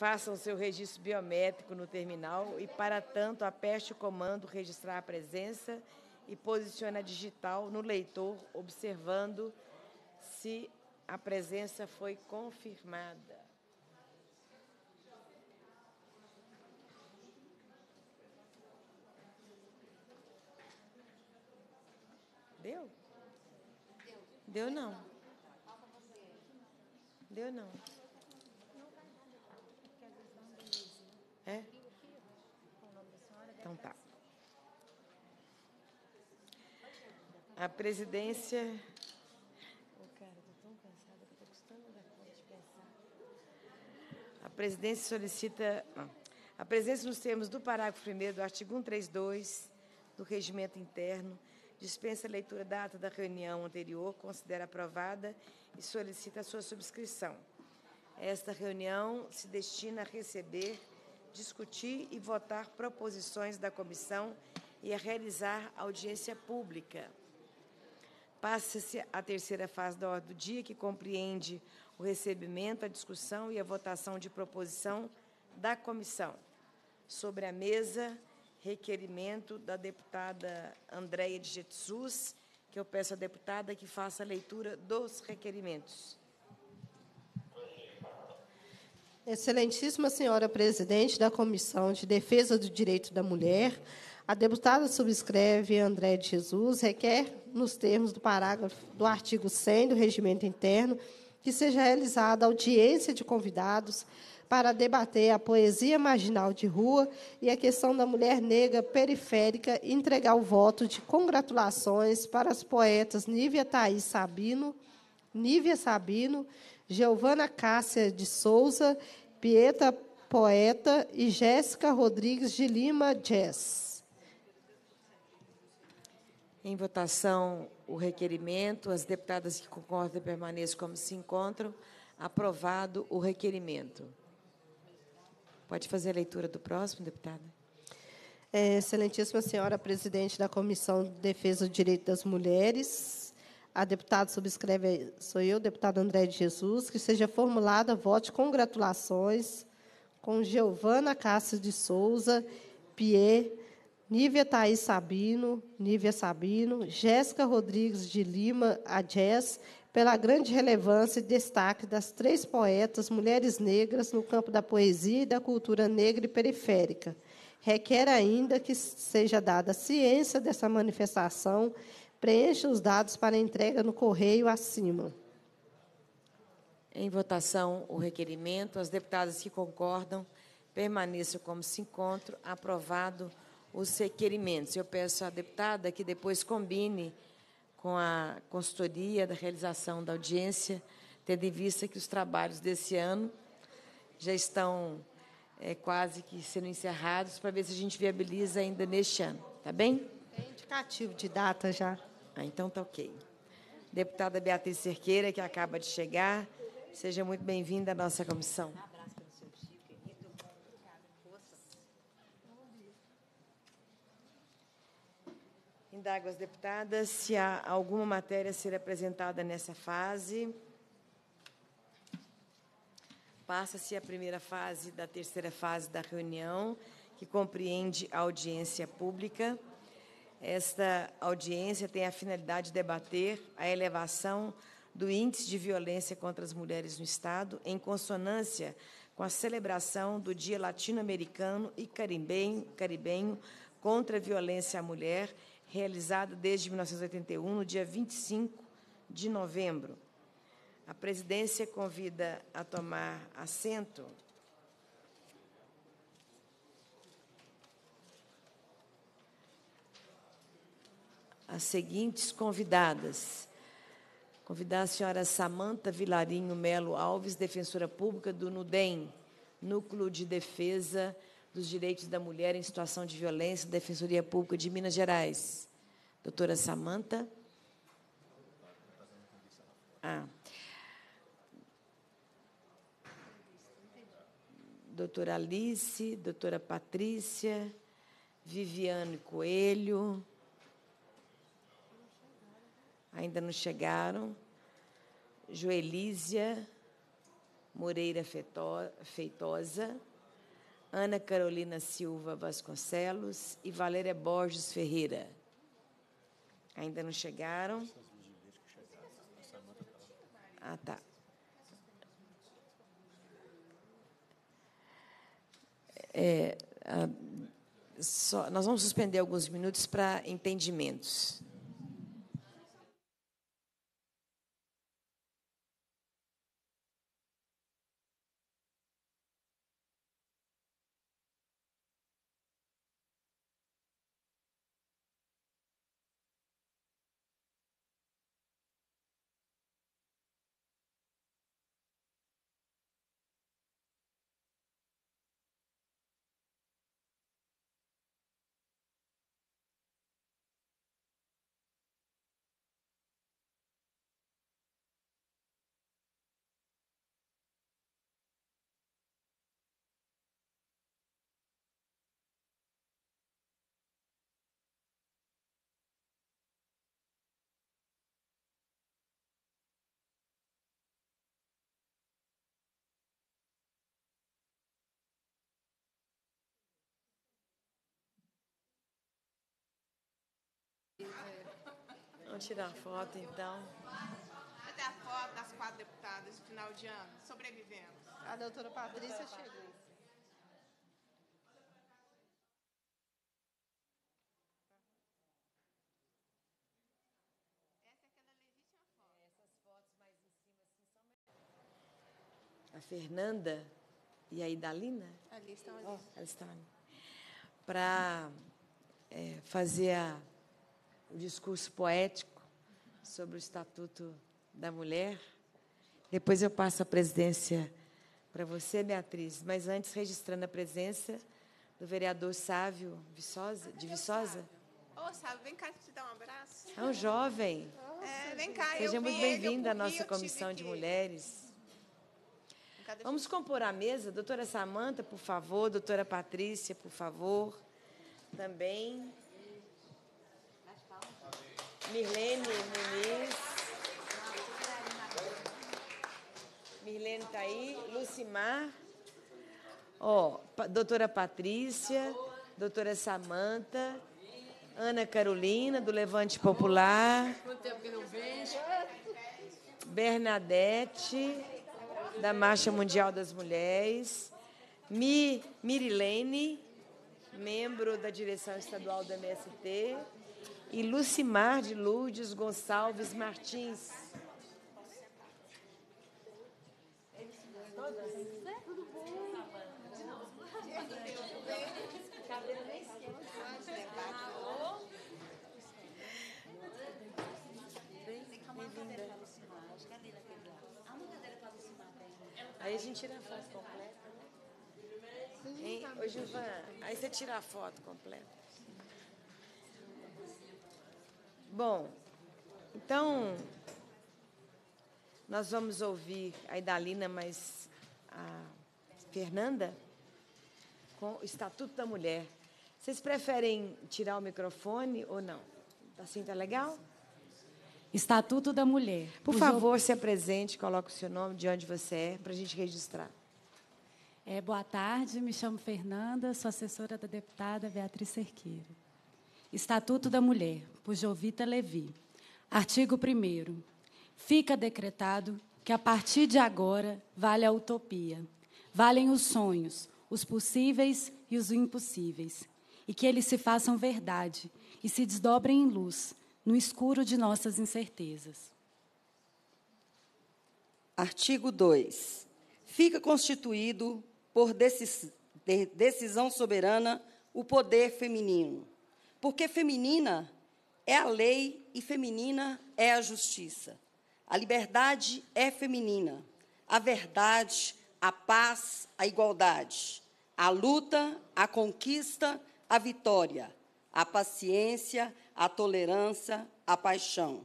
façam seu registro biométrico no terminal e, para tanto, aperte o comando registrar a presença e posicione a digital no leitor, observando se a presença foi confirmada. Deu? Deu não. Deu não. É? Então tá. A presidência. A presidência solicita. A presença nos termos do parágrafo 1 do artigo 132 do regimento interno dispensa a leitura da ata da reunião anterior, considera aprovada e solicita a sua subscrição. Esta reunião se destina a receber discutir e votar proposições da comissão e a realizar audiência pública. Passa-se a terceira fase da ordem do dia, que compreende o recebimento, a discussão e a votação de proposição da comissão. Sobre a mesa, requerimento da deputada Andréia de Jesus, que eu peço à deputada que faça a leitura dos requerimentos. Excelentíssima senhora presidente da Comissão de Defesa do Direito da Mulher, a deputada subscreve André de Jesus requer, nos termos do parágrafo do artigo 100 do Regimento Interno, que seja realizada audiência de convidados para debater a poesia marginal de rua e a questão da mulher negra periférica e entregar o voto de congratulações para as poetas Nívia Thaís Sabino, Nívia Sabino, Giovana Cássia de Souza, Pieta Poeta e Jéssica Rodrigues de Lima Jazz. Em votação, o requerimento. As deputadas que concordam permaneçam como se encontram. Aprovado o requerimento. Pode fazer a leitura do próximo, deputada. É, excelentíssima senhora presidente da Comissão de Defesa do Direito das Mulheres, a deputada subscreve, sou eu, deputada André de Jesus, que seja formulada voto de congratulações com Giovana Cássio de Souza, Pierre, Nívia Thaís Sabino, Nívia Sabino, Jéssica Rodrigues de Lima, a Jess, pela grande relevância e destaque das três poetas mulheres negras no campo da poesia e da cultura negra e periférica. Requer ainda que seja dada ciência dessa manifestação Preencha os dados para entrega no correio acima. Em votação, o requerimento. As deputadas que concordam permaneçam como se encontram. Aprovado os requerimentos. Eu peço à deputada que depois combine com a consultoria da realização da audiência, tendo em vista que os trabalhos desse ano já estão é, quase que sendo encerrados, para ver se a gente viabiliza ainda neste ano. Está bem? Tem indicativo de data já. Ah, então tá ok. Deputada Beatriz Cerqueira, que acaba de chegar, seja muito bem-vinda à nossa comissão. Indago as deputadas se há alguma matéria a ser apresentada nessa fase. Passa-se a primeira fase da terceira fase da reunião, que compreende a audiência pública. Esta audiência tem a finalidade de debater a elevação do índice de violência contra as mulheres no Estado, em consonância com a celebração do Dia Latino-Americano e Caribenho, contra a Violência à Mulher, realizada desde 1981, no dia 25 de novembro. A presidência convida a tomar assento as seguintes convidadas. Convidar a senhora Samanta Vilarinho Melo Alves, defensora pública do NUDEM, Núcleo de Defesa dos Direitos da Mulher em Situação de Violência, Defensoria Pública de Minas Gerais. Doutora Samanta. Ah. Doutora Alice, doutora Patrícia, Viviane Coelho, ainda não chegaram. Joelísia Moreira Feitosa, Ana Carolina Silva Vasconcelos e Valéria Borges Ferreira. Ainda não chegaram. Ah, tá. É, a, ah, só, nós vamos suspender alguns minutos para entendimentos. tirar foto, então. Cadê a foto das quatro deputadas no final de ano? Sobrevivemos. A doutora Patrícia a doutora chegou. Patrícia. a Fernanda e a Idalina. Ali estão ali. Oh, elas estão ali. Para é, fazer a o discurso poético sobre o Estatuto da Mulher. Depois eu passo a presidência para você, Beatriz, mas antes registrando a presença do vereador Sávio Viçosa, de é Viçosa. Ô, oh, Sávio, vem cá te dar um abraço. É um jovem. É, vem cá, Seja muito bem-vinda à nossa comissão de mulheres. Vamos compor a mesa. Doutora Samanta, por favor. Doutora Patrícia, por favor. Também. Mirlene Muniz. Mirlene está aí. Lucimar. Ó, oh, doutora Patrícia, doutora Samanta, Ana Carolina, do Levante Popular. Quanto tempo que não vejo. Bernadette, da Marcha Mundial das Mulheres. Mi, Mirilene, membro da direção estadual do MST e Lucimar de Lourdes Gonçalves Martins. Aí a gente tira a foto completa. Né? Hein? Ô, Gilvan, aí você tira a foto completa. Bom, então nós vamos ouvir a Idalina, mas a Fernanda com o Estatuto da Mulher. Vocês preferem tirar o microfone ou não? Tá assim está legal? Estatuto da Mulher. Por favor, se apresente, coloque o seu nome, de onde você é, para a gente registrar. É, boa tarde, me chamo Fernanda, sou assessora da deputada Beatriz Cerqueira. Estatuto da Mulher, por Jovita Levi. Artigo 1. Fica decretado que a partir de agora vale a utopia, valem os sonhos, os possíveis e os impossíveis, e que eles se façam verdade e se desdobrem em luz, no escuro de nossas incertezas. Artigo 2. Fica constituído por decisão soberana o poder feminino, porque feminina é a lei e feminina é a justiça. A liberdade é feminina, a verdade, a paz, a igualdade, a luta, a conquista, a vitória, a paciência, a tolerância, a paixão.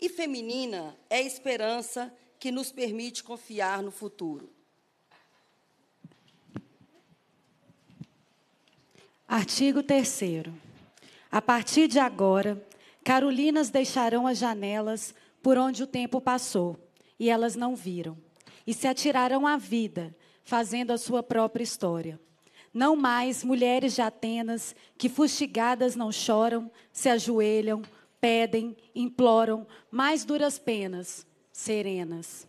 E feminina é a esperança que nos permite confiar no futuro. Artigo 3. A partir de agora, Carolinas deixarão as janelas por onde o tempo passou, e elas não viram, e se atiraram à vida, fazendo a sua própria história. Não mais mulheres de Atenas que, fustigadas, não choram, se ajoelham, pedem, imploram mais duras penas, serenas.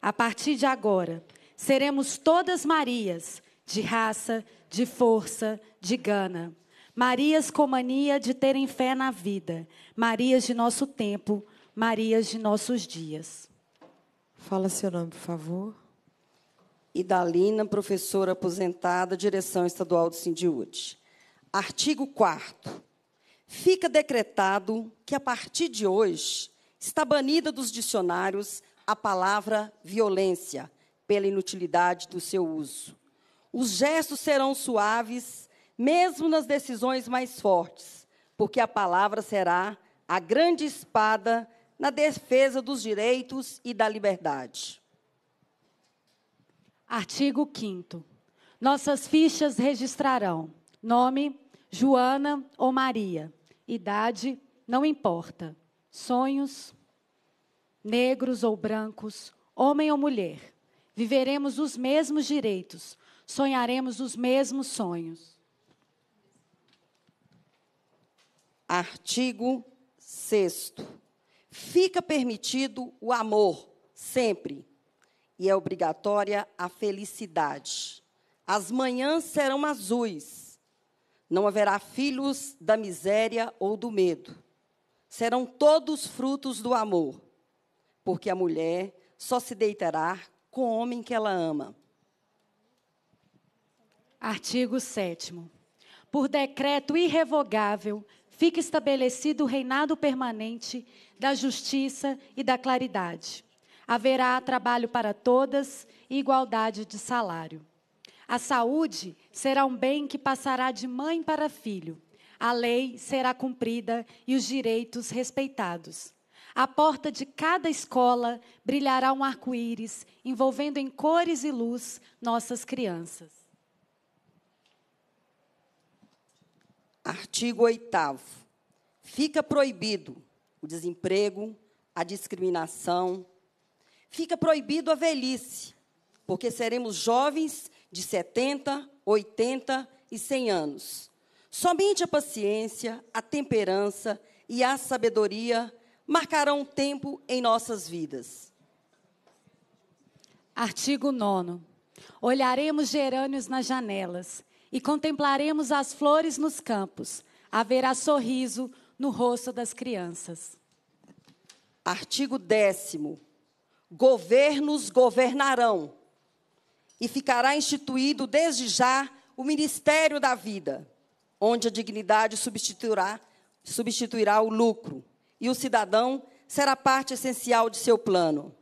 A partir de agora, seremos todas Marias, de raça, de força, de gana Marias com mania de terem fé na vida, Marias de nosso tempo, Marias de nossos dias. Fala seu nome, por favor. Idalina, professora aposentada, direção estadual do Sindiúde. Artigo 4 Fica decretado que a partir de hoje está banida dos dicionários a palavra violência pela inutilidade do seu uso. Os gestos serão suaves mesmo nas decisões mais fortes, porque a palavra será a grande espada na defesa dos direitos e da liberdade. Artigo 5. Nossas fichas registrarão nome, Joana ou Maria, idade, não importa, sonhos, negros ou brancos, homem ou mulher. Viveremos os mesmos direitos, sonharemos os mesmos sonhos. Artigo 6. Fica permitido o amor, sempre, e é obrigatória a felicidade. As manhãs serão azuis, não haverá filhos da miséria ou do medo. Serão todos frutos do amor, porque a mulher só se deitará com o homem que ela ama. Artigo 7. Por decreto irrevogável, fica estabelecido o reinado permanente da justiça e da claridade. Haverá trabalho para todas e igualdade de salário. A saúde será um bem que passará de mãe para filho. A lei será cumprida e os direitos respeitados. À porta de cada escola brilhará um arco-íris, envolvendo em cores e luz nossas crianças. Artigo 8. Fica proibido o desemprego, a discriminação. Fica proibido a velhice, porque seremos jovens de 70, 80 e 100 anos. Somente a paciência, a temperança e a sabedoria marcarão um tempo em nossas vidas. Artigo 9. Olharemos gerânios nas janelas e contemplaremos as flores nos campos. Haverá sorriso no rosto das crianças. Artigo 10. Governos governarão e ficará instituído desde já o Ministério da Vida, onde a dignidade substituirá, substituirá o lucro e o cidadão será parte essencial de seu plano.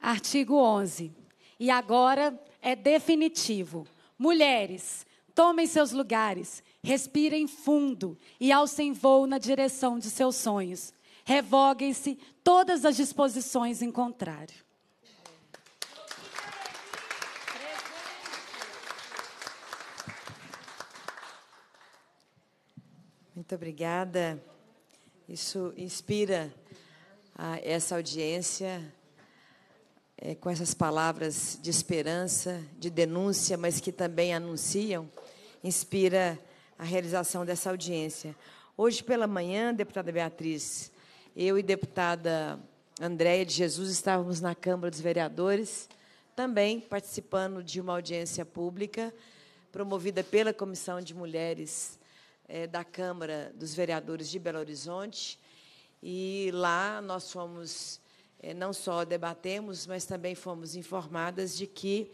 Artigo 11. E agora é definitivo. Mulheres, tomem seus lugares, respirem fundo e alcem voo na direção de seus sonhos. Revoguem-se todas as disposições em contrário. Muito obrigada. Isso inspira ah, essa audiência é, com essas palavras de esperança, de denúncia, mas que também anunciam, inspira a realização dessa audiência. Hoje pela manhã, deputada Beatriz, eu e deputada Andréia de Jesus estávamos na Câmara dos Vereadores, também participando de uma audiência pública promovida pela Comissão de Mulheres é, da Câmara dos Vereadores de Belo Horizonte. E lá nós fomos é, não só debatemos, mas também fomos informadas de que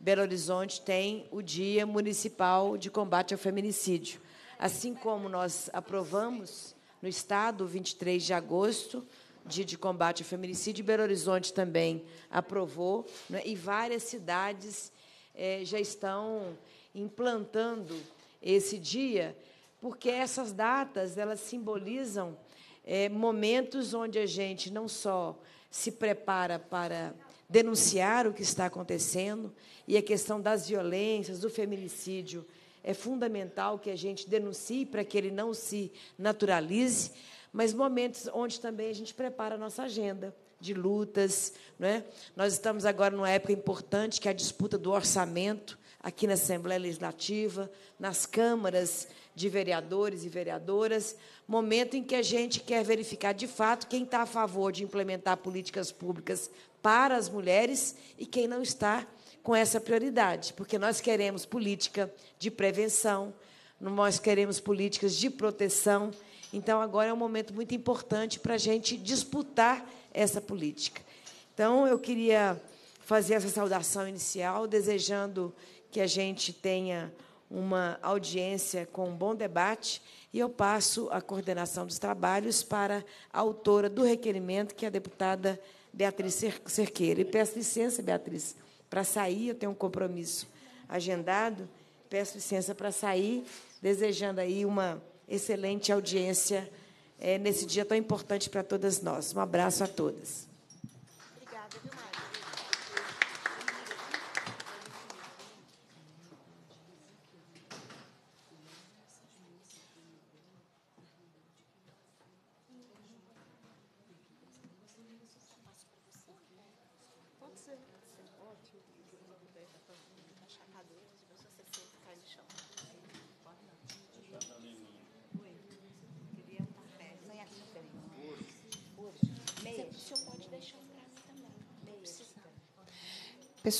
Belo Horizonte tem o Dia Municipal de Combate ao Feminicídio. Assim como nós aprovamos no Estado, 23 de agosto, Dia de Combate ao Feminicídio, Belo Horizonte também aprovou, né, e várias cidades é, já estão implantando esse dia, porque essas datas elas simbolizam é, momentos onde a gente não só se prepara para denunciar o que está acontecendo e a questão das violências, do feminicídio. É fundamental que a gente denuncie para que ele não se naturalize, mas momentos onde também a gente prepara a nossa agenda de lutas. é? Nós estamos agora numa época importante, que é a disputa do orçamento aqui na Assembleia Legislativa, nas câmaras de vereadores e vereadoras momento em que a gente quer verificar de fato quem está a favor de implementar políticas públicas para as mulheres e quem não está com essa prioridade, porque nós queremos política de prevenção, nós queremos políticas de proteção. Então, agora é um momento muito importante para a gente disputar essa política. Então, eu queria fazer essa saudação inicial, desejando que a gente tenha uma audiência com um bom debate e eu passo a coordenação dos trabalhos para a autora do requerimento, que é a deputada Beatriz Cerqueira. E peço licença, Beatriz, para sair, eu tenho um compromisso agendado, peço licença para sair, desejando aí uma excelente audiência é, nesse dia tão importante para todas nós. Um abraço a todas. Obrigada, viu,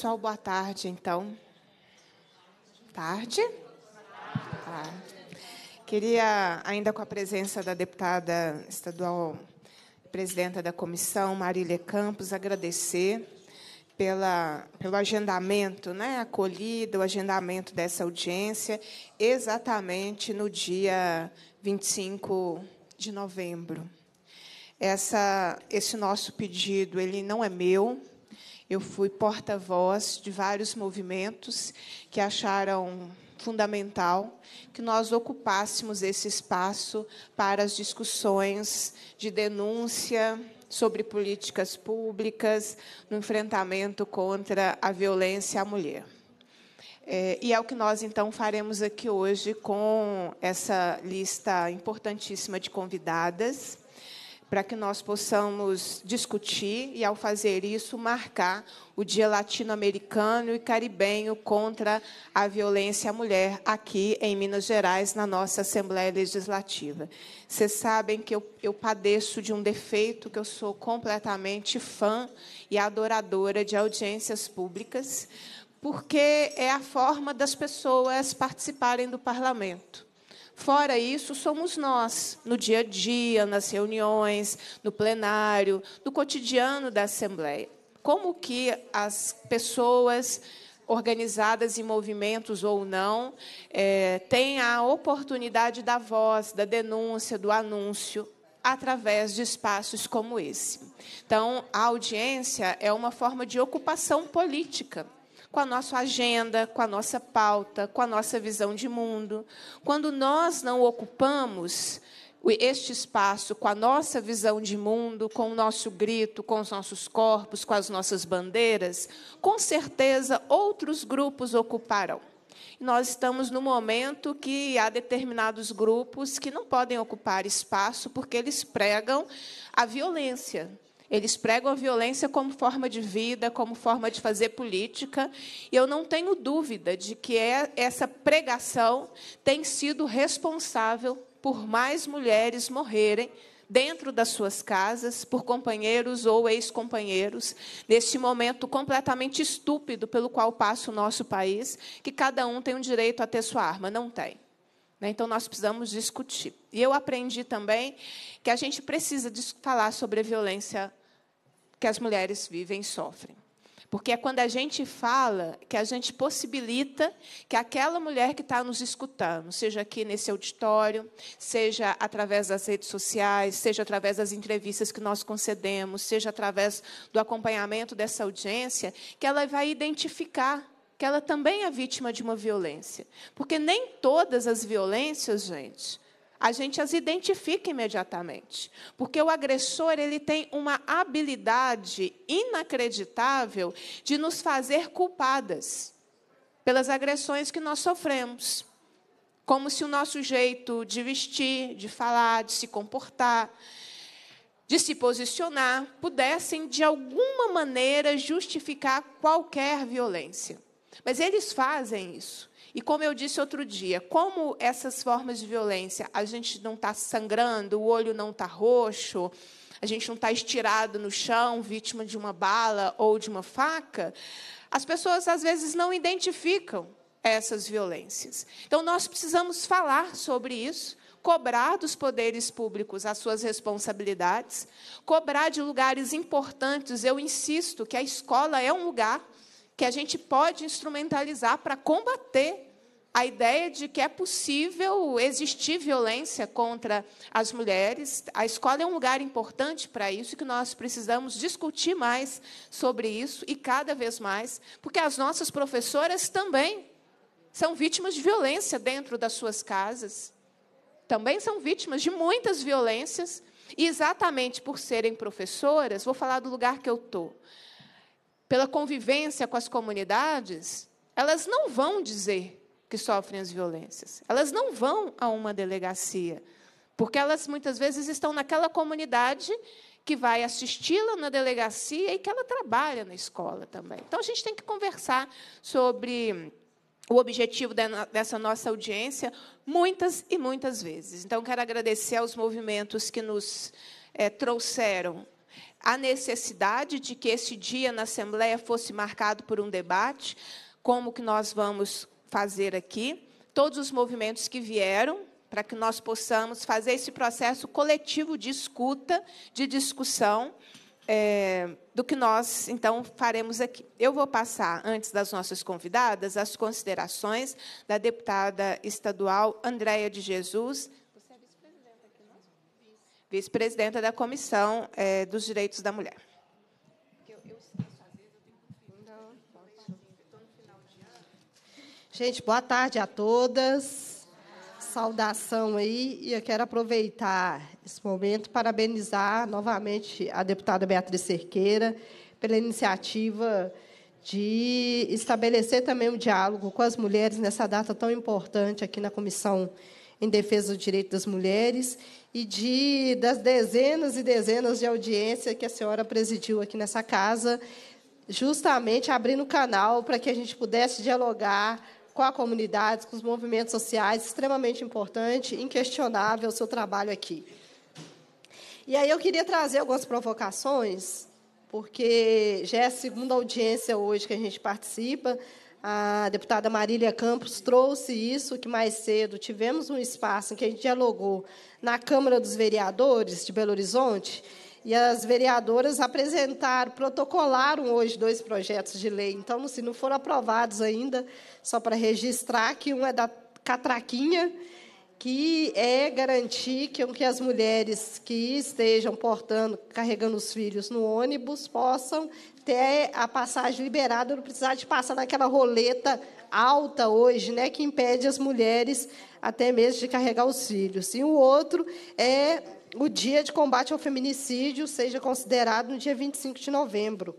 pessoal, boa tarde, então. Tarde? Ah. Queria, ainda com a presença da deputada estadual, presidenta da comissão, Marília Campos, agradecer pela, pelo agendamento, né, acolhida, o agendamento dessa audiência, exatamente no dia 25 de novembro. Essa, esse nosso pedido, ele não é meu, eu fui porta-voz de vários movimentos que acharam fundamental que nós ocupássemos esse espaço para as discussões de denúncia sobre políticas públicas no enfrentamento contra a violência à mulher. É, e é o que nós então faremos aqui hoje com essa lista importantíssima de convidadas para que nós possamos discutir e, ao fazer isso, marcar o Dia Latino-Americano e Caribenho contra a Violência à Mulher aqui em Minas Gerais, na nossa Assembleia Legislativa. Vocês sabem que eu, eu padeço de um defeito, que eu sou completamente fã e adoradora de audiências públicas, porque é a forma das pessoas participarem do parlamento. Fora isso, somos nós, no dia a dia, nas reuniões, no plenário, no cotidiano da Assembleia. Como que as pessoas organizadas em movimentos ou não, é, têm a oportunidade da voz, da denúncia, do anúncio, através de espaços como esse. Então, a audiência é uma forma de ocupação política com a nossa agenda, com a nossa pauta, com a nossa visão de mundo. Quando nós não ocupamos este espaço com a nossa visão de mundo, com o nosso grito, com os nossos corpos, com as nossas bandeiras, com certeza outros grupos ocuparão. Nós estamos no momento que há determinados grupos que não podem ocupar espaço porque eles pregam a violência, eles pregam a violência como forma de vida, como forma de fazer política, e eu não tenho dúvida de que é, essa pregação tem sido responsável por mais mulheres morrerem dentro das suas casas, por companheiros ou ex-companheiros, neste momento completamente estúpido pelo qual passa o nosso país, que cada um tem o direito a ter sua arma. Não tem. Né? Então, nós precisamos discutir. E eu aprendi também que a gente precisa falar sobre a violência que as mulheres vivem e sofrem. Porque é quando a gente fala que a gente possibilita que aquela mulher que está nos escutando, seja aqui nesse auditório, seja através das redes sociais, seja através das entrevistas que nós concedemos, seja através do acompanhamento dessa audiência, que ela vai identificar que ela também é vítima de uma violência. Porque nem todas as violências, gente, a gente as identifica imediatamente. Porque o agressor, ele tem uma habilidade inacreditável de nos fazer culpadas pelas agressões que nós sofremos. Como se o nosso jeito de vestir, de falar, de se comportar, de se posicionar, pudessem, de alguma maneira, justificar qualquer violência. Mas eles fazem isso. E como eu disse outro dia, como essas formas de violência, a gente não está sangrando, o olho não está roxo, a gente não está estirado no chão, vítima de uma bala ou de uma faca, as pessoas às vezes não identificam essas violências. Então nós precisamos falar sobre isso, cobrar dos poderes públicos as suas responsabilidades, cobrar de lugares importantes. Eu insisto que a escola é um lugar que a gente pode instrumentalizar para combater a ideia de que é possível existir violência contra as mulheres. A escola é um lugar importante para isso e que nós precisamos discutir mais sobre isso e cada vez mais, porque as nossas professoras também são vítimas de violência dentro das suas casas. Também são vítimas de muitas violências. E exatamente por serem professoras, vou falar do lugar que eu estou pela convivência com as comunidades, elas não vão dizer que sofrem as violências. Elas não vão a uma delegacia, porque elas muitas vezes estão naquela comunidade que vai assisti-la na delegacia e que ela trabalha na escola também. Então a gente tem que conversar sobre o objetivo dessa nossa audiência muitas e muitas vezes. Então quero agradecer aos movimentos que nos é, trouxeram a necessidade de que esse dia na Assembleia fosse marcado por um debate, como que nós vamos fazer aqui, todos os movimentos que vieram, para que nós possamos fazer esse processo coletivo de escuta, de discussão, é, do que nós, então, faremos aqui. Eu vou passar, antes das nossas convidadas, as considerações da deputada estadual Andréia de Jesus, vice-presidenta da Comissão é, dos Direitos da Mulher. Gente, boa tarde a todas. Saudação aí. E eu quero aproveitar esse momento para parabenizar novamente a deputada Beatriz Cerqueira pela iniciativa de estabelecer também um diálogo com as mulheres nessa data tão importante aqui na Comissão em defesa do direito das mulheres e de das dezenas e dezenas de audiências que a senhora presidiu aqui nessa casa, justamente abrindo canal para que a gente pudesse dialogar com a comunidade, com os movimentos sociais, extremamente importante, inquestionável o seu trabalho aqui. E aí eu queria trazer algumas provocações, porque já é a segunda audiência hoje que a gente participa, a deputada Marília Campos trouxe isso, que mais cedo tivemos um espaço em que a gente dialogou na Câmara dos Vereadores de Belo Horizonte, e as vereadoras apresentaram, protocolaram hoje dois projetos de lei. Então, se não foram aprovados ainda, só para registrar que um é da Catraquinha que é garantir que, que as mulheres que estejam portando, carregando os filhos no ônibus, possam ter a passagem liberada, não precisar de passar naquela roleta alta hoje, né, que impede as mulheres até mesmo de carregar os filhos. E o outro é o Dia de Combate ao Feminicídio seja considerado no dia 25 de novembro.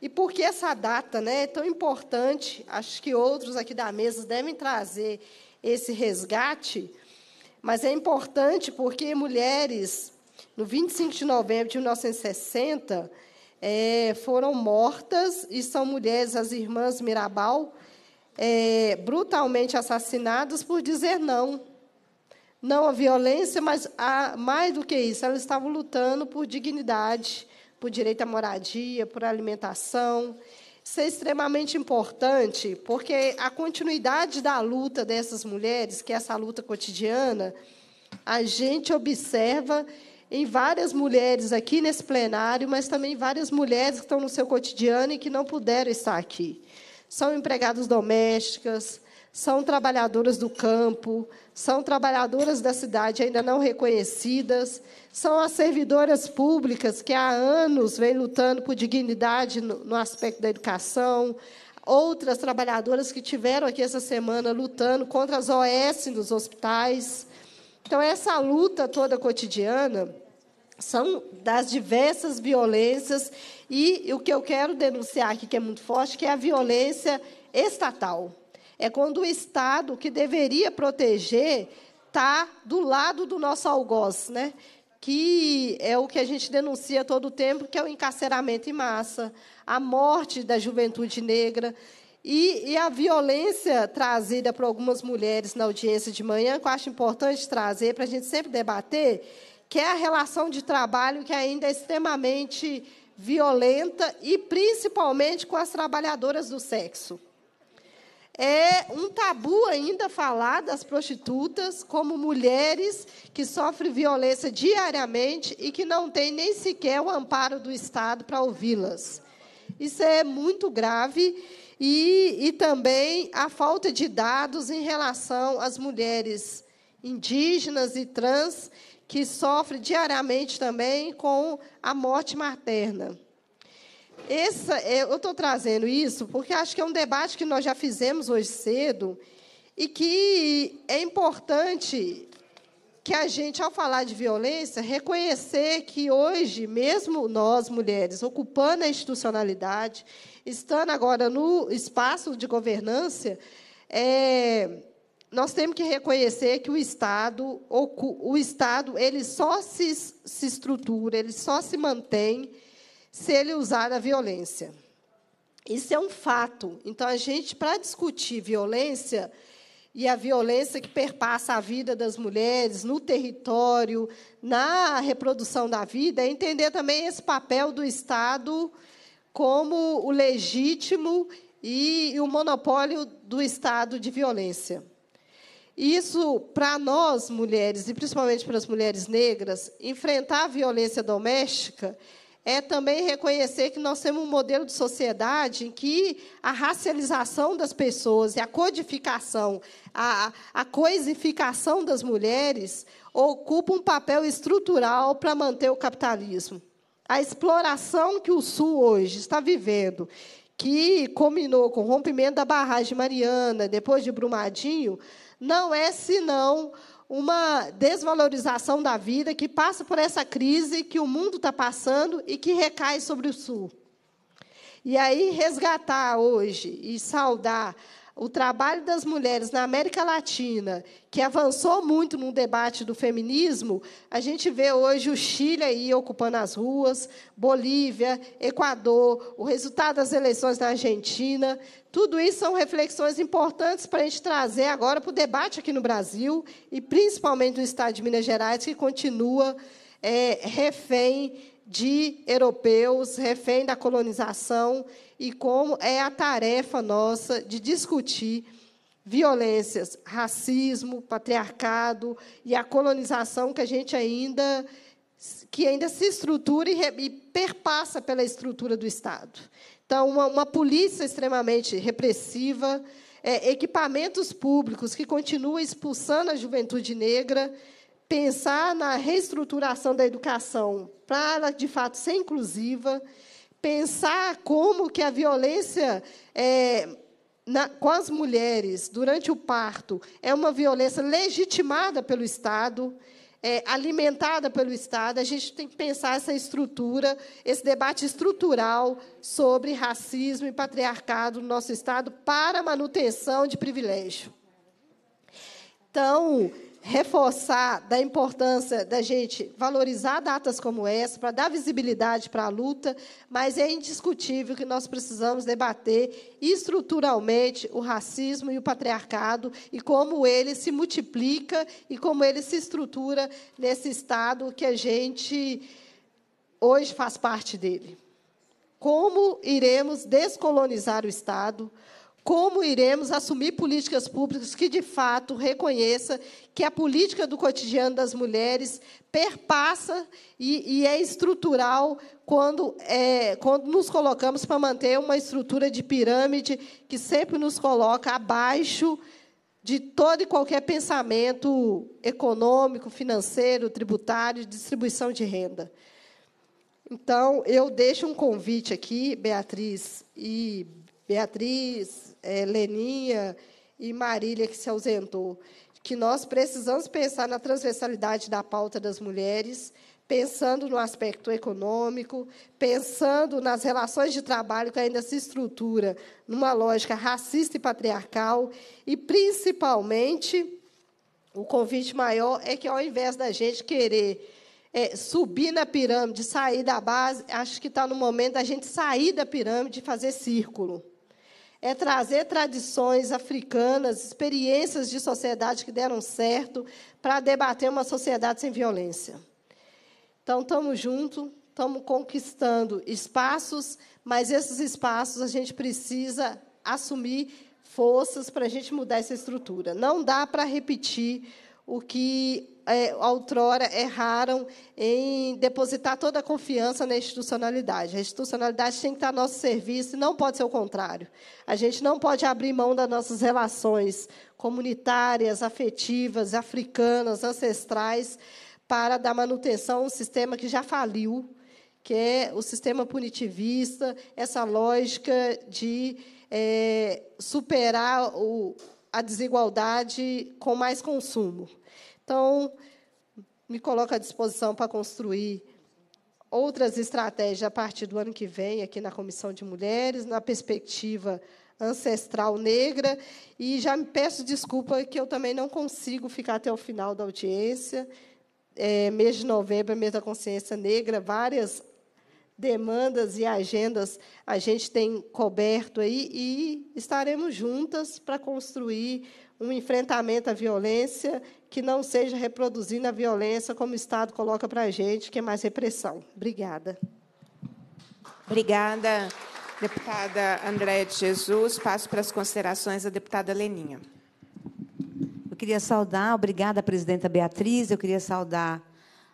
E por que essa data né, é tão importante? Acho que outros aqui da mesa devem trazer esse resgate, mas é importante porque mulheres, no 25 de novembro de 1960, é, foram mortas, e são mulheres, as irmãs Mirabal, é, brutalmente assassinadas por dizer não. Não à violência, mas a, mais do que isso, elas estavam lutando por dignidade, por direito à moradia, por alimentação ser extremamente importante, porque a continuidade da luta dessas mulheres, que é essa luta cotidiana, a gente observa em várias mulheres aqui nesse plenário, mas também várias mulheres que estão no seu cotidiano e que não puderam estar aqui. São empregadas domésticas, são trabalhadoras do campo, são trabalhadoras da cidade ainda não reconhecidas, são as servidoras públicas que há anos vêm lutando por dignidade no, no aspecto da educação, outras trabalhadoras que tiveram aqui essa semana lutando contra as OS nos hospitais. Então, essa luta toda cotidiana são das diversas violências e o que eu quero denunciar aqui, que é muito forte, que é a violência estatal. É quando o Estado, que deveria proteger, está do lado do nosso algoz, né? que é o que a gente denuncia todo o tempo, que é o encarceramento em massa, a morte da juventude negra e, e a violência trazida por algumas mulheres na audiência de manhã, que eu acho importante trazer para a gente sempre debater, que é a relação de trabalho que ainda é extremamente violenta e principalmente com as trabalhadoras do sexo é um tabu ainda falar das prostitutas como mulheres que sofrem violência diariamente e que não têm nem sequer o amparo do Estado para ouvi-las. Isso é muito grave e, e também a falta de dados em relação às mulheres indígenas e trans que sofrem diariamente também com a morte materna. Essa, é, eu estou trazendo isso porque acho que é um debate que nós já fizemos hoje cedo e que é importante que a gente, ao falar de violência, reconhecer que hoje, mesmo nós, mulheres, ocupando a institucionalidade, estando agora no espaço de governança, é, nós temos que reconhecer que o Estado, o Estado ele só se, se estrutura, ele só se mantém se ele usar a violência. Isso é um fato. Então, a gente, para discutir violência, e a violência que perpassa a vida das mulheres no território, na reprodução da vida, é entender também esse papel do Estado como o legítimo e o monopólio do Estado de violência. Isso, para nós mulheres, e principalmente para as mulheres negras, enfrentar a violência doméstica é também reconhecer que nós temos um modelo de sociedade em que a racialização das pessoas e a codificação, a, a coisificação das mulheres ocupa um papel estrutural para manter o capitalismo. A exploração que o Sul hoje está vivendo, que combinou com o rompimento da barragem Mariana, depois de Brumadinho, não é senão uma desvalorização da vida que passa por essa crise que o mundo está passando e que recai sobre o Sul. E aí resgatar hoje e saudar o trabalho das mulheres na América Latina, que avançou muito no debate do feminismo, a gente vê hoje o Chile aí ocupando as ruas, Bolívia, Equador, o resultado das eleições na Argentina. Tudo isso são reflexões importantes para a gente trazer agora para o debate aqui no Brasil e principalmente no estado de Minas Gerais, que continua é, refém de europeus refém da colonização e como é a tarefa nossa de discutir violências, racismo, patriarcado e a colonização que a gente ainda que ainda se estrutura e, e perpassa pela estrutura do Estado. Então, uma, uma polícia extremamente repressiva, é, equipamentos públicos que continuam expulsando a juventude negra pensar na reestruturação da educação para, de fato, ser inclusiva, pensar como que a violência é, na, com as mulheres durante o parto é uma violência legitimada pelo Estado, é, alimentada pelo Estado. A gente tem que pensar essa estrutura, esse debate estrutural sobre racismo e patriarcado no nosso Estado para manutenção de privilégio. Então, reforçar da importância da gente valorizar datas como essa para dar visibilidade para a luta, mas é indiscutível que nós precisamos debater estruturalmente o racismo e o patriarcado e como ele se multiplica e como ele se estrutura nesse estado que a gente hoje faz parte dele. Como iremos descolonizar o estado? Como iremos assumir políticas públicas que, de fato, reconheça que a política do cotidiano das mulheres perpassa e, e é estrutural quando, é, quando nos colocamos para manter uma estrutura de pirâmide que sempre nos coloca abaixo de todo e qualquer pensamento econômico, financeiro, tributário, distribuição de renda. Então, eu deixo um convite aqui, Beatriz e Beatriz, é, Leninha e Marília, que se ausentou, que nós precisamos pensar na transversalidade da pauta das mulheres, pensando no aspecto econômico, pensando nas relações de trabalho que ainda se estrutura numa lógica racista e patriarcal, e principalmente o convite maior é que ao invés da gente querer é, subir na pirâmide, sair da base, acho que está no momento da gente sair da pirâmide e fazer círculo é trazer tradições africanas, experiências de sociedade que deram certo, para debater uma sociedade sem violência. Então, estamos juntos, estamos conquistando espaços, mas esses espaços a gente precisa assumir forças para a gente mudar essa estrutura. Não dá para repetir o que é, outrora erraram em depositar toda a confiança na institucionalidade. A institucionalidade tem que estar a nosso serviço e não pode ser o contrário. A gente não pode abrir mão das nossas relações comunitárias, afetivas, africanas, ancestrais, para dar manutenção a um sistema que já faliu, que é o sistema punitivista, essa lógica de é, superar o, a desigualdade com mais consumo. Então, me coloco à disposição para construir outras estratégias a partir do ano que vem, aqui na Comissão de Mulheres, na perspectiva ancestral negra. E já me peço desculpa que eu também não consigo ficar até o final da audiência. É, mês de novembro, mês da consciência negra, várias demandas e agendas a gente tem coberto aí e estaremos juntas para construir um enfrentamento à violência que não seja reproduzindo a violência como o Estado coloca para a gente, que é mais repressão. Obrigada. Obrigada, deputada Andréa de Jesus. Passo para as considerações da deputada Leninha. Eu queria saudar, obrigada, presidenta Beatriz, eu queria saudar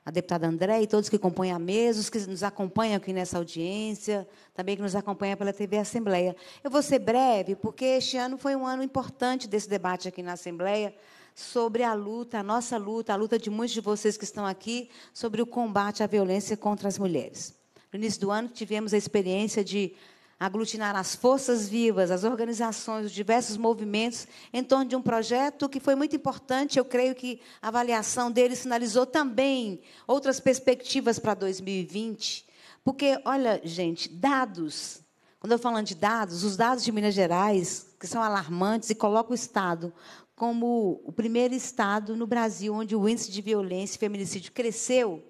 a deputada André e todos que compõem a mesa, os que nos acompanham aqui nessa audiência, também que nos acompanham pela TV Assembleia. Eu vou ser breve, porque este ano foi um ano importante desse debate aqui na Assembleia sobre a luta, a nossa luta, a luta de muitos de vocês que estão aqui, sobre o combate à violência contra as mulheres. No início do ano, tivemos a experiência de aglutinar as forças vivas, as organizações, os diversos movimentos em torno de um projeto que foi muito importante. Eu creio que a avaliação dele sinalizou também outras perspectivas para 2020. Porque, olha, gente, dados. Quando eu falando de dados, os dados de Minas Gerais, que são alarmantes e colocam o Estado como o primeiro Estado no Brasil onde o índice de violência e feminicídio cresceu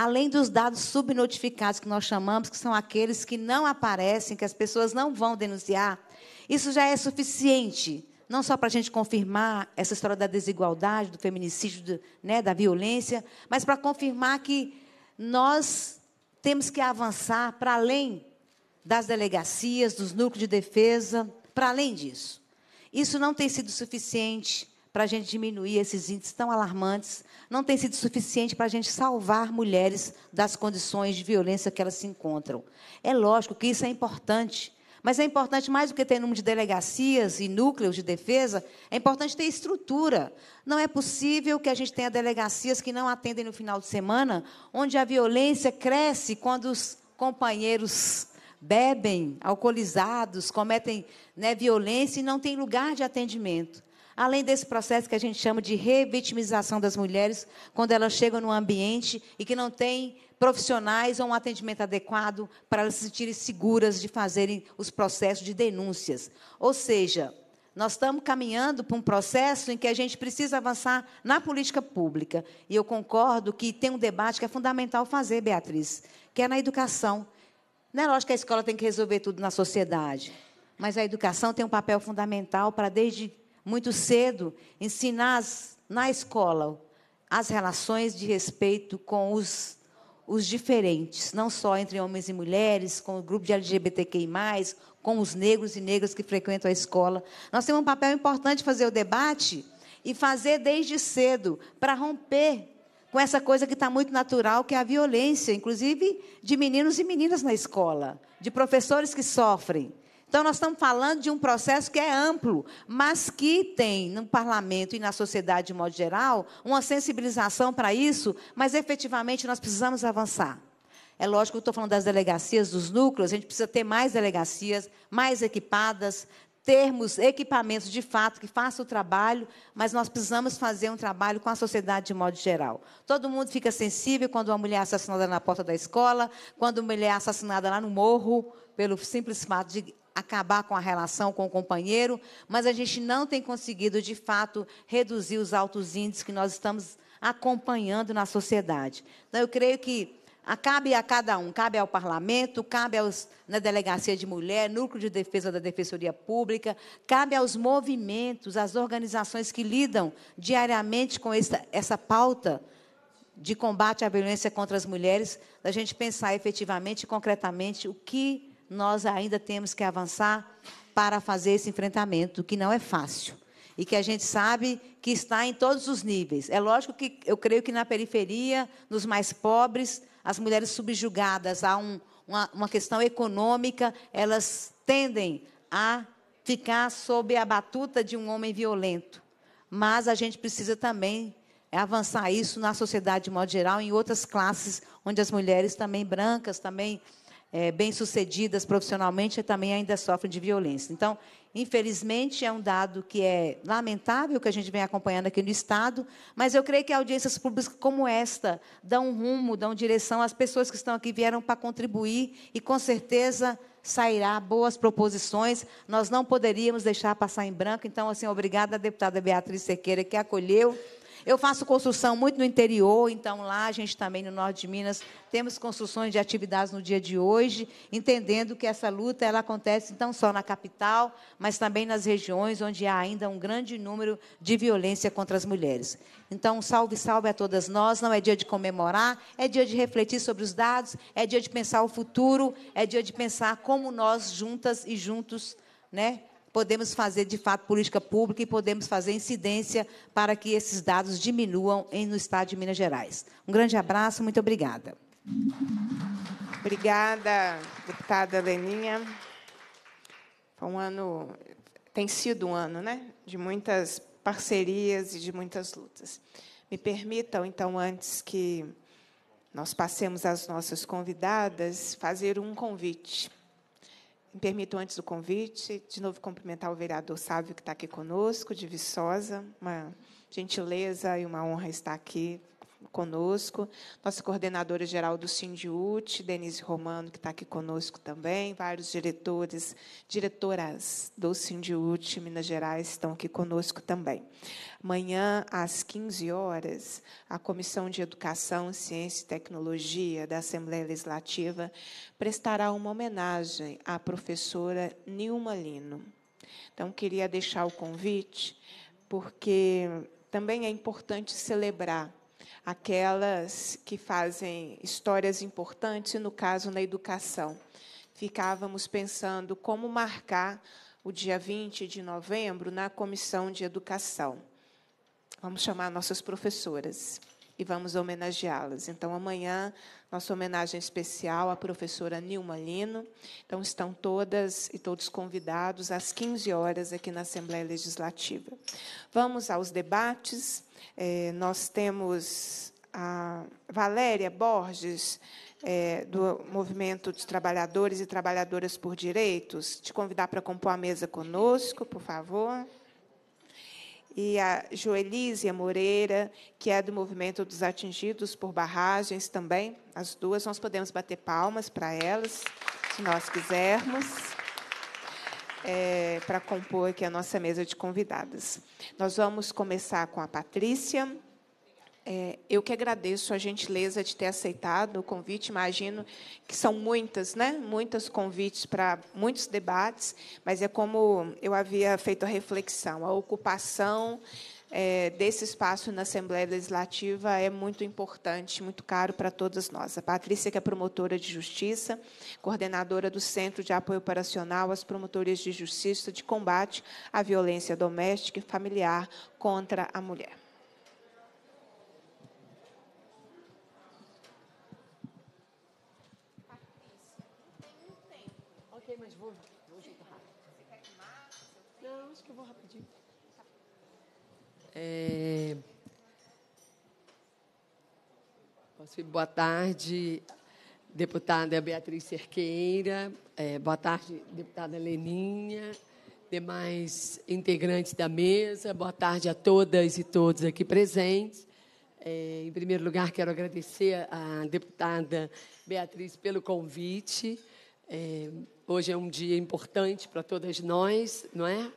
Além dos dados subnotificados que nós chamamos, que são aqueles que não aparecem, que as pessoas não vão denunciar, isso já é suficiente, não só para a gente confirmar essa história da desigualdade, do feminicídio, do, né, da violência, mas para confirmar que nós temos que avançar para além das delegacias, dos núcleos de defesa, para além disso. Isso não tem sido suficiente para a gente diminuir esses índices tão alarmantes, não tem sido suficiente para a gente salvar mulheres das condições de violência que elas se encontram. É lógico que isso é importante, mas é importante mais do que ter número de delegacias e núcleos de defesa, é importante ter estrutura. Não é possível que a gente tenha delegacias que não atendem no final de semana, onde a violência cresce quando os companheiros bebem, alcoolizados, cometem né, violência e não tem lugar de atendimento. Além desse processo que a gente chama de revitimização das mulheres, quando elas chegam num ambiente e que não tem profissionais ou um atendimento adequado para elas se sentirem seguras de fazerem os processos de denúncias. Ou seja, nós estamos caminhando para um processo em que a gente precisa avançar na política pública. E eu concordo que tem um debate que é fundamental fazer, Beatriz, que é na educação. Não é lógico que a escola tem que resolver tudo na sociedade, mas a educação tem um papel fundamental para, desde muito cedo, ensinar na escola as relações de respeito com os os diferentes, não só entre homens e mulheres, com o grupo de LGBTQI, com os negros e negras que frequentam a escola. Nós temos um papel importante fazer o debate e fazer desde cedo, para romper com essa coisa que está muito natural, que é a violência, inclusive de meninos e meninas na escola, de professores que sofrem. Então, nós estamos falando de um processo que é amplo, mas que tem no parlamento e na sociedade de modo geral uma sensibilização para isso, mas efetivamente nós precisamos avançar. É lógico que eu estou falando das delegacias, dos núcleos, a gente precisa ter mais delegacias, mais equipadas, termos equipamentos de fato que façam o trabalho, mas nós precisamos fazer um trabalho com a sociedade de modo geral. Todo mundo fica sensível quando uma mulher é assassinada na porta da escola, quando uma mulher é assassinada lá no morro, pelo simples fato de acabar com a relação com o companheiro, mas a gente não tem conseguido, de fato, reduzir os altos índices que nós estamos acompanhando na sociedade. Então, eu creio que cabe a cada um, cabe ao parlamento, cabe aos, na delegacia de mulher, núcleo de defesa da defensoria pública, cabe aos movimentos, às organizações que lidam diariamente com essa, essa pauta de combate à violência contra as mulheres, da gente pensar efetivamente, e concretamente, o que nós ainda temos que avançar para fazer esse enfrentamento, que não é fácil. E que a gente sabe que está em todos os níveis. É lógico que eu creio que na periferia, nos mais pobres, as mulheres subjugadas a um, uma, uma questão econômica, elas tendem a ficar sob a batuta de um homem violento. Mas a gente precisa também avançar isso na sociedade de modo geral, em outras classes, onde as mulheres também brancas, também é, bem-sucedidas profissionalmente também ainda sofrem de violência. Então, infelizmente, é um dado que é lamentável, que a gente vem acompanhando aqui no Estado, mas eu creio que audiências públicas como esta dão um rumo, dão direção às pessoas que estão aqui, vieram para contribuir, e com certeza sairá boas proposições. Nós não poderíamos deixar passar em branco. Então, assim, obrigada à deputada Beatriz Sequeira, que acolheu eu faço construção muito no interior, então lá a gente também no norte de Minas temos construções de atividades no dia de hoje, entendendo que essa luta ela acontece não só na capital, mas também nas regiões onde há ainda um grande número de violência contra as mulheres. Então, salve, salve a todas nós. Não é dia de comemorar, é dia de refletir sobre os dados, é dia de pensar o futuro, é dia de pensar como nós juntas e juntos, né, podemos fazer de fato política pública e podemos fazer incidência para que esses dados diminuam no estado de Minas Gerais. Um grande abraço, muito obrigada. Obrigada, deputada Leninha. Foi um ano, tem sido um ano, né, de muitas parcerias e de muitas lutas. Me permitam, então, antes que nós passemos às nossas convidadas, fazer um convite. Me permito, antes do convite, de novo cumprimentar o vereador Sávio, que está aqui conosco, de Viçosa. Uma gentileza e uma honra estar aqui conosco, nossa coordenadora geral do Sindiut, Denise Romano, que está aqui conosco também, vários diretores, diretoras do Sindiut Minas Gerais estão aqui conosco também. Amanhã, às 15 horas, a Comissão de Educação, Ciência e Tecnologia da Assembleia Legislativa prestará uma homenagem à professora Nilma Lino. Então, queria deixar o convite, porque também é importante celebrar aquelas que fazem histórias importantes, no caso, na educação. Ficávamos pensando como marcar o dia 20 de novembro na Comissão de Educação. Vamos chamar nossas professoras e vamos homenageá-las. Então, amanhã, nossa homenagem especial à professora Nilma Lino. Então, estão todas e todos convidados às 15 horas aqui na Assembleia Legislativa. Vamos aos debates. É, nós temos a Valéria Borges, é, do Movimento de Trabalhadores e Trabalhadoras por Direitos, te convidar para compor a mesa conosco, por favor e a Joelísia Moreira, que é do Movimento dos Atingidos por Barragens também. As duas, nós podemos bater palmas para elas, se nós quisermos. É, para compor aqui a nossa mesa de convidadas. Nós vamos começar com a Patrícia, é, eu que agradeço a gentileza de ter aceitado o convite. Imagino que são muitas, né? Muitos convites para muitos debates, mas é como eu havia feito a reflexão: a ocupação é, desse espaço na Assembleia Legislativa é muito importante, muito caro para todas nós. A Patrícia, que é promotora de justiça, coordenadora do Centro de Apoio Operacional às Promotorias de Justiça de Combate à Violência Doméstica e Familiar contra a Mulher. É... Boa tarde, deputada Beatriz Cerqueira, é, boa tarde, deputada Leninha, demais integrantes da mesa, boa tarde a todas e todos aqui presentes. É, em primeiro lugar, quero agradecer à deputada Beatriz pelo convite. É, hoje é um dia importante para todas nós, não é?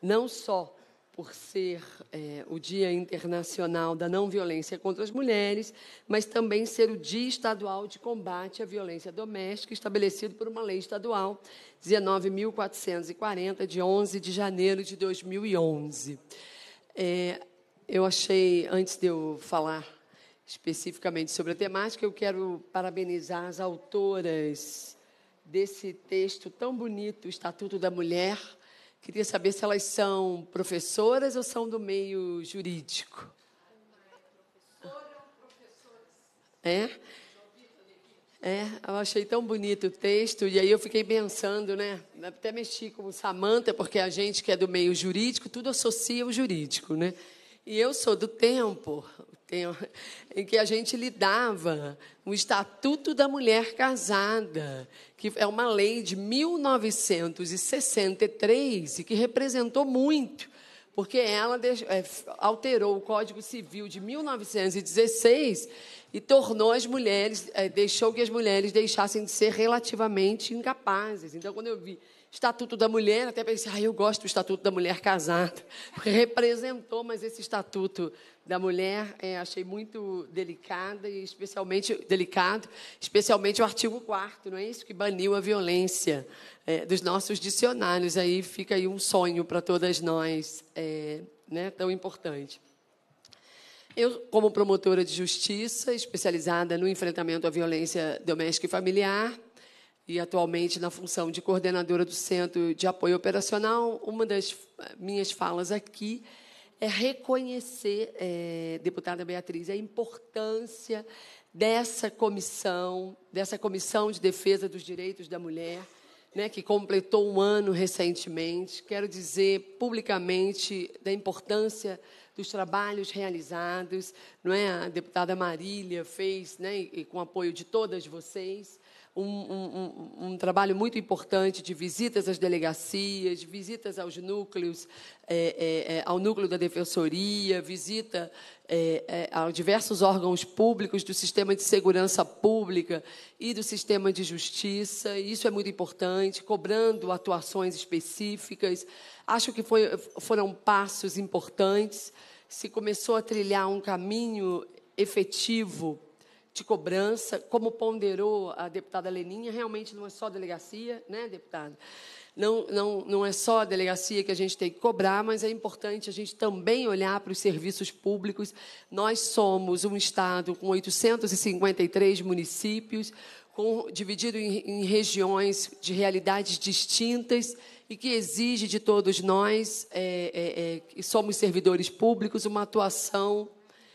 Não só por ser é, o Dia Internacional da Não Violência contra as Mulheres, mas também ser o Dia Estadual de Combate à Violência Doméstica, estabelecido por uma lei estadual 19.440, de 11 de janeiro de 2011. É, eu achei, antes de eu falar especificamente sobre a temática, eu quero parabenizar as autoras desse texto tão bonito, o Estatuto da Mulher Queria saber se elas são professoras ou são do meio jurídico. É? É, eu achei tão bonito o texto, e aí eu fiquei pensando, né? Até mexi com o Samanta, porque a gente que é do meio jurídico, tudo associa o jurídico, né? E eu sou do tempo, em que a gente lidava o Estatuto da Mulher Casada, que é uma lei de 1963 e que representou muito, porque ela é, alterou o Código Civil de 1916 e tornou as mulheres, é, deixou que as mulheres deixassem de ser relativamente incapazes. Então, quando eu vi Estatuto da Mulher, até pensei, ah, eu gosto do Estatuto da Mulher Casada, porque representou, mas esse Estatuto da Mulher é, achei muito delicado, e especialmente, delicado, especialmente o artigo 4 não é isso que baniu a violência é, dos nossos dicionários. Aí fica aí um sonho para todas nós, é, né, tão importante. Eu, como promotora de justiça, especializada no enfrentamento à violência doméstica e familiar, e atualmente na função de coordenadora do Centro de Apoio Operacional, uma das eh, minhas falas aqui é reconhecer, é, deputada Beatriz, a importância dessa comissão, dessa comissão de defesa dos direitos da mulher, né, que completou um ano recentemente. Quero dizer publicamente da importância dos trabalhos realizados, não é? A deputada Marília fez, né, e com apoio de todas vocês um, um, um, trabalho muito importante de visitas às delegacias, visitas aos núcleos, é, é, é, ao núcleo da defensoria, visita é, é, a diversos órgãos públicos do sistema de segurança pública e do sistema de justiça. Isso é muito importante, cobrando atuações específicas. Acho que foi, foram passos importantes. Se começou a trilhar um caminho efetivo de cobrança, como ponderou a deputada Leninha, realmente não é só delegacia, né, deputada? Não, não, não é só a delegacia que a gente tem que cobrar, mas é importante a gente também olhar para os serviços públicos. Nós somos um Estado com 853 municípios, com, dividido em, em regiões de realidades distintas e que exige de todos nós, é, é, é, que somos servidores públicos, uma atuação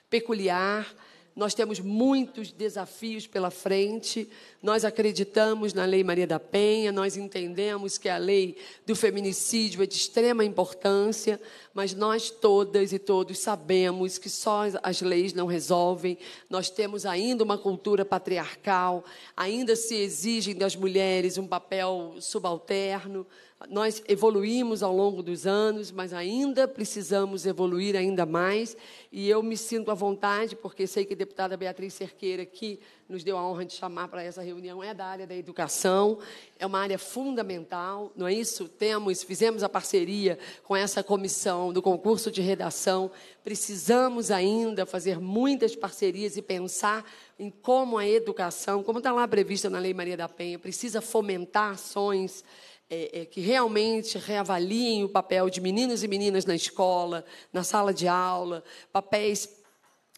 peculiar nós temos muitos desafios pela frente. Nós acreditamos na Lei Maria da Penha, nós entendemos que a lei do feminicídio é de extrema importância, mas nós todas e todos sabemos que só as leis não resolvem. Nós temos ainda uma cultura patriarcal, ainda se exigem das mulheres um papel subalterno. Nós evoluímos ao longo dos anos, mas ainda precisamos evoluir ainda mais. E eu me sinto à vontade, porque sei que a deputada Beatriz Cerqueira, que nos deu a honra de chamar para essa reunião, é da área da educação, é uma área fundamental, não é isso? Temos, fizemos a parceria com essa comissão do concurso de redação. Precisamos ainda fazer muitas parcerias e pensar em como a educação, como está lá prevista na Lei Maria da Penha, precisa fomentar ações é, é, que realmente reavaliem o papel de meninos e meninas na escola, na sala de aula, papéis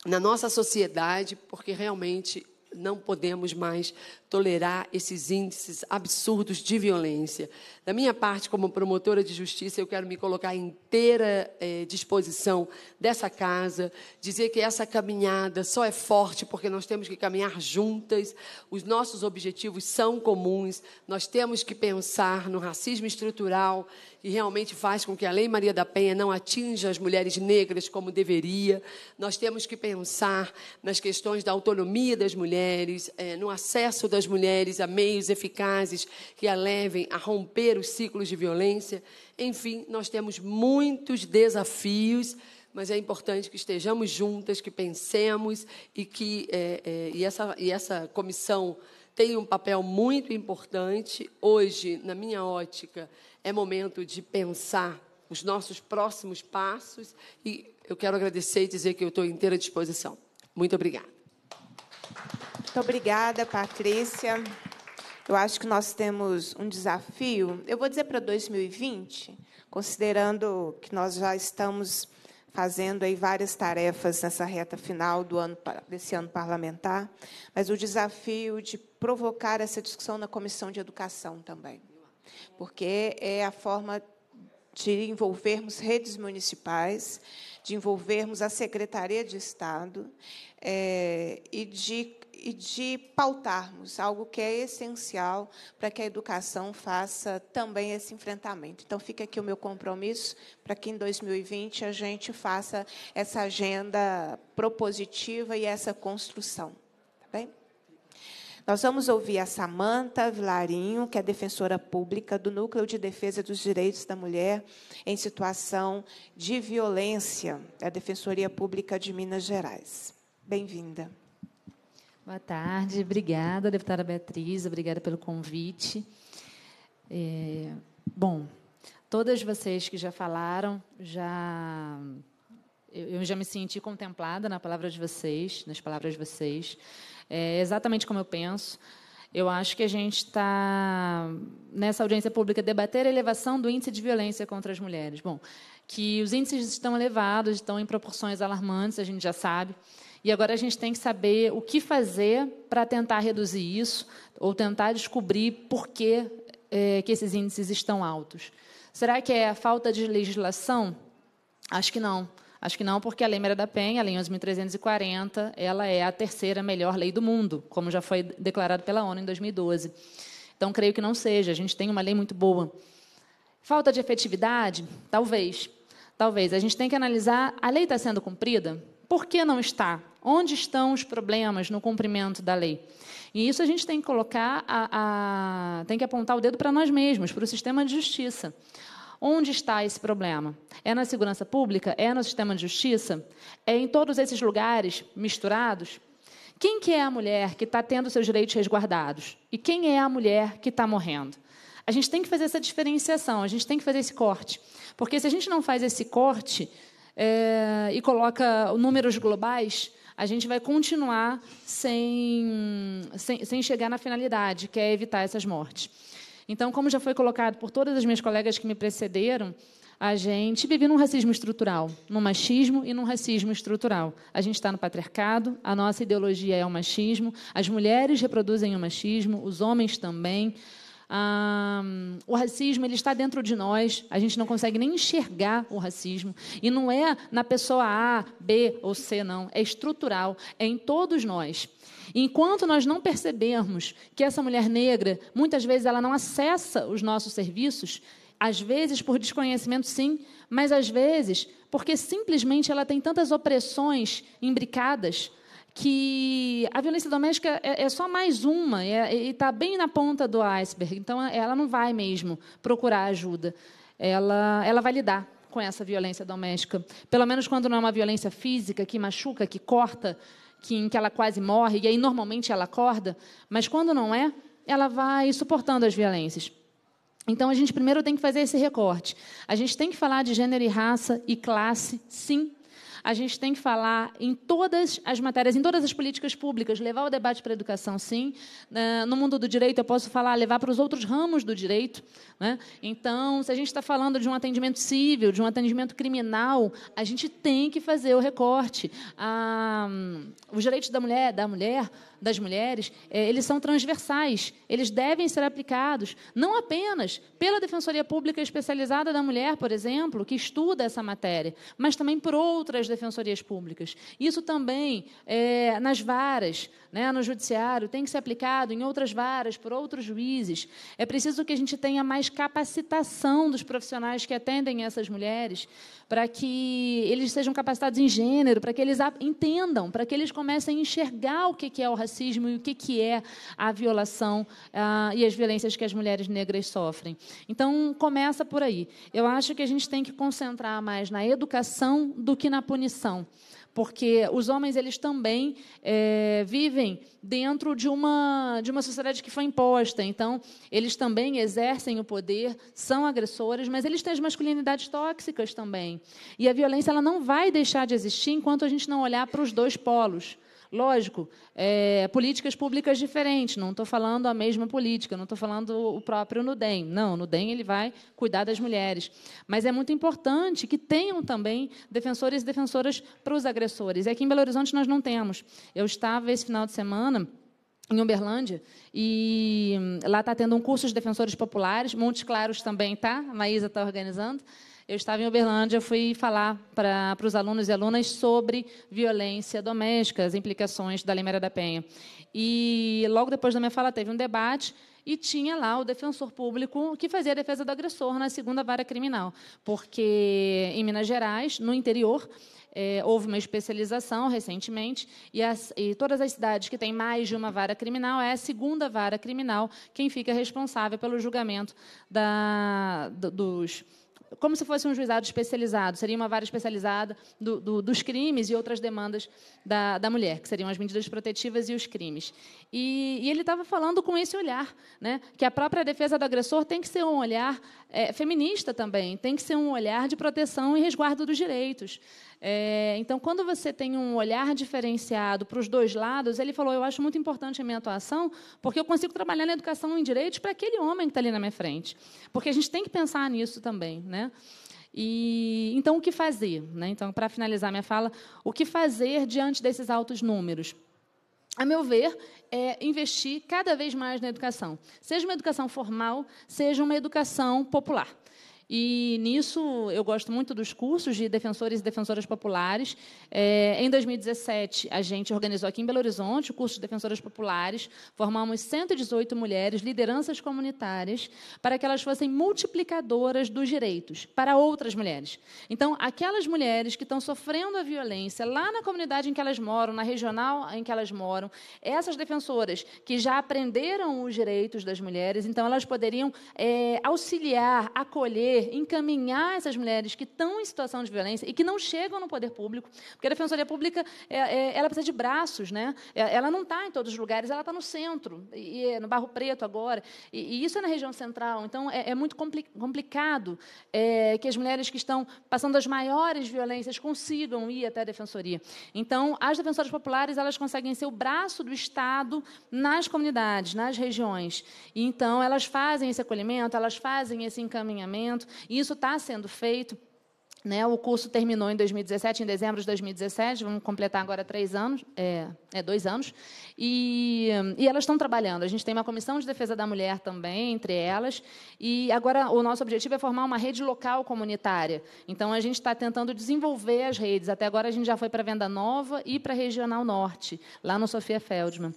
na nossa sociedade, porque realmente não podemos mais tolerar esses índices absurdos de violência. Da minha parte, como promotora de justiça, eu quero me colocar à inteira eh, disposição dessa casa, dizer que essa caminhada só é forte porque nós temos que caminhar juntas, os nossos objetivos são comuns, nós temos que pensar no racismo estrutural que realmente faz com que a Lei Maria da Penha não atinja as mulheres negras como deveria, nós temos que pensar nas questões da autonomia das mulheres, eh, no acesso das das mulheres a meios eficazes que a levem a romper os ciclos de violência. Enfim, nós temos muitos desafios, mas é importante que estejamos juntas, que pensemos e que é, é, e essa, e essa comissão tem um papel muito importante. Hoje, na minha ótica, é momento de pensar os nossos próximos passos e eu quero agradecer e dizer que eu estou inteira à disposição. Muito obrigada. Muito obrigada, Patrícia. Eu acho que nós temos um desafio. Eu vou dizer para 2020, considerando que nós já estamos fazendo aí várias tarefas nessa reta final do ano desse ano parlamentar, mas o desafio de provocar essa discussão na comissão de educação também, porque é a forma de envolvermos redes municipais de envolvermos a Secretaria de Estado é, e, de, e de pautarmos algo que é essencial para que a educação faça também esse enfrentamento. Então, fica aqui o meu compromisso para que em 2020 a gente faça essa agenda propositiva e essa construção. Nós vamos ouvir a Samanta Vilarinho, que é defensora pública do Núcleo de Defesa dos Direitos da Mulher em Situação de Violência, da Defensoria Pública de Minas Gerais. Bem-vinda. Boa tarde, obrigada, deputada Beatriz, obrigada pelo convite. É, bom, todas vocês que já falaram, já eu já me senti contemplada na palavra de vocês, nas palavras de vocês. É exatamente como eu penso. Eu acho que a gente está, nessa audiência pública, debater a elevação do índice de violência contra as mulheres. Bom, que os índices estão elevados, estão em proporções alarmantes, a gente já sabe. E agora a gente tem que saber o que fazer para tentar reduzir isso, ou tentar descobrir por que, é, que esses índices estão altos. Será que é a falta de legislação? Acho que não. Acho que não, porque a Lei Maria da Penha, a Lei 11.340, ela é a terceira melhor lei do mundo, como já foi declarado pela ONU em 2012. Então, creio que não seja. A gente tem uma lei muito boa. Falta de efetividade? Talvez. Talvez. A gente tem que analisar: a lei está sendo cumprida? Por que não está? Onde estão os problemas no cumprimento da lei? E isso a gente tem que colocar, a, a, tem que apontar o dedo para nós mesmos, para o sistema de justiça. Onde está esse problema? É na segurança pública? É no sistema de justiça? É em todos esses lugares misturados? Quem que é a mulher que está tendo seus direitos resguardados? E quem é a mulher que está morrendo? A gente tem que fazer essa diferenciação, a gente tem que fazer esse corte. Porque se a gente não faz esse corte é, e coloca números globais, a gente vai continuar sem, sem, sem chegar na finalidade, que é evitar essas mortes. Então, como já foi colocado por todas as minhas colegas que me precederam, a gente vive num racismo estrutural, num machismo e num racismo estrutural. A gente está no patriarcado, a nossa ideologia é o machismo, as mulheres reproduzem o machismo, os homens também. Ah, o racismo ele está dentro de nós, a gente não consegue nem enxergar o racismo. E não é na pessoa A, B ou C, não. É estrutural, é em todos nós. Enquanto nós não percebermos que essa mulher negra, muitas vezes, ela não acessa os nossos serviços, às vezes por desconhecimento, sim, mas às vezes porque simplesmente ela tem tantas opressões imbricadas que a violência doméstica é, é só mais uma é, e está bem na ponta do iceberg. Então, ela não vai mesmo procurar ajuda. Ela, ela vai lidar com essa violência doméstica. Pelo menos quando não é uma violência física que machuca, que corta, que, em que ela quase morre, e aí normalmente ela acorda, mas quando não é, ela vai suportando as violências. Então, a gente primeiro tem que fazer esse recorte. A gente tem que falar de gênero e raça e classe, sim, a gente tem que falar em todas as matérias, em todas as políticas públicas, levar o debate para a educação, sim. Eh, no mundo do direito, eu posso falar, levar para os outros ramos do direito. Né? Então, se a gente está falando de um atendimento civil, de um atendimento criminal, a gente tem que fazer o recorte. Ah, hum, os direitos da mulher, da mulher, das mulheres, é, eles são transversais, eles devem ser aplicados não apenas pela Defensoria Pública Especializada da Mulher, por exemplo, que estuda essa matéria, mas também por outras defensorias públicas. Isso também é, nas varas, né, no judiciário, tem que ser aplicado em outras varas, por outros juízes. É preciso que a gente tenha mais capacitação dos profissionais que atendem essas mulheres para que eles sejam capacitados em gênero, para que eles entendam, para que eles comecem a enxergar o que é o racismo e o que é a violação ah, e as violências que as mulheres negras sofrem. Então, começa por aí. Eu acho que a gente tem que concentrar mais na educação do que na punição porque os homens eles também é, vivem dentro de uma, de uma sociedade que foi imposta. Então, eles também exercem o poder, são agressores, mas eles têm as masculinidades tóxicas também. E a violência ela não vai deixar de existir enquanto a gente não olhar para os dois polos. Lógico, é, políticas públicas diferentes, não estou falando a mesma política, não estou falando o próprio Nudem. Não, o Nudem ele vai cuidar das mulheres. Mas é muito importante que tenham também defensores e defensoras para os agressores. E aqui em Belo Horizonte nós não temos. Eu estava esse final de semana em Uberlândia, e hum, lá está tendo um curso de defensores populares, Montes Claros também está, a Maísa está organizando, eu estava em Uberlândia, fui falar para, os alunos e alunas sobre violência doméstica, as implicações da Limeira da Penha. E logo depois da minha fala teve um debate e tinha lá o defensor público que fazia a defesa do agressor na segunda vara criminal, porque em Minas Gerais, no interior, é, houve uma especialização recentemente e, as, e, todas as cidades que têm mais de uma vara criminal é a segunda vara criminal quem fica responsável pelo julgamento da, do, dos como se fosse um juizado especializado, seria uma vara especializada do, do, dos crimes e outras demandas da, da mulher, que seriam as medidas protetivas e os crimes. E, e ele estava falando com esse olhar, né, que a própria defesa do agressor tem que ser um olhar é, feminista também, tem que ser um olhar de proteção e resguardo dos direitos. É, então, quando você tem um olhar diferenciado para os dois lados, ele falou: Eu acho muito importante a minha atuação, porque eu consigo trabalhar na educação em direitos para aquele homem que está ali na minha frente. Porque a gente tem que pensar nisso também. Né? E, então, o que fazer? Né? Então, para finalizar minha fala, o que fazer diante desses altos números? A meu ver, é investir cada vez mais na educação, seja uma educação formal, seja uma educação popular. E nisso eu gosto muito dos cursos de defensores e defensoras populares. É, em 2017, a gente organizou aqui em Belo Horizonte o curso de defensoras populares. Formamos 118 mulheres, lideranças comunitárias, para que elas fossem multiplicadoras dos direitos para outras mulheres. Então, aquelas mulheres que estão sofrendo a violência lá na comunidade em que elas moram, na regional em que elas moram, essas defensoras que já aprenderam os direitos das mulheres, então elas poderiam é, auxiliar, acolher, poder encaminhar essas mulheres que estão em situação de violência e que não chegam no poder público, porque a defensoria pública é, é, ela precisa de braços, né? É, ela não está em todos os lugares, ela está no centro, e no Barro Preto agora, e, isso é na região central. Então é, muito complicado que as mulheres que estão passando as maiores violências consigam ir até a defensoria. Então as defensoras populares elas conseguem ser o braço do Estado nas comunidades, nas regiões. E, então elas fazem esse acolhimento, elas fazem esse encaminhamento e isso está sendo feito. Né? O curso terminou em 2017, em dezembro de 2017, vamos completar agora três anos, é, é dois anos, e, e, elas estão trabalhando. A gente tem uma comissão de defesa da mulher também, entre elas, e agora o nosso objetivo é formar uma rede local comunitária. Então, a gente está tentando desenvolver as redes. Até agora, a gente já foi para a Venda Nova e para a Regional Norte, lá no Sofia Feldman.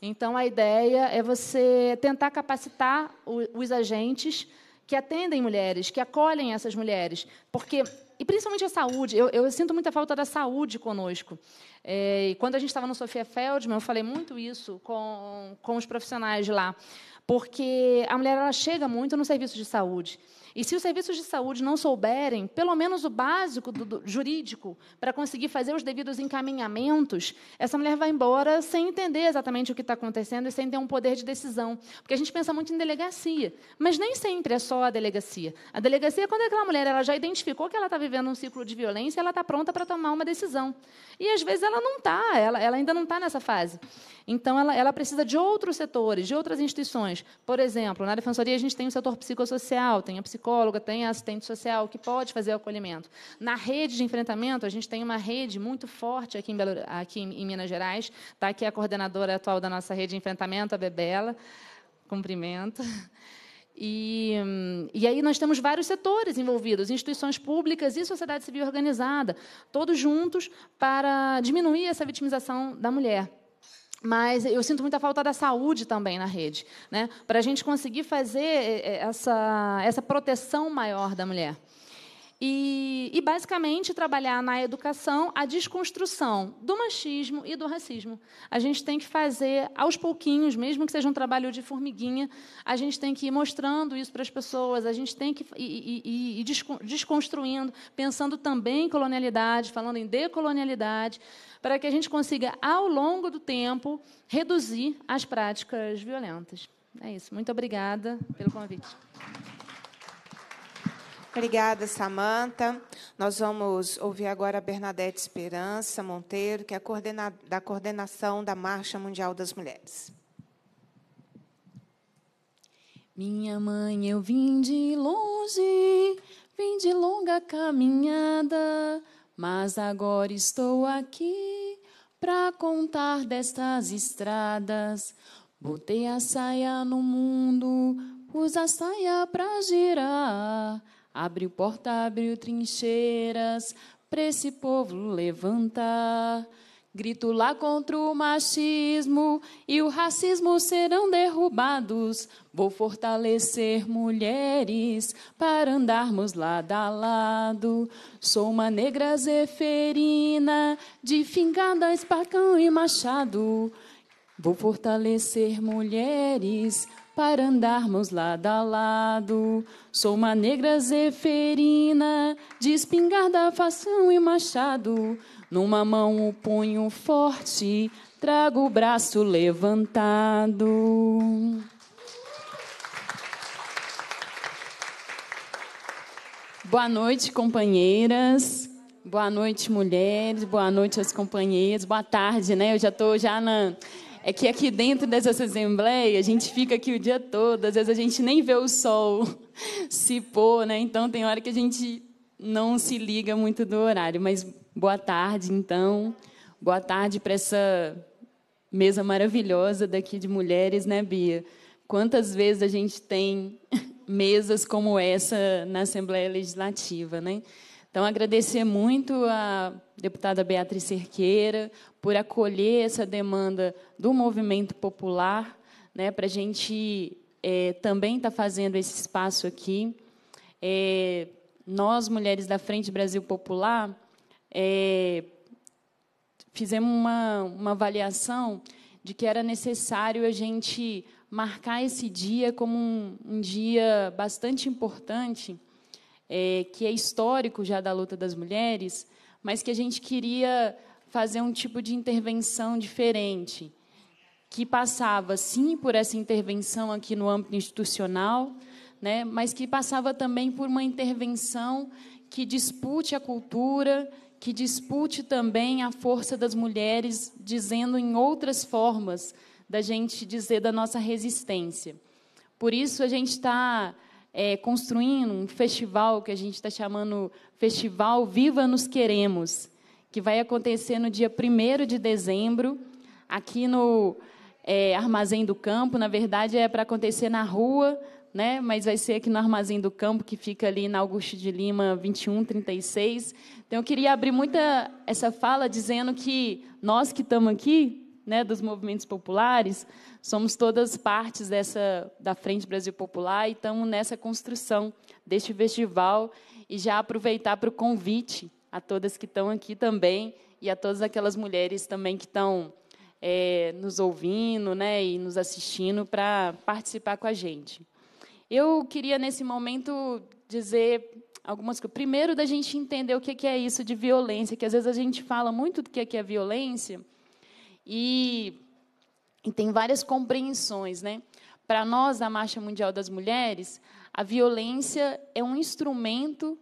Então, a ideia é você tentar capacitar os agentes que atendem mulheres, que acolhem essas mulheres, porque e principalmente a saúde. Eu, eu sinto muita falta da saúde conosco. É, e quando a gente estava no Sofia Feldman, eu falei muito isso com, com os profissionais de lá, porque a mulher ela chega muito no serviço de saúde. E se os serviços de saúde não souberem, pelo menos o básico do, do, jurídico, para conseguir fazer os devidos encaminhamentos, essa mulher vai embora sem entender exatamente o que está acontecendo e sem ter um poder de decisão. Porque a gente pensa muito em delegacia, mas nem sempre é só a delegacia. A delegacia é quando aquela mulher ela já identificou que ela está vivendo um ciclo de violência, ela está pronta para tomar uma decisão. E às vezes ela não está, ela, ela ainda não está nessa fase. Então, ela, ela, precisa de outros setores, de outras instituições. Por exemplo, na defensoria a gente tem o setor psicossocial, tem a psic psicóloga, tem assistente social que pode fazer o acolhimento. Na rede de enfrentamento, a gente tem uma rede muito forte aqui em, Belo, aqui em Minas Gerais, Está aqui a coordenadora atual da nossa rede de enfrentamento, a Bebela. Cumprimento. E, e, aí nós temos vários setores envolvidos, instituições públicas e sociedade civil organizada, todos juntos para diminuir essa vitimização da mulher mas eu sinto muita falta da saúde também na rede, né? para a gente conseguir fazer eh, eh, essa, essa proteção maior da mulher. E, e, basicamente trabalhar na educação a desconstrução do machismo e do racismo. A gente tem que fazer aos pouquinhos, mesmo que seja um trabalho de formiguinha, a gente tem que ir mostrando isso para as pessoas, a gente tem que ir, ir, ir desconstruindo, pensando também em colonialidade, falando em decolonialidade, para que a gente consiga, ao longo do tempo, reduzir as práticas violentas. É isso. Muito obrigada pelo convite. Obrigada, Samanta. Nós vamos ouvir agora a Bernadette Esperança Monteiro, que é coordena da coordenação da Marcha Mundial das Mulheres. Minha mãe, eu vim de longe, vim de longa caminhada, mas agora estou aqui para contar destas estradas. Botei a saia no mundo, pus a saia para girar. Abriu porta, abriu trincheiras para esse povo levantar. Grito lá contra o machismo e o racismo serão derrubados. Vou fortalecer mulheres para andarmos lado a lado. Sou uma negra zeferina de fingada, espacão e machado. Vou fortalecer mulheres para andarmos lado a lado. Sou uma negra zeferina, de espingarda, facão e machado. Numa mão o punho forte, trago o braço levantado. Boa noite, companheiras. Boa noite, mulheres. Boa noite as companheiras. Boa tarde, né? Eu já estou já na é que aqui dentro dessas assembleias a gente fica aqui o dia todo, às vezes a gente nem vê o sol se pôr, né? Então tem hora que a gente não se liga muito do horário. Mas boa tarde, então. Boa tarde para essa mesa maravilhosa daqui de mulheres, né, Bia? Quantas vezes a gente tem mesas como essa na Assembleia Legislativa, né? Então, agradecer muito à deputada Beatriz Cerqueira por acolher essa demanda do movimento popular, né, para a gente é, também estar tá fazendo esse espaço aqui. É, nós, mulheres da Frente Brasil Popular, é, fizemos uma, uma avaliação de que era necessário a gente marcar esse dia como um, um dia bastante importante é, que é histórico já da luta das mulheres, mas que a gente queria fazer um tipo de intervenção diferente, que passava, sim, por essa intervenção aqui no âmbito institucional, né, mas que passava também por uma intervenção que dispute a cultura, que dispute também a força das mulheres, dizendo em outras formas da gente dizer da nossa resistência. Por isso, a gente está é, construindo um festival que a gente está chamando Festival Viva Nos Queremos, que vai acontecer no dia 1 de dezembro, aqui no é, Armazém do Campo. Na verdade, é para acontecer na rua, né? mas vai ser aqui no Armazém do Campo, que fica ali na Augusto de Lima, 2136. Então, eu queria abrir muita essa fala dizendo que nós que estamos aqui, né, dos movimentos populares, somos todas partes dessa da Frente Brasil Popular e estamos nessa construção deste festival e já aproveitar para o convite a todas que estão aqui também e a todas aquelas mulheres também que estão é, nos ouvindo né, e nos assistindo para participar com a gente. Eu queria, nesse momento, dizer algumas coisas. Primeiro, da gente entender o que é isso de violência, que às vezes a gente fala muito do que é violência, e, e tem várias compreensões, né? Para nós, da Marcha Mundial das Mulheres, a violência é um instrumento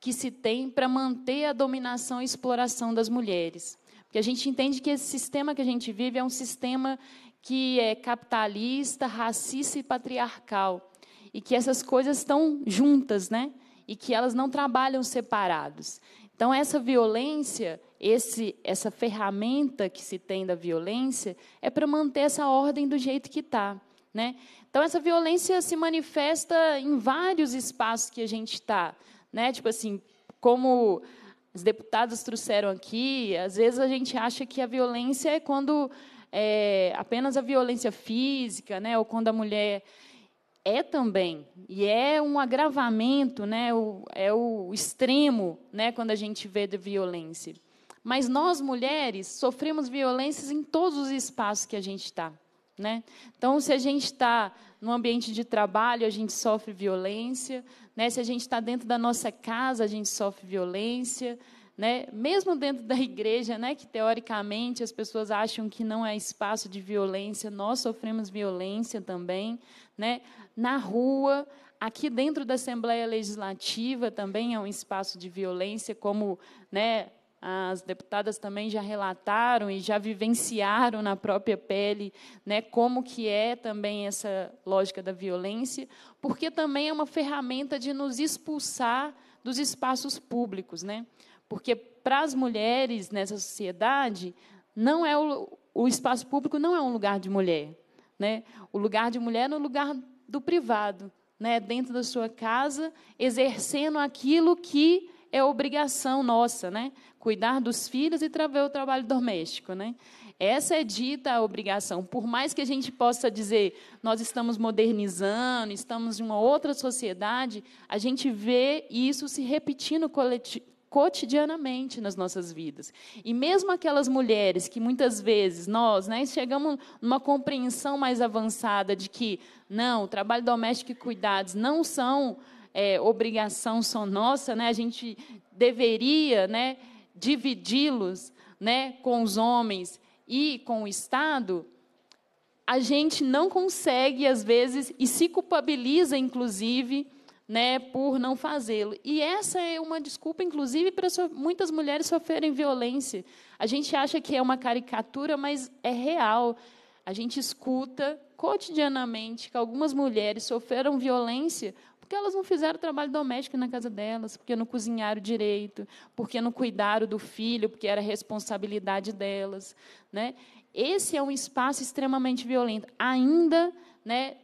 que se tem para manter a dominação e exploração das mulheres. Porque a gente entende que esse sistema que a gente vive é um sistema que é capitalista, racista e patriarcal. E que essas coisas estão juntas, né? E que elas não trabalham separados. Então, essa violência, esse, essa ferramenta que se tem da violência, é para manter essa ordem do jeito que está. Né? Então, essa violência se manifesta em vários espaços que a gente está. Né? Tipo assim, como os deputados trouxeram aqui, às vezes a gente acha que a violência é quando é, apenas a violência física, né? ou quando a mulher é também e é um agravamento, né? O, é o extremo, né? Quando a gente vê de violência. Mas nós mulheres sofremos violências em todos os espaços que a gente está, né? Então, se a gente está no ambiente de trabalho, a gente sofre violência, né? Se a gente está dentro da nossa casa, a gente sofre violência. Né? Mesmo dentro da igreja, né? que teoricamente as pessoas acham que não é espaço de violência, nós sofremos violência também, né? na rua, aqui dentro da Assembleia Legislativa também é um espaço de violência, como né, as deputadas também já relataram e já vivenciaram na própria pele, né, como que é também essa lógica da violência, porque também é uma ferramenta de nos expulsar dos espaços públicos, né? Porque para as mulheres nessa sociedade não é o, o espaço público não é um lugar de mulher, né? O lugar de mulher é no lugar do privado, né, dentro da sua casa, exercendo aquilo que é obrigação nossa, né? Cuidar dos filhos e trazer o trabalho doméstico, né? Essa é dita a obrigação. Por mais que a gente possa dizer, nós estamos modernizando, estamos em uma outra sociedade, a gente vê isso se repetindo cotidianamente nas nossas vidas. E mesmo aquelas mulheres que muitas vezes nós né, chegamos numa compreensão mais avançada de que, não, trabalho doméstico e cuidados não são é, obrigação só nossa, né, a gente deveria né, dividi-los né, com os homens e com o Estado, a gente não consegue, às vezes, e se culpabiliza, inclusive, né, por não fazê-lo. E essa é uma desculpa, inclusive, para so muitas mulheres sofrerem violência. A gente acha que é uma caricatura, mas é real. A gente escuta cotidianamente que algumas mulheres sofreram violência porque elas não fizeram trabalho doméstico na casa delas, porque não cozinharam direito, porque não cuidaram do filho, porque era responsabilidade delas, né? Esse é um espaço extremamente violento. Ainda, né,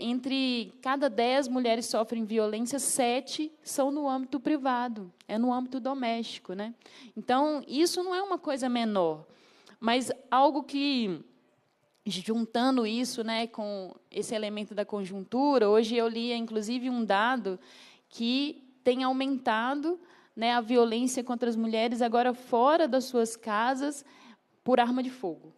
entre cada dez mulheres que sofrem violência, sete são no âmbito privado, é no âmbito doméstico. Né? Então, isso não é uma coisa menor, mas algo que, juntando isso né, com esse elemento da conjuntura, hoje eu li, inclusive, um dado que tem aumentado né, a violência contra as mulheres agora fora das suas casas por arma de fogo.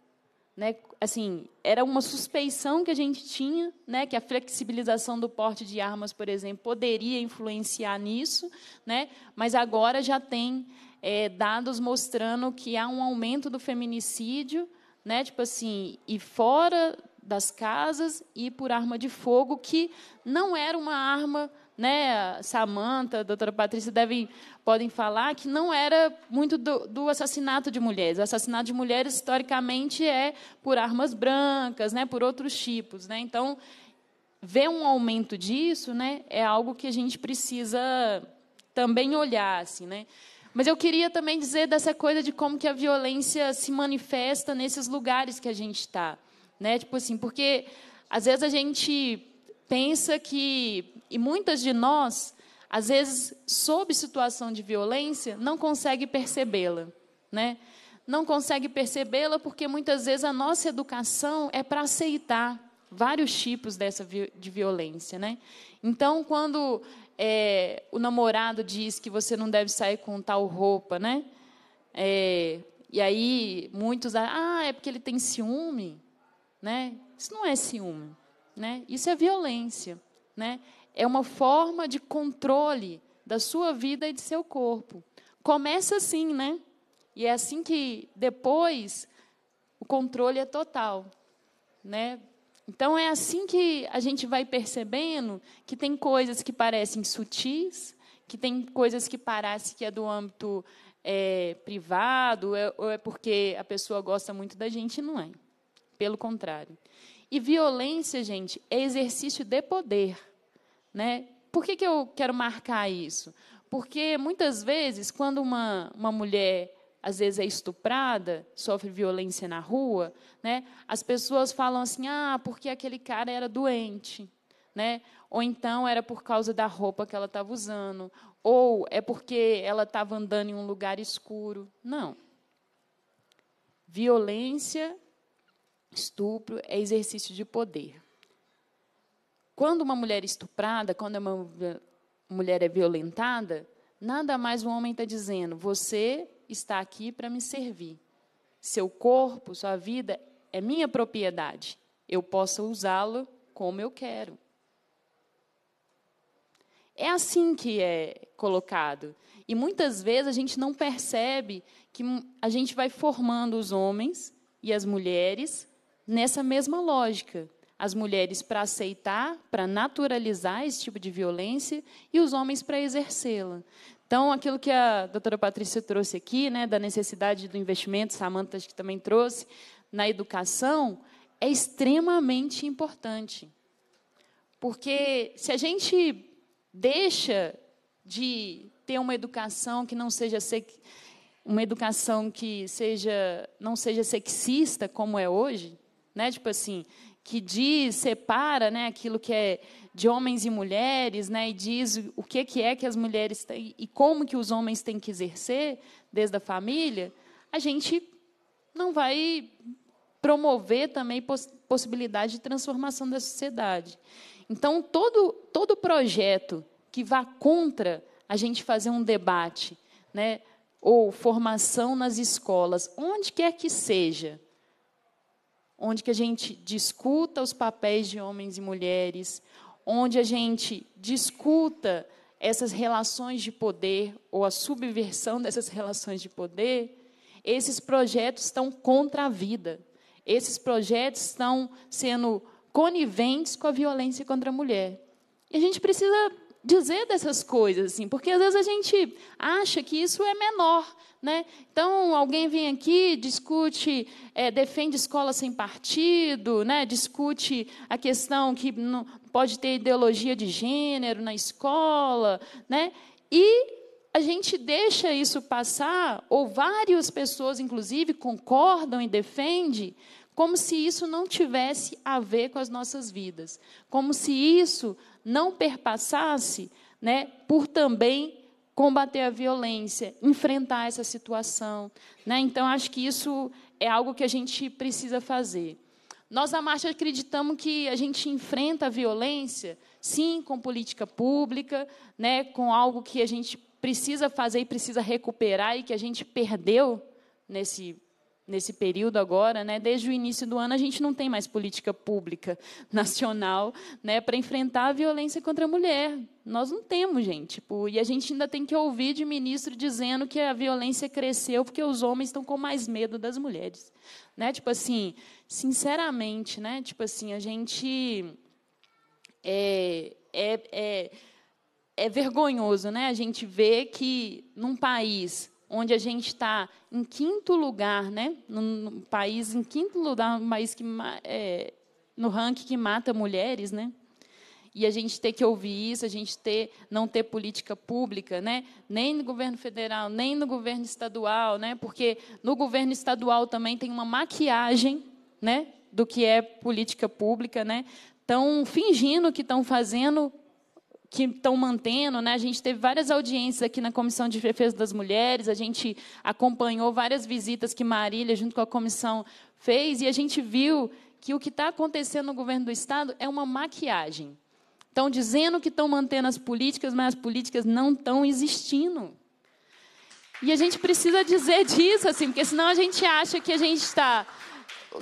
Né, assim, era uma suspeição que a gente tinha, né, que a flexibilização do porte de armas, por exemplo, poderia influenciar nisso, né, mas agora já tem é, dados mostrando que há um aumento do feminicídio, né, tipo assim, e fora das casas e por arma de fogo, que não era uma arma né, Samanta, a doutora Patrícia devem, podem falar, que não era muito do, do, assassinato de mulheres. O assassinato de mulheres, historicamente, é por armas brancas, né, por outros tipos. Né? Então, ver um aumento disso né, é algo que a gente precisa também olhar. Assim, né? Mas eu queria também dizer dessa coisa de como que a violência se manifesta nesses lugares que a gente está. Né? Tipo assim, porque às vezes a gente pensa que e muitas de nós, às vezes, sob situação de violência, não consegue percebê-la, né? Não consegue percebê-la porque muitas vezes a nossa educação é para aceitar vários tipos dessa de violência, né? Então, quando é, o namorado diz que você não deve sair com tal roupa, né? É, e aí muitos, ah, é porque ele tem ciúme, né? Isso não é ciúme, né? Isso é violência. Né? É uma forma de controle da sua vida e de seu corpo. Começa assim, né? E é assim que depois o controle é total, né? Então é assim que a gente vai percebendo que tem coisas que parecem sutis, que tem coisas que parece que é do âmbito é, privado, é, ou é porque a pessoa gosta muito da gente, não é. Pelo contrário. E violência, gente, é exercício de poder. Né? Por que, que eu quero marcar isso? Porque muitas vezes, quando uma, uma mulher às vezes é estuprada, sofre violência na rua, né? As pessoas falam assim: "Ah, porque aquele cara era doente", né? Ou então era por causa da roupa que ela estava usando, ou é porque ela estava andando em um lugar escuro. Não. Violência Estupro é exercício de poder. Quando uma mulher é estuprada, quando uma mulher é violentada, nada mais o homem está dizendo: você está aqui para me servir. Seu corpo, sua vida é minha propriedade. Eu posso usá-lo como eu quero. É assim que é colocado. E muitas vezes a gente não percebe que a gente vai formando os homens e as mulheres nessa mesma lógica. As mulheres para aceitar, para naturalizar esse tipo de violência e os homens para exercê-la. Então, aquilo que a doutora Patrícia trouxe aqui, né, da necessidade do investimento, Samanta que também trouxe, na educação, é extremamente importante. Porque se a gente deixa de ter uma educação que não seja uma educação que seja não seja sexista como é hoje, né? Tipo assim, que diz, separa, né, aquilo que é de homens e mulheres, né, e diz o que que é que as mulheres têm e como que os homens têm que exercer desde a família, a gente não vai promover também poss possibilidade de transformação da sociedade. Então, todo todo projeto que vá contra a gente fazer um debate, né, ou formação nas escolas, onde quer que seja, onde que a gente discuta os papéis de homens e mulheres, onde a gente discuta essas relações de poder ou a subversão dessas relações de poder, esses projetos estão contra a vida. Esses projetos estão sendo coniventes com a violência contra a mulher. E a gente precisa dizer dessas coisas, assim, porque às vezes a gente acha que isso é menor. Né? Então, alguém vem aqui, discute, é, defende escola sem partido, né? discute a questão que não pode ter ideologia de gênero na escola, né? e a gente deixa isso passar, ou várias pessoas, inclusive, concordam e defendem, como se isso não tivesse a ver com as nossas vidas. Como se isso não perpassasse né, por também combater a violência, enfrentar essa situação. Né? Então, acho que isso é algo que a gente precisa fazer. Nós, na Marcha, acreditamos que a gente enfrenta a violência, sim, com política pública, né, com algo que a gente precisa fazer e precisa recuperar e que a gente perdeu nesse nesse período agora, né, desde o início do ano, a gente não tem mais política pública nacional né, para enfrentar a violência contra a mulher. Nós não temos, gente. Tipo, e a gente ainda tem que ouvir de ministro dizendo que a violência cresceu porque os homens estão com mais medo das mulheres. Né? Tipo assim, sinceramente, né? Tipo assim, a gente é, é, é, é vergonhoso, né? A gente vê que num país onde a gente está em quinto lugar, né? No, país, em quinto lugar, no país que é, no ranking que mata mulheres, né? E a gente ter que ouvir isso, a gente ter não ter política pública, né? Nem no governo federal, nem no governo estadual, né? Porque no governo estadual também tem uma maquiagem, né? Do que é política pública, né? Estão fingindo que estão fazendo que estão mantendo, né? A gente teve várias audiências aqui na Comissão de Defesa das Mulheres, a gente acompanhou várias visitas que Marília, junto com a comissão, fez, e a gente viu que o que está acontecendo no governo do Estado é uma maquiagem. Estão dizendo que estão mantendo as políticas, mas as políticas não estão existindo. E a gente precisa dizer disso, assim, porque senão a gente acha que a gente está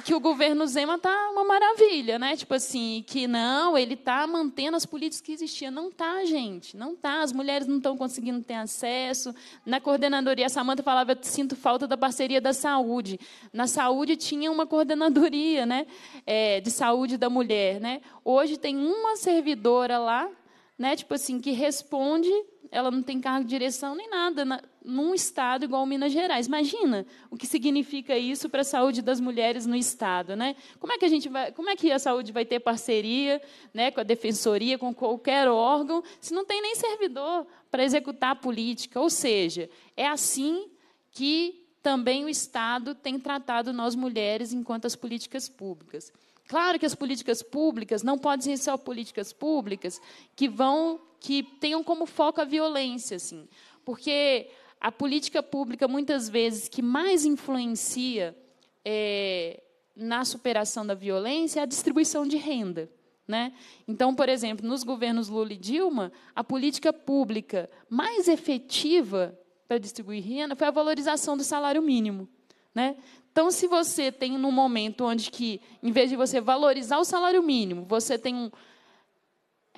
que o governo Zema tá uma maravilha, né? Tipo assim, que não, ele tá mantendo as políticas que existiam. Não tá, gente, não tá. As mulheres não estão conseguindo ter acesso. Na coordenadoria, a Samanta falava, eu sinto falta da parceria da saúde. Na saúde tinha uma coordenadoria, né? É, de saúde da mulher, né? Hoje tem uma servidora lá, né? Tipo assim, que responde ela não tem cargo de direção nem nada num estado igual Minas Gerais. Imagina o que significa isso para a saúde das mulheres no estado, né? Como é que a gente vai, como é que a saúde vai ter parceria, né, com a defensoria, com qualquer órgão, se não tem nem servidor para executar a política? Ou seja, é assim que também o estado tem tratado nós mulheres enquanto as políticas públicas. Claro que as políticas públicas não podem ser só políticas públicas que vão que tenham como foco a violência, assim, porque a política pública, muitas vezes, que mais influencia é, na superação da violência é a distribuição de renda. Né? Então, por exemplo, nos governos Lula e Dilma, a política pública mais efetiva para distribuir renda foi a valorização do salário mínimo. Né? Então, se você tem num momento onde que, em vez de você valorizar o salário mínimo, você tem um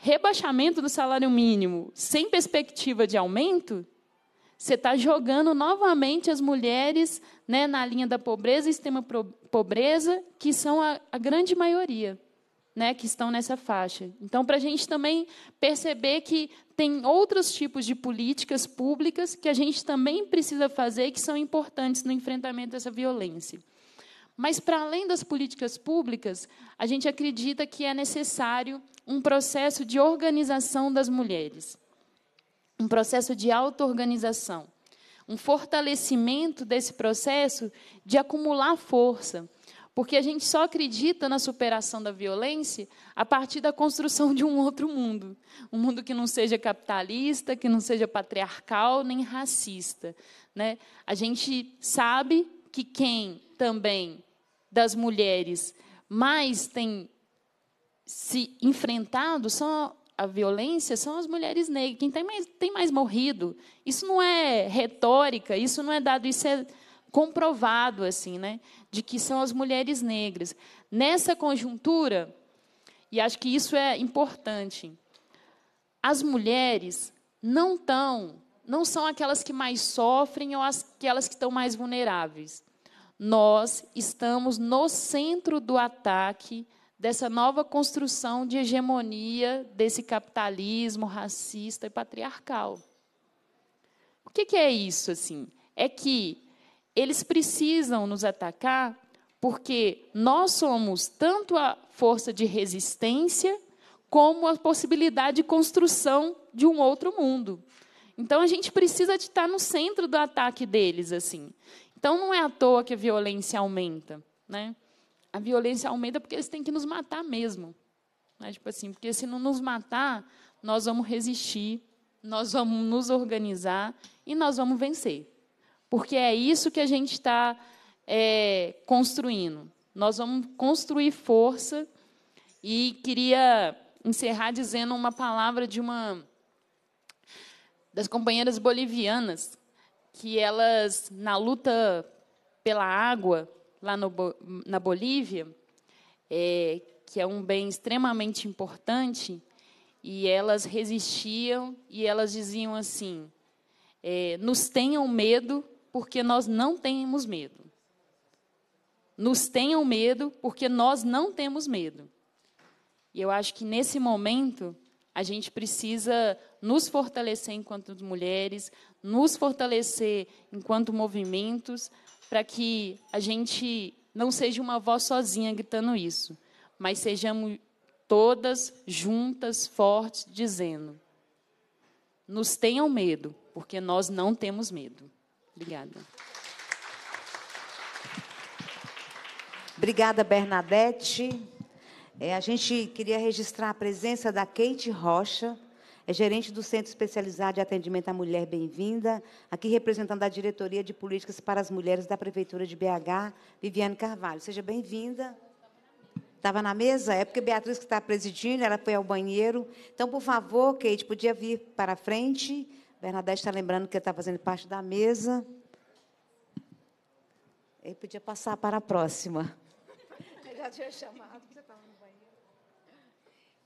rebaixamento do salário mínimo sem perspectiva de aumento, você está jogando novamente as mulheres né, na linha da pobreza, sistema pobreza, que são a, a grande maioria. Né, que estão nessa faixa. Então, para a gente também perceber que tem outros tipos de políticas públicas que a gente também precisa fazer que são importantes no enfrentamento dessa violência. Mas, para além das políticas públicas, a gente acredita que é necessário um processo de organização das mulheres um processo de auto-organização, um fortalecimento desse processo de acumular força, porque a gente só acredita na superação da violência a partir da construção de um outro mundo, um mundo que não seja capitalista, que não seja patriarcal nem racista, né? A gente sabe que quem também das mulheres mais tem se enfrentado são a violência são as mulheres negras, quem tem mais, tem mais morrido. Isso não é retórica, isso não é dado, isso é comprovado assim, né, de que são as mulheres negras. Nessa conjuntura, e acho que isso é importante, as mulheres não estão, não são aquelas que mais sofrem ou aquelas que estão mais vulneráveis. Nós estamos no centro do ataque dessa nova construção de hegemonia desse capitalismo racista e patriarcal. O que, que é isso assim? É que eles precisam nos atacar porque nós somos tanto a força de resistência como a possibilidade de construção de um outro mundo. Então a gente precisa de estar no centro do ataque deles assim. Então não é à toa que a violência aumenta, né? a violência aumenta porque eles têm que nos matar mesmo. Né? Tipo assim, porque se não nos matar, nós vamos resistir, nós vamos nos organizar e nós vamos vencer. Porque é isso que a gente está é, construindo. Nós vamos construir força e queria encerrar dizendo uma palavra de uma das companheiras bolivianas que elas na luta pela água lá no, na Bolívia, é, que é um bem extremamente importante, e elas resistiam e elas diziam assim: é, nos tenham medo, porque nós não temos medo. Nos tenham medo, porque nós não temos medo. E eu acho que nesse momento a gente precisa nos fortalecer enquanto mulheres, nos fortalecer enquanto movimentos, para que a gente não seja uma voz sozinha gritando isso, mas sejamos todas juntas, fortes, dizendo: nos tenham medo, porque nós não temos medo. Obrigada. Obrigada, Bernadette. É, a gente queria registrar a presença da Kate Rocha é gerente do Centro Especializado de Atendimento à Mulher Bem-vinda, aqui representando a Diretoria de Políticas para as Mulheres da Prefeitura de BH, Viviane Carvalho. Seja bem-vinda. Estava na mesa? É porque Beatriz que está presidindo, ela foi ao banheiro. Então, por favor, Kate, podia vir para frente. Bernadette está lembrando que está fazendo parte da mesa. Ele podia passar para a próxima. Eu já tinha chamado, você estava no banheiro.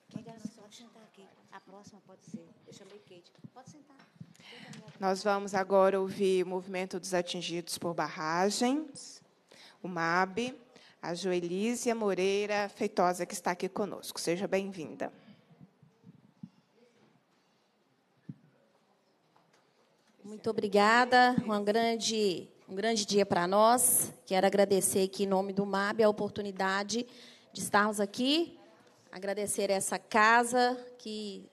Quem próxima pode ser. Eu chamei Kate. Pode sentar. Nós vamos agora ouvir o Movimento dos Atingidos por Barragens, o MAB, a Joelísia Moreira Feitosa, que está aqui conosco. Seja bem-vinda. Muito obrigada. Um grande, um grande dia para nós. Quero agradecer aqui em nome do MAB a oportunidade de estarmos aqui. Agradecer essa casa que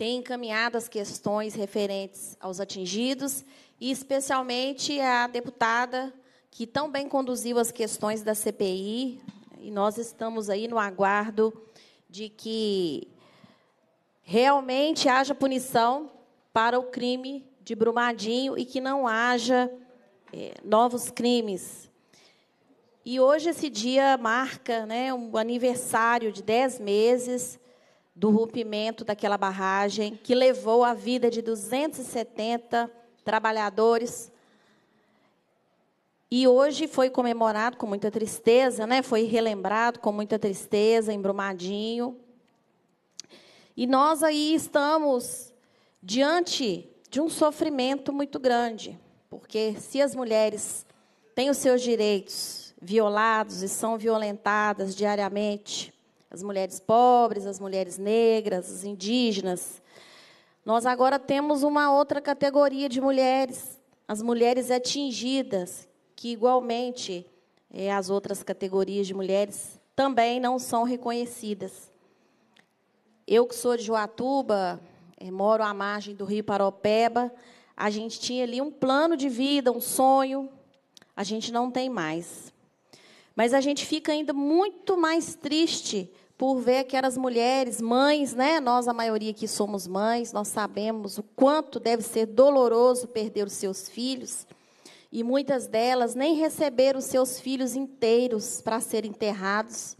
tem encaminhado as questões referentes aos atingidos e, especialmente, a deputada que tão bem conduziu as questões da CPI. E nós estamos aí no aguardo de que realmente haja punição para o crime de Brumadinho e que não haja é, novos crimes. E hoje esse dia marca né, um aniversário de dez meses do rompimento daquela barragem que levou a vida de 270 trabalhadores. E hoje foi comemorado com muita tristeza, né? Foi relembrado com muita tristeza em Brumadinho. E nós aí estamos diante de um sofrimento muito grande, porque se as mulheres têm os seus direitos violados e são violentadas diariamente, as mulheres pobres, as mulheres negras, as indígenas. Nós agora temos uma outra categoria de mulheres, as mulheres atingidas, que igualmente é, as outras categorias de mulheres também não são reconhecidas. Eu que sou de Joatuba, é, eh, moro à margem do Rio Paropeba, a gente tinha ali um plano de vida, um sonho, a gente não tem mais. Mas a gente fica ainda muito mais triste por ver que mulheres, mães, né? Nós, a maioria que somos mães, nós sabemos o quanto deve ser doloroso perder os seus filhos. E muitas delas nem receberam os seus filhos inteiros para serem enterrados.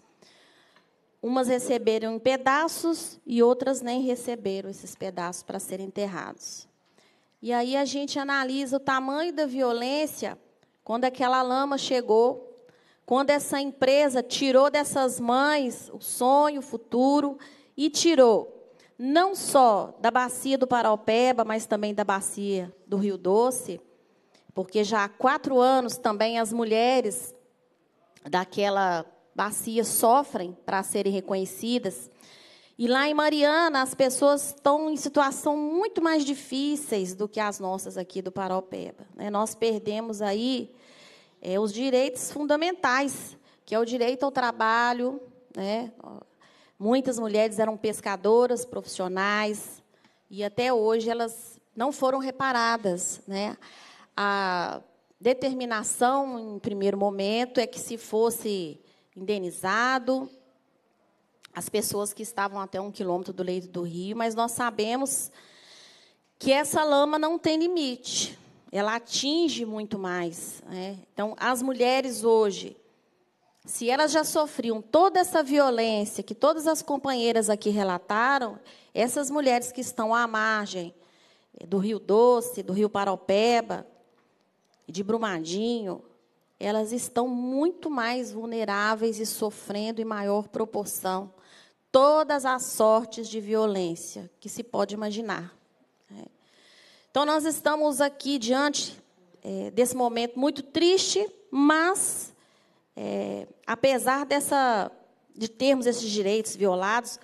Umas receberam em pedaços e outras nem receberam esses pedaços para serem enterrados. E aí a gente analisa o tamanho da violência quando aquela lama chegou quando essa empresa tirou dessas mães o sonho, o futuro, e tirou não só da bacia do Paraupeba, mas também da bacia do Rio Doce, porque já há quatro anos também as mulheres daquela bacia sofrem para serem reconhecidas. E lá em Mariana, as pessoas estão em situação muito mais difíceis do que as nossas aqui do Paraupeba. Né? Nós perdemos aí é, os direitos fundamentais, que é o direito ao trabalho. Né? Muitas mulheres eram pescadoras profissionais e até hoje elas não foram reparadas. Né? A determinação, em primeiro momento, é que se fosse indenizado as pessoas que estavam até um quilômetro do leito do rio, mas nós sabemos que essa lama não tem limite ela atinge muito mais. Né? Então, as mulheres hoje, se elas já sofriam toda essa violência que todas as companheiras aqui relataram, essas mulheres que estão à margem do Rio Doce, do Rio Paropeba, de Brumadinho, elas estão muito mais vulneráveis e sofrendo em maior proporção todas as sortes de violência que se pode imaginar. Então, nós estamos aqui diante é, desse momento muito triste, mas, é, apesar dessa, de termos esses direitos violados,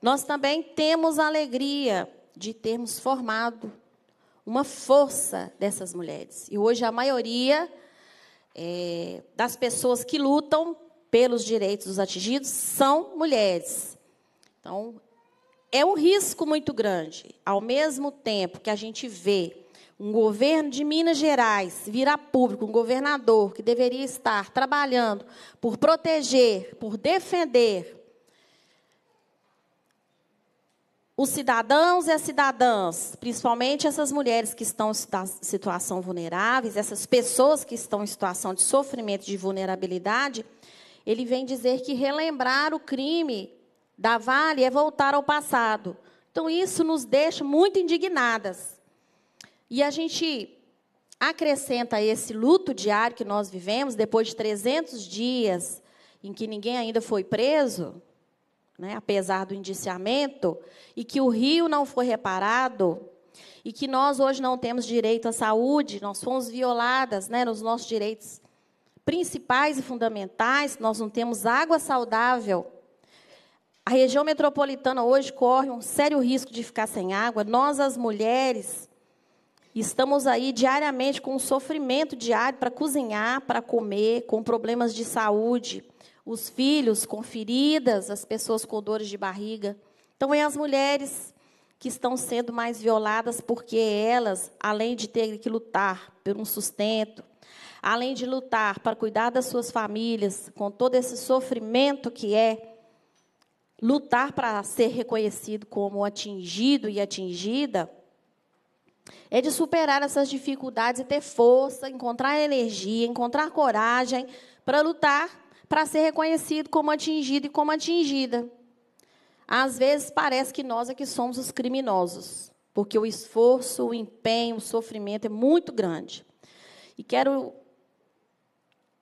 nós também temos a alegria de termos formado uma força dessas mulheres. E hoje a maioria é, das pessoas que lutam pelos direitos dos atingidos são mulheres. Então, é um risco muito grande. Ao mesmo tempo que a gente vê um governo de Minas Gerais virar público, um governador que deveria estar trabalhando por proteger, por defender os cidadãos e as cidadãs, principalmente essas mulheres que estão em situação vulneráveis, essas pessoas que estão em situação de sofrimento de vulnerabilidade, ele vem dizer que relembrar o crime da Vale é voltar ao passado. Então, isso nos deixa muito indignadas. E a gente acrescenta esse luto diário que nós vivemos, depois de 300 dias em que ninguém ainda foi preso, né, apesar do indiciamento, e que o rio não foi reparado, e que nós hoje não temos direito à saúde, nós fomos violadas né, nos nossos direitos principais e fundamentais, nós não temos água saudável a região metropolitana hoje corre um sério risco de ficar sem água. Nós, as mulheres, estamos aí diariamente com um sofrimento diário para cozinhar, para comer, com problemas de saúde. Os filhos com feridas, as pessoas com dores de barriga. Então, é as mulheres que estão sendo mais violadas porque elas, além de terem que lutar por um sustento, além de lutar para cuidar das suas famílias, com todo esse sofrimento que é lutar para ser reconhecido como atingido e atingida, é de superar essas dificuldades e ter força, encontrar energia, encontrar coragem para lutar para ser reconhecido como atingido e como atingida. Às vezes parece que nós é que somos os criminosos, porque o esforço, o empenho, o sofrimento é muito grande. E quero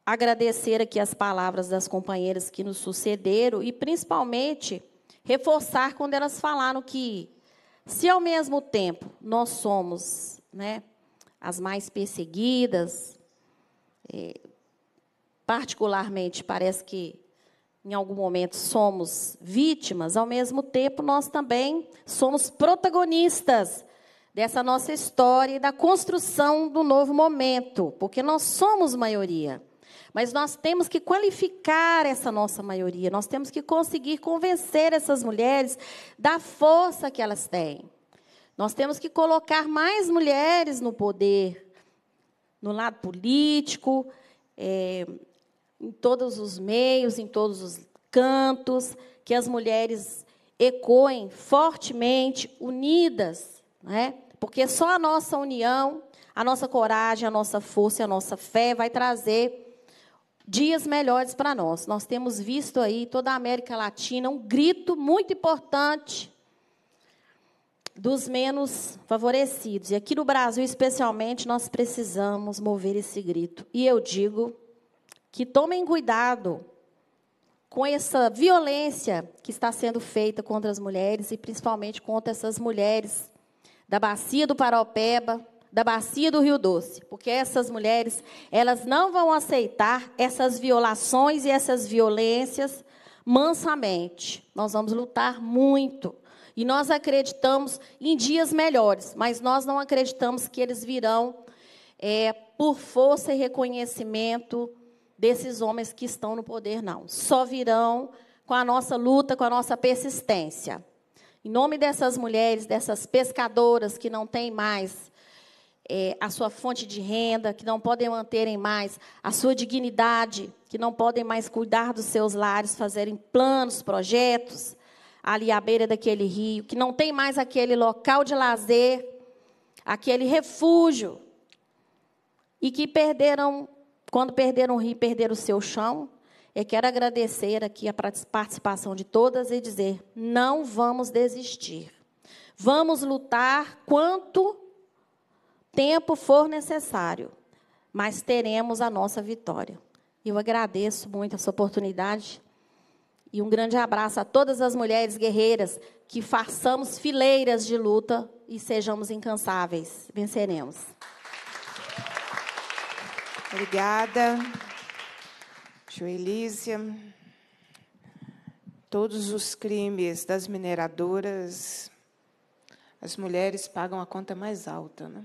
agradecer aqui as palavras das companheiras que nos sucederam e, principalmente, reforçar quando elas falaram que, se ao mesmo tempo nós somos né, as mais perseguidas, é, particularmente parece que em algum momento somos vítimas, ao mesmo tempo nós também somos protagonistas dessa nossa história e da construção do novo momento, porque nós somos maioria. Mas nós temos que qualificar essa nossa maioria, nós temos que conseguir convencer essas mulheres da força que elas têm. Nós temos que colocar mais mulheres no poder, no lado político, é, em todos os meios, em todos os cantos, que as mulheres ecoem fortemente, unidas, né? porque só a nossa união, a nossa coragem, a nossa força e a nossa fé vai trazer dias melhores para nós. Nós temos visto aí toda a América Latina um grito muito importante dos menos favorecidos. E aqui no Brasil, especialmente, nós precisamos mover esse grito. E eu digo que tomem cuidado com essa violência que está sendo feita contra as mulheres e principalmente contra essas mulheres da bacia do Paropeba, da bacia do Rio Doce, porque essas mulheres, elas não vão aceitar essas violações e essas violências mansamente. Nós vamos lutar muito. E nós acreditamos em dias melhores, mas nós não acreditamos que eles virão é, por força e reconhecimento desses homens que estão no poder, não. Só virão com a nossa luta, com a nossa persistência. Em nome dessas mulheres, dessas pescadoras que não têm mais é, a sua fonte de renda, que não podem manterem mais a sua dignidade, que não podem mais cuidar dos seus lares, fazerem planos, projetos ali à beira daquele rio, que não tem mais aquele local de lazer, aquele refúgio, e que perderam, quando perderam o rio, perderam o seu chão. Eu quero agradecer aqui a participação de todas e dizer: não vamos desistir. Vamos lutar quanto tempo for necessário, mas teremos a nossa vitória. Eu agradeço muito essa oportunidade e um grande abraço a todas as mulheres guerreiras que façamos fileiras de luta e sejamos incansáveis. Venceremos. Obrigada, Joelícia. Todos os crimes das mineradoras, as mulheres pagam a conta mais alta, né?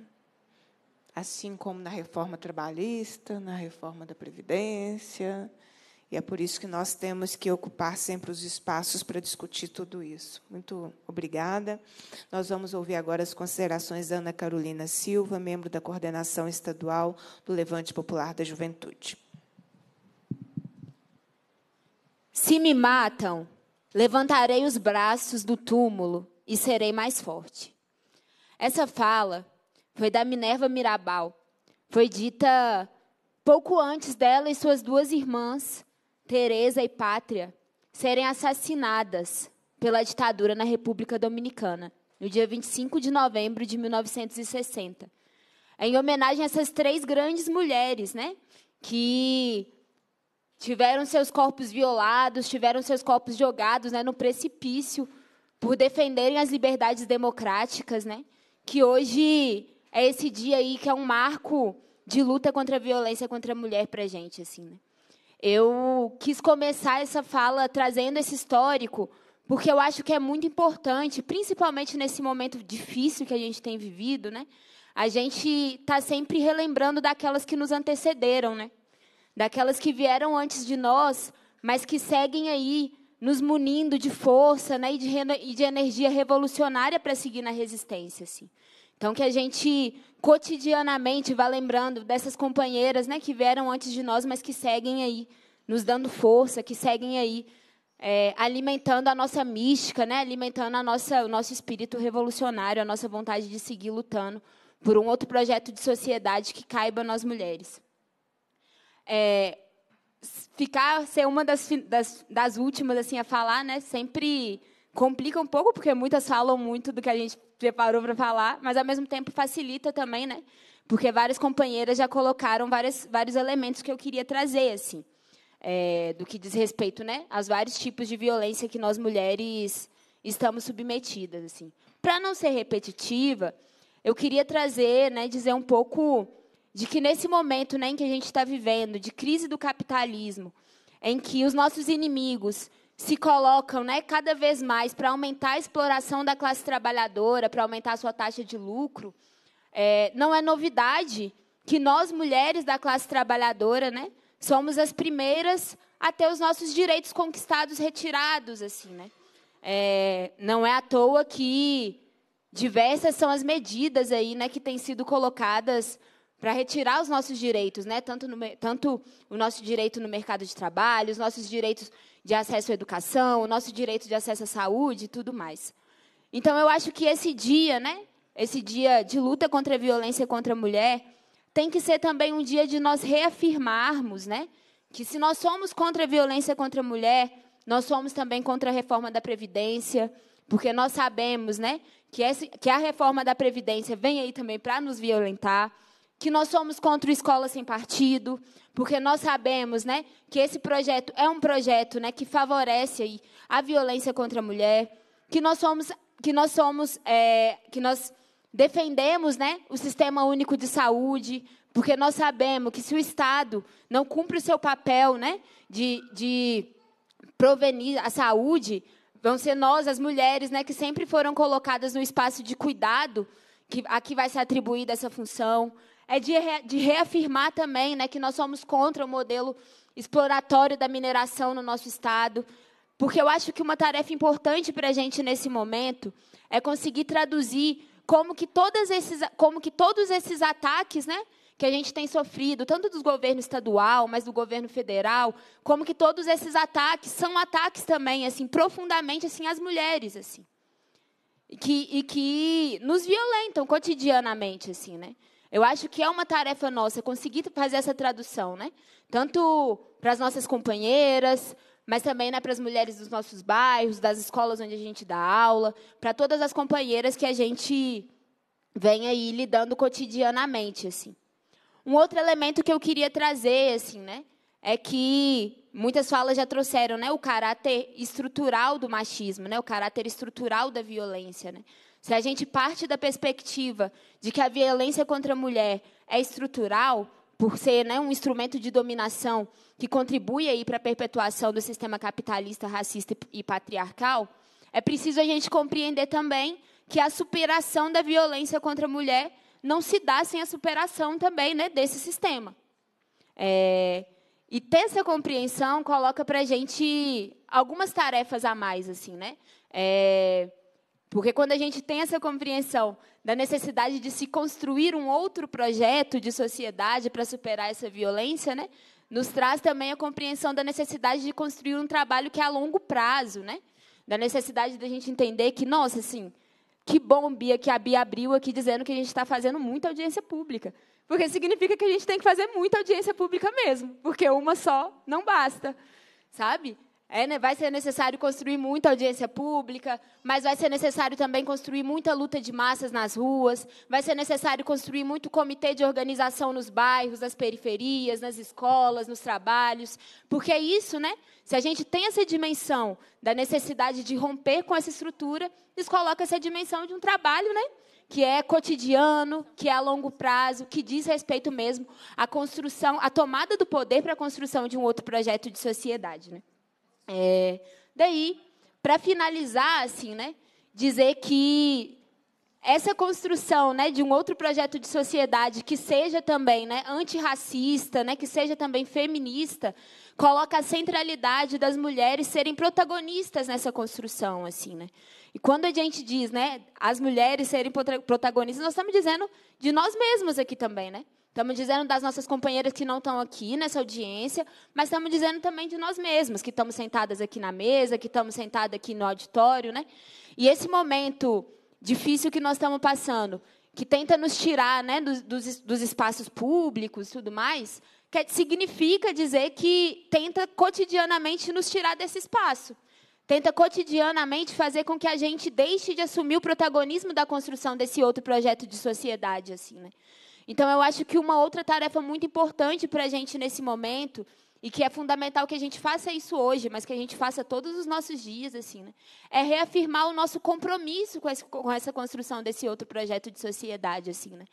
assim como na reforma trabalhista, na reforma da Previdência. E é por isso que nós temos que ocupar sempre os espaços para discutir tudo isso. Muito obrigada. Nós vamos ouvir agora as considerações da Ana Carolina Silva, membro da coordenação estadual do Levante Popular da Juventude. Se me matam, levantarei os braços do túmulo e serei mais forte. Essa fala foi da Minerva Mirabal. Foi dita pouco antes dela e suas duas irmãs, Teresa e Pátria, serem assassinadas pela ditadura na República Dominicana, no dia 25 de novembro de 1960. É em homenagem a essas três grandes mulheres, né, que tiveram seus corpos violados, tiveram seus corpos jogados né, no precipício por defenderem as liberdades democráticas, né, que hoje é esse dia aí que é um marco de luta contra a violência contra a mulher para a gente, assim, né? Eu quis começar essa fala trazendo esse histórico, porque eu acho que é muito importante, principalmente nesse momento difícil que a gente tem vivido, né? A gente está sempre relembrando daquelas que nos antecederam, né? Daquelas que vieram antes de nós, mas que seguem aí nos munindo de força, né? E de, e de energia revolucionária para seguir na resistência, assim. Então, que a gente cotidianamente vá lembrando dessas companheiras né, que vieram antes de nós, mas que seguem aí, nos dando força, que seguem aí, é, alimentando a nossa mística, né, alimentando a nossa, o nosso espírito revolucionário, a nossa vontade de seguir lutando por um outro projeto de sociedade que caiba nós mulheres. É, ficar ser uma das, das, das últimas assim a falar, né, sempre complica um pouco porque muitas falam muito do que a gente preparou para falar, mas ao mesmo tempo facilita também, né? Porque várias companheiras já colocaram vários vários elementos que eu queria trazer, assim, é, do que diz respeito, né, aos vários tipos de violência que nós mulheres estamos submetidas, assim. Para não ser repetitiva, eu queria trazer, né, dizer um pouco de que nesse momento, né, em que a gente está vivendo, de crise do capitalismo, em que os nossos inimigos se colocam né, cada vez mais para aumentar a exploração da classe trabalhadora, para aumentar a sua taxa de lucro, é, não é novidade que nós, mulheres da classe trabalhadora, né, somos as primeiras a ter os nossos direitos conquistados retirados. assim, né? É, não é à toa que diversas são as medidas aí, né, que têm sido colocadas para retirar os nossos direitos, né? Tanto, no, tanto o nosso direito no mercado de trabalho, os nossos direitos de acesso à educação, o nosso direito de acesso à saúde e tudo mais. Então, eu acho que esse dia, né, esse dia de luta contra a violência contra a mulher, tem que ser também um dia de nós reafirmarmos né, que, se nós somos contra a violência contra a mulher, nós somos também contra a reforma da Previdência, porque nós sabemos né, que, esse, que a reforma da Previdência vem aí também para nos violentar que nós somos contra o escola sem partido, porque nós sabemos, né, que esse projeto é um projeto, né, que favorece aí a violência contra a mulher, que nós somos, que nós somos, é, que nós defendemos, né, o sistema único de saúde, porque nós sabemos que se o Estado não cumpre o seu papel, né, de, de provenir a saúde, vão ser nós, as mulheres, né, que sempre foram colocadas no espaço de cuidado, que aqui vai ser atribuída essa função é de, reafirmar também né, que nós somos contra o modelo exploratório da mineração no nosso Estado, porque eu acho que uma tarefa importante para a gente nesse momento é conseguir traduzir como que, todas esses, como que todos esses ataques né, que a gente tem sofrido, tanto do governo estadual, mas do governo federal, como que todos esses ataques são ataques também, assim, profundamente assim, às mulheres. assim. E que, e que nos violentam cotidianamente, assim, né? Eu acho que é uma tarefa nossa conseguir fazer essa tradução, né? Tanto para as nossas companheiras, mas também né, para as mulheres dos nossos bairros, das escolas onde a gente dá aula, para todas as companheiras que a gente vem aí lidando cotidianamente, assim. Um outro elemento que eu queria trazer, assim, né, é que muitas falas já trouxeram, né, o caráter estrutural do machismo, né, o caráter estrutural da violência, né? Se a gente parte da perspectiva de que a violência contra a mulher é estrutural, por ser né, um instrumento de dominação que contribui aí para a perpetuação do sistema capitalista, racista e patriarcal, é preciso a gente compreender também que a superação da violência contra a mulher não se dá sem a superação também né, desse sistema. É, e ter essa compreensão coloca para a gente algumas tarefas a mais, assim, né? É, porque quando a gente tem essa compreensão da necessidade de se construir um outro projeto de sociedade para superar essa violência, né, nos traz também a compreensão da necessidade de construir um trabalho que é a longo prazo, né? Da necessidade da gente entender que, nossa, assim, que bom, Bia, que a Bia abriu aqui dizendo que a gente está fazendo muita audiência pública. Porque significa que a gente tem que fazer muita audiência pública mesmo, porque uma só não basta, sabe? É, né? vai ser necessário construir muita audiência pública, mas vai ser necessário também construir muita luta de massas nas ruas, vai ser necessário construir muito comitê de organização nos bairros, nas periferias, nas escolas, nos trabalhos, porque é isso, né? Se a gente tem essa dimensão da necessidade de romper com essa estrutura, isso coloca essa dimensão de um trabalho, né? que é cotidiano, que é a longo prazo, que diz respeito mesmo à construção, à tomada do poder para a construção de um outro projeto de sociedade, né? É, daí, para finalizar, assim, né, dizer que essa construção né, de um outro projeto de sociedade que seja também né, antirracista, né, que seja também feminista, coloca a centralidade das mulheres serem protagonistas nessa construção. assim, né? E quando a gente diz né, as mulheres serem protagonistas, nós estamos dizendo de nós mesmos aqui também. Né? Estamos dizendo das nossas companheiras que não estão aqui nessa audiência, mas estamos dizendo também de nós mesmas, que estamos sentadas aqui na mesa, que estamos sentadas aqui no auditório, né? E esse momento difícil que nós estamos passando, que tenta nos tirar né, dos, dos, espaços públicos e tudo mais, que significa dizer que tenta cotidianamente nos tirar desse espaço. Tenta cotidianamente fazer com que a gente deixe de assumir o protagonismo da construção desse outro projeto de sociedade, assim, né? Então, eu acho que uma outra tarefa muito importante para a gente nesse momento, e que é fundamental que a gente faça isso hoje, mas que a gente faça todos os nossos dias, assim, né? é reafirmar o nosso compromisso com, esse, com essa construção desse outro projeto de sociedade, assim, né?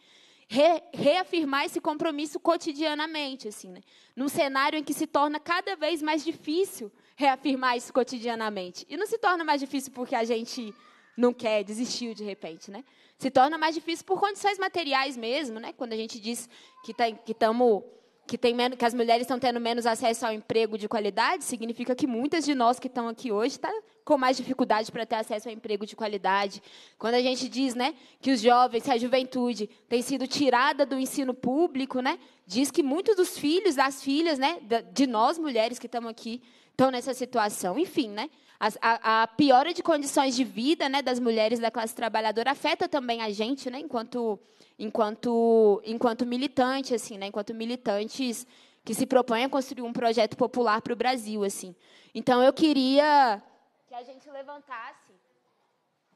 Re, reafirmar esse compromisso cotidianamente, assim, né? num cenário em que se torna cada vez mais difícil reafirmar isso cotidianamente. E não se torna mais difícil porque a gente não quer, desistiu de repente, né? se torna mais difícil por condições materiais mesmo, né? Quando a gente diz que tá, que tamo, que tem menos, que as mulheres estão tendo menos acesso ao emprego de qualidade, significa que muitas de nós que estão aqui hoje tá com mais dificuldade para ter acesso a emprego de qualidade. Quando a gente diz, né, que os jovens, a juventude tem sido tirada do ensino público, né? Diz que muitos dos filhos, das filhas, né, de nós mulheres que estamos aqui estão nessa situação. Enfim, né? A, a, a, piora de condições de vida né, das mulheres da classe trabalhadora afeta também a gente, né, enquanto, enquanto, enquanto militante, assim, né, enquanto militantes que se propõem a construir um projeto popular para o Brasil. assim. Então, eu queria que a gente levantasse,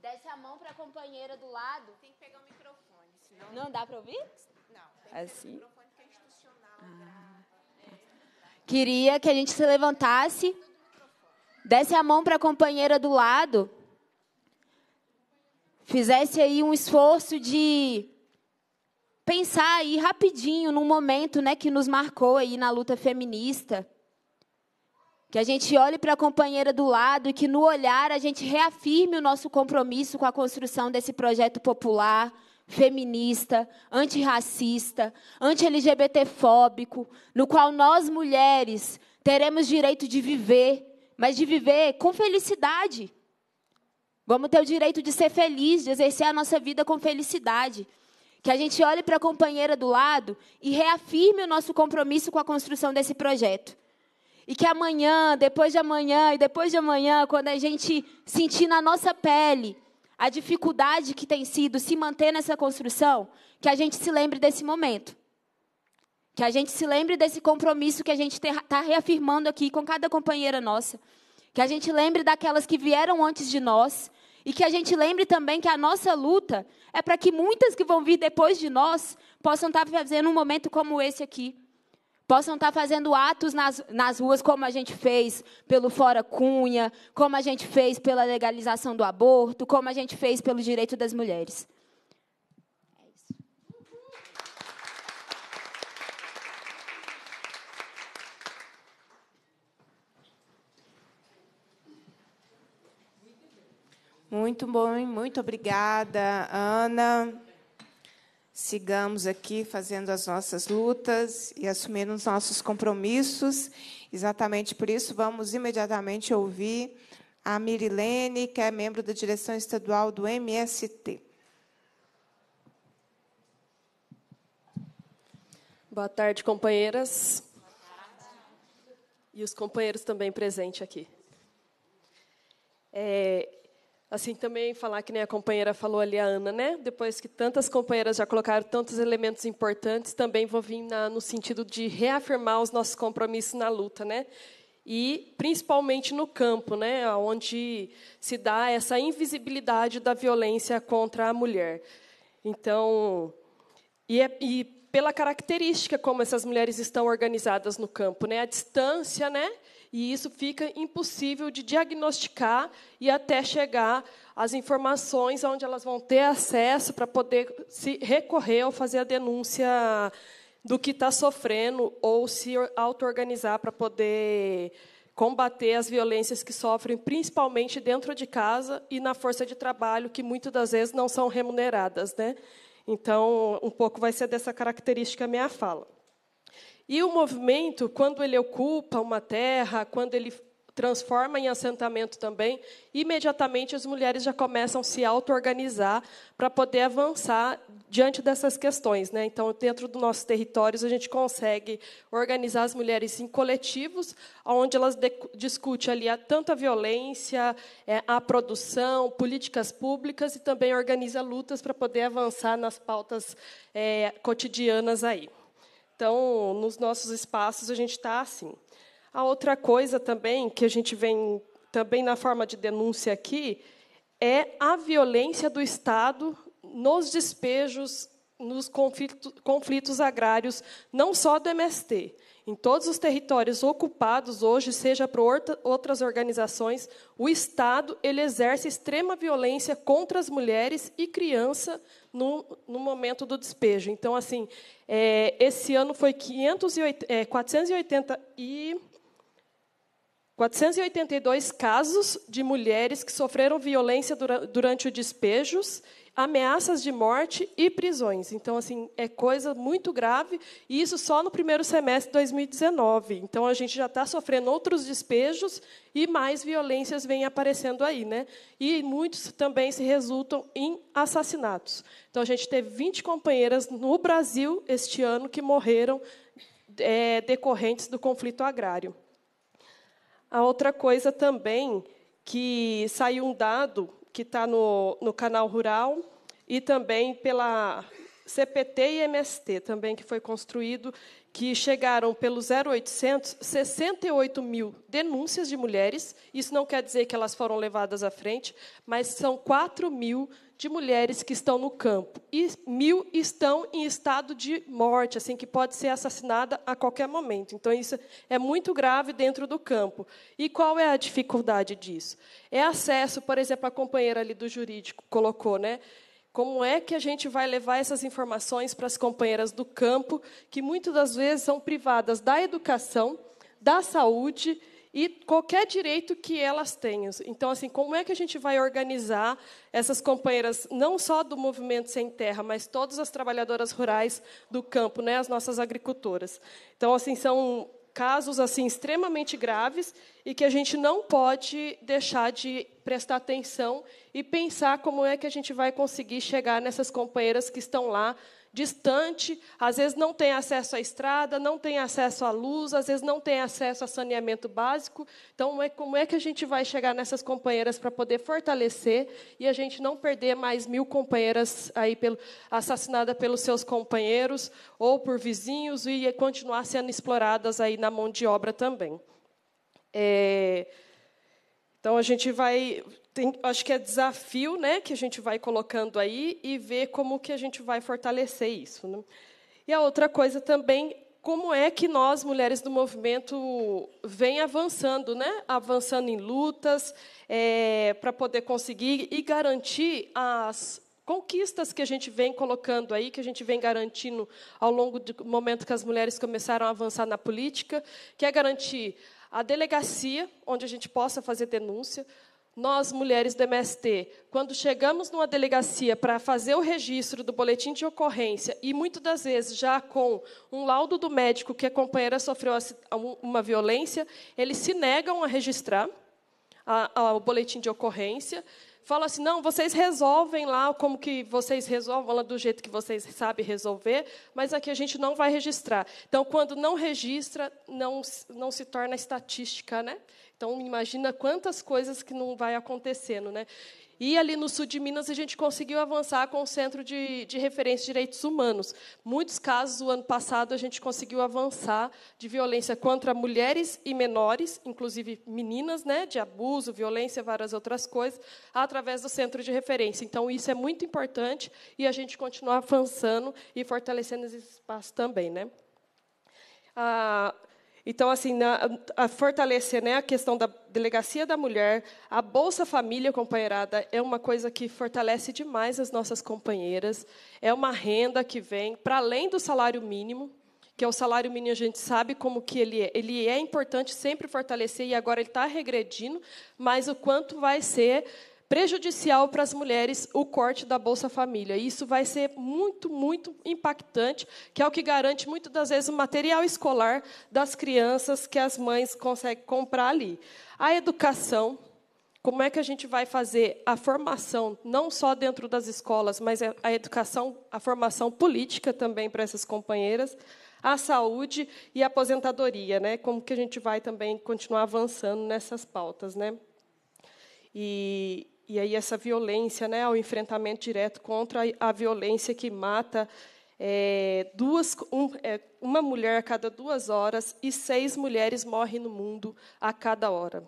desse a mão para a companheira do lado. Tem que pegar o microfone, senão... Não dá para ouvir? Não. Assim? Que é, é ah, tá. Queria que a gente se levantasse desse a mão para a companheira do lado, fizesse aí um esforço de pensar aí rapidinho num momento, né, que nos marcou aí na luta feminista. Que a gente olhe para a companheira do lado e que no olhar a gente reafirme o nosso compromisso com a construção desse projeto popular, feminista, antirracista, anti-LGBTfóbico, no qual nós mulheres teremos direito de viver, mas de viver com felicidade. Vamos ter o direito de ser feliz, de exercer a nossa vida com felicidade. Que a gente olhe para a companheira do lado e reafirme o nosso compromisso com a construção desse projeto. E que amanhã, depois de amanhã e depois de amanhã, quando a gente sentir na nossa pele a dificuldade que tem sido se manter nessa construção, que a gente se lembre desse momento. Que a gente se lembre desse compromisso que a gente está reafirmando aqui com cada companheira nossa. Que a gente lembre daquelas que vieram antes de nós. E que a gente lembre também que a nossa luta é para que muitas que vão vir depois de nós possam estar tá fazendo um momento como esse aqui. Possam estar tá fazendo atos nas, nas ruas, como a gente fez pelo Fora Cunha, como a gente fez pela legalização do aborto, como a gente fez pelo direito das mulheres. Muito bom, muito obrigada, Ana. Sigamos aqui fazendo as nossas lutas e assumindo os nossos compromissos. Exatamente por isso, vamos imediatamente ouvir a Mirilene, que é membro da direção estadual do MST. Boa tarde, companheiras. E os companheiros também presentes aqui. É, Assim, também falar que nem a companheira falou ali, a Ana, né? Depois que tantas companheiras já colocaram tantos elementos importantes, também vou vir na, no sentido de reafirmar os nossos compromissos na luta, né? E principalmente no campo, né? Onde se dá essa invisibilidade da violência contra a mulher. Então, e, é, e pela característica como essas mulheres estão organizadas no campo, né? A distância, né? e isso fica impossível de diagnosticar e até chegar às informações onde elas vão ter acesso para poder se recorrer ou fazer a denúncia do que está sofrendo ou se auto-organizar para poder combater as violências que sofrem, principalmente dentro de casa e na força de trabalho, que muitas das vezes não são remuneradas. Né? Então, um pouco vai ser dessa característica a minha fala. E o movimento, quando ele ocupa uma terra, quando ele transforma em assentamento também, imediatamente as mulheres já começam a se auto-organizar para poder avançar diante dessas questões. Né? Então, dentro dos nossos territórios, a gente consegue organizar as mulheres em coletivos, onde elas discutem ali tanto a violência, é, a produção, políticas públicas e também organiza lutas para poder avançar nas pautas é, cotidianas aí. Então, nos nossos espaços, a gente está assim. A outra coisa também, que a gente vem também na forma de denúncia aqui, é a violência do Estado nos despejos, nos conflitos, conflitos agrários, não só do MST. Em todos os territórios ocupados hoje, seja por outras organizações, o Estado ele exerce extrema violência contra as mulheres e crianças no, no momento do despejo. Então, assim, é, esse ano foi 580, é, 480 e 482 casos de mulheres que sofreram violência durante os despejos ameaças de morte e prisões. Então, assim, é coisa muito grave, e isso só no primeiro semestre de 2019. Então, a gente já está sofrendo outros despejos e mais violências vêm aparecendo aí. Né? E muitos também se resultam em assassinatos. Então, a gente teve 20 companheiras no Brasil este ano que morreram é, decorrentes do conflito agrário. A outra coisa também que saiu um dado que está no, no canal rural, e também pela CPT e MST, também que foi construído, que chegaram pelo 0800 68 mil denúncias de mulheres. Isso não quer dizer que elas foram levadas à frente, mas são 4 mil denúncias de mulheres que estão no campo e mil estão em estado de morte, assim que pode ser assassinada a qualquer momento. Então isso é muito grave dentro do campo. E qual é a dificuldade disso? É acesso, por exemplo, a companheira ali do jurídico colocou, né? Como é que a gente vai levar essas informações para as companheiras do campo, que muitas das vezes são privadas da educação, da saúde e qualquer direito que elas tenham. Então, assim, como é que a gente vai organizar essas companheiras, não só do Movimento Sem Terra, mas todas as trabalhadoras rurais do campo, né, as nossas agricultoras? Então, assim, são casos assim extremamente graves e que a gente não pode deixar de prestar atenção e pensar como é que a gente vai conseguir chegar nessas companheiras que estão lá distante, às vezes não tem acesso à estrada, não tem acesso à luz, às vezes não tem acesso a saneamento básico. Então, é como é que a gente vai chegar nessas companheiras para poder fortalecer e a gente não perder mais mil companheiras aí pelo, assassinadas pelos seus companheiros ou por vizinhos e continuar sendo exploradas aí na mão de obra também? É, então, a gente vai tem, acho que é desafio, né, que a gente vai colocando aí e ver como que a gente vai fortalecer isso. Né? E a outra coisa também, como é que nós mulheres do movimento vem avançando, né, avançando em lutas é, para poder conseguir e garantir as conquistas que a gente vem colocando aí, que a gente vem garantindo ao longo do momento que as mulheres começaram a avançar na política, que é garantir a delegacia, onde a gente possa fazer denúncia, nós, mulheres do MST, quando chegamos numa delegacia para fazer o registro do boletim de ocorrência, e muitas das vezes já com um laudo do médico que a companheira sofreu uma violência, eles se negam a registrar a, a, o boletim de ocorrência. fala assim, não, vocês resolvem lá como que vocês resolvam, lá do jeito que vocês sabem resolver, mas aqui a gente não vai registrar. Então, quando não registra, não, não se torna estatística, né? Então, imagina quantas coisas que não vai acontecendo. Né? E ali no sul de Minas, a gente conseguiu avançar com o Centro de, de Referência de Direitos Humanos. Muitos casos, o ano passado, a gente conseguiu avançar de violência contra mulheres e menores, inclusive meninas, né, de abuso, violência, várias outras coisas, através do Centro de Referência. Então, isso é muito importante e a gente continua avançando e fortalecendo esse espaço também. Né? Ah, então, assim, na, a fortalecer né, a questão da delegacia da mulher, a Bolsa Família Companheirada é uma coisa que fortalece demais as nossas companheiras. É uma renda que vem para além do salário mínimo, que é o salário mínimo, a gente sabe como que ele é. Ele é importante sempre fortalecer e agora ele está regredindo, mas o quanto vai ser prejudicial para as mulheres o corte da Bolsa Família. E isso vai ser muito, muito impactante, que é o que garante muitas das vezes o material escolar das crianças que as mães conseguem comprar ali. A educação, como é que a gente vai fazer a formação, não só dentro das escolas, mas é a educação, a formação política também para essas companheiras, a saúde e a aposentadoria, né? Como que a gente vai também continuar avançando nessas pautas, né? E, e aí essa violência, né, o enfrentamento direto contra a, violência que mata é, duas, um, é, uma mulher a cada duas horas e seis mulheres morrem no mundo a cada hora.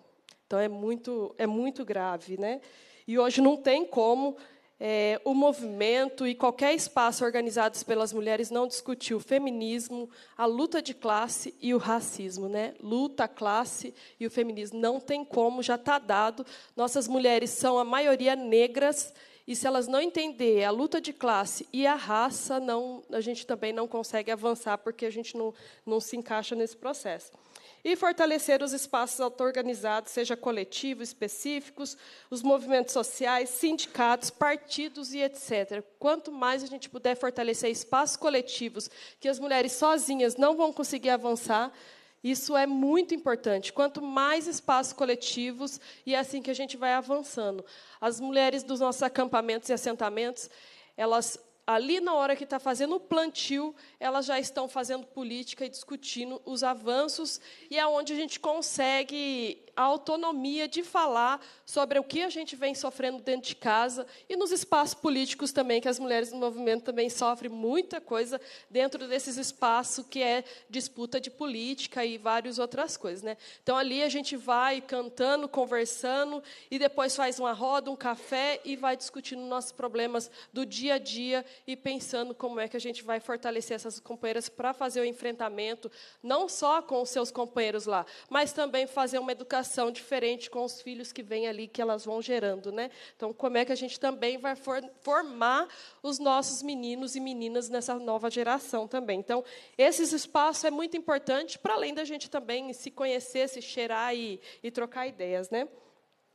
Então é muito, é muito grave, né? E hoje não tem como é, o movimento e qualquer espaço organizados pelas mulheres não discutiu o feminismo, a luta de classe e o racismo. Né? Luta, classe e o feminismo. Não tem como, já está dado. Nossas mulheres são, a maioria, negras, e se elas não entenderem a luta de classe e a raça, não, a gente também não consegue avançar, porque a gente não, não se encaixa nesse processo e fortalecer os espaços auto-organizados, seja coletivos, específicos, os movimentos sociais, sindicatos, partidos e etc. Quanto mais a gente puder fortalecer espaços coletivos que as mulheres sozinhas não vão conseguir avançar, isso é muito importante. Quanto mais espaços coletivos, e é assim que a gente vai avançando. As mulheres dos nossos acampamentos e assentamentos, elas ali na hora que está fazendo o plantio, elas já estão fazendo política e discutindo os avanços, e é onde a gente consegue a autonomia de falar sobre o que a gente vem sofrendo dentro de casa e nos espaços políticos também, que as mulheres do movimento também sofrem muita coisa dentro desses espaços que é disputa de política e várias outras coisas. Né? Então, ali a gente vai cantando, conversando, e depois faz uma roda, um café, e vai discutindo nossos problemas do dia a dia e pensando como é que a gente vai fortalecer essas companheiras para fazer o enfrentamento, não só com os seus companheiros lá, mas também fazer uma educação relação diferente com os filhos que vêm ali, que elas vão gerando, né? Então, como é que a gente também vai for formar os nossos meninos e meninas nessa nova geração também? Então, esses espaços é muito importante, para além da gente também se conhecer, se cheirar e, e trocar ideias, né?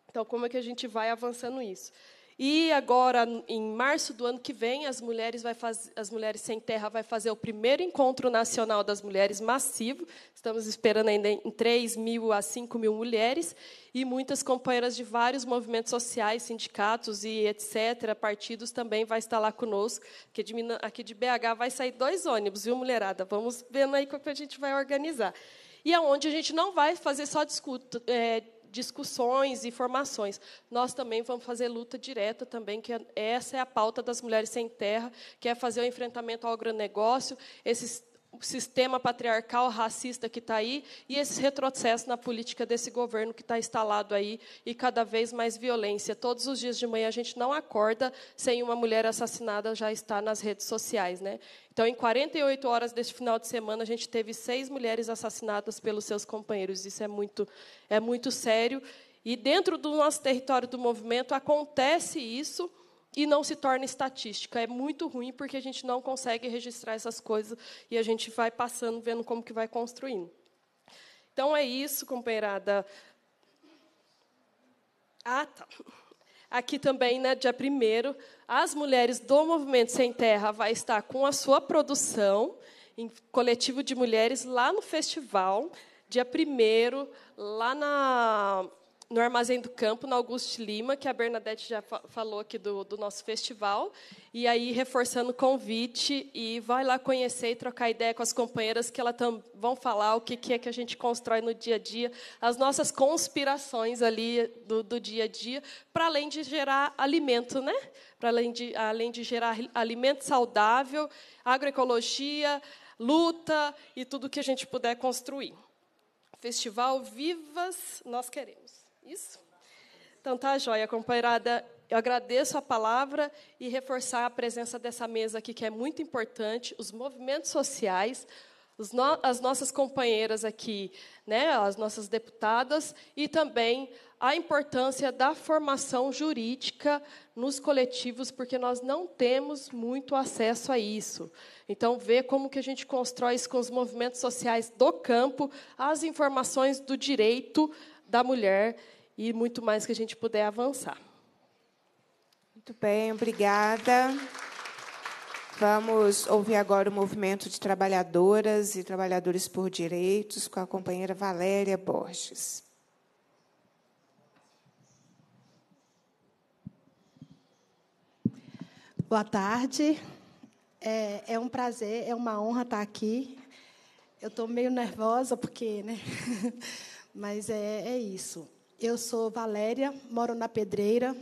Então, como é que a gente vai avançando isso? E agora, em março do ano que vem, as mulheres, vai faz... as mulheres Sem Terra vai fazer o primeiro encontro nacional das mulheres massivo. Estamos esperando ainda em 3 mil a 5 mil mulheres. E muitas companheiras de vários movimentos sociais, sindicatos e etc., partidos também vai estar lá conosco. Aqui de, Aqui de BH vai sair dois ônibus, viu, mulherada? Vamos vendo aí como que a gente vai organizar. E é onde a gente não vai fazer só discuto, é, discussões e formações. Nós também vamos fazer luta direta também, que é, essa é a pauta das mulheres sem terra, que é fazer o enfrentamento ao agronegócio, esses o sistema patriarcal racista que está aí e esse retrocesso na política desse governo que está instalado aí e cada vez mais violência. Todos os dias de manhã a gente não acorda sem uma mulher assassinada já estar nas redes sociais, né? Então, em 48 horas deste final de semana, a gente teve seis mulheres assassinadas pelos seus companheiros. Isso é muito, é muito sério. E dentro do nosso território do movimento acontece isso e não se torna estatística. É muito ruim porque a gente não consegue registrar essas coisas e a gente vai passando, vendo como que vai construindo. Então é isso, companheirada. Ah, tá. Aqui também, né, dia 1 as mulheres do Movimento Sem Terra vai estar com a sua produção em coletivo de mulheres lá no festival, dia 1 lá na no Armazém do Campo, na Augusto Lima, que a Bernadette já fa falou aqui do, do, nosso festival. E aí, reforçando o convite, e vai lá conhecer e trocar ideia com as companheiras, que elas vão falar o que, que, é que a gente constrói no dia a dia, as nossas conspirações ali do, do dia a dia, para além de gerar alimento, né? Para além de, além de gerar alimento saudável, agroecologia, luta e tudo que a gente puder construir. Festival Vivas Nós Queremos. Isso? Então tá, joia, companheirada. Eu agradeço a palavra e reforçar a presença dessa mesa aqui, que é muito importante, os movimentos sociais, no, as nossas companheiras aqui, né, as nossas deputadas, e também a importância da formação jurídica nos coletivos, porque nós não temos muito acesso a isso. Então, ver como que a gente constrói isso com os movimentos sociais do campo, as informações do direito da mulher e muito mais que a gente puder avançar. Muito bem, obrigada. Vamos ouvir agora o movimento de trabalhadoras e trabalhadores por direitos com a companheira Valéria Borges. Boa tarde. É, é, um prazer, é uma honra estar aqui. Eu estou meio nervosa porque, né? Mas é, é isso. Eu sou Valéria, moro na Pedreira.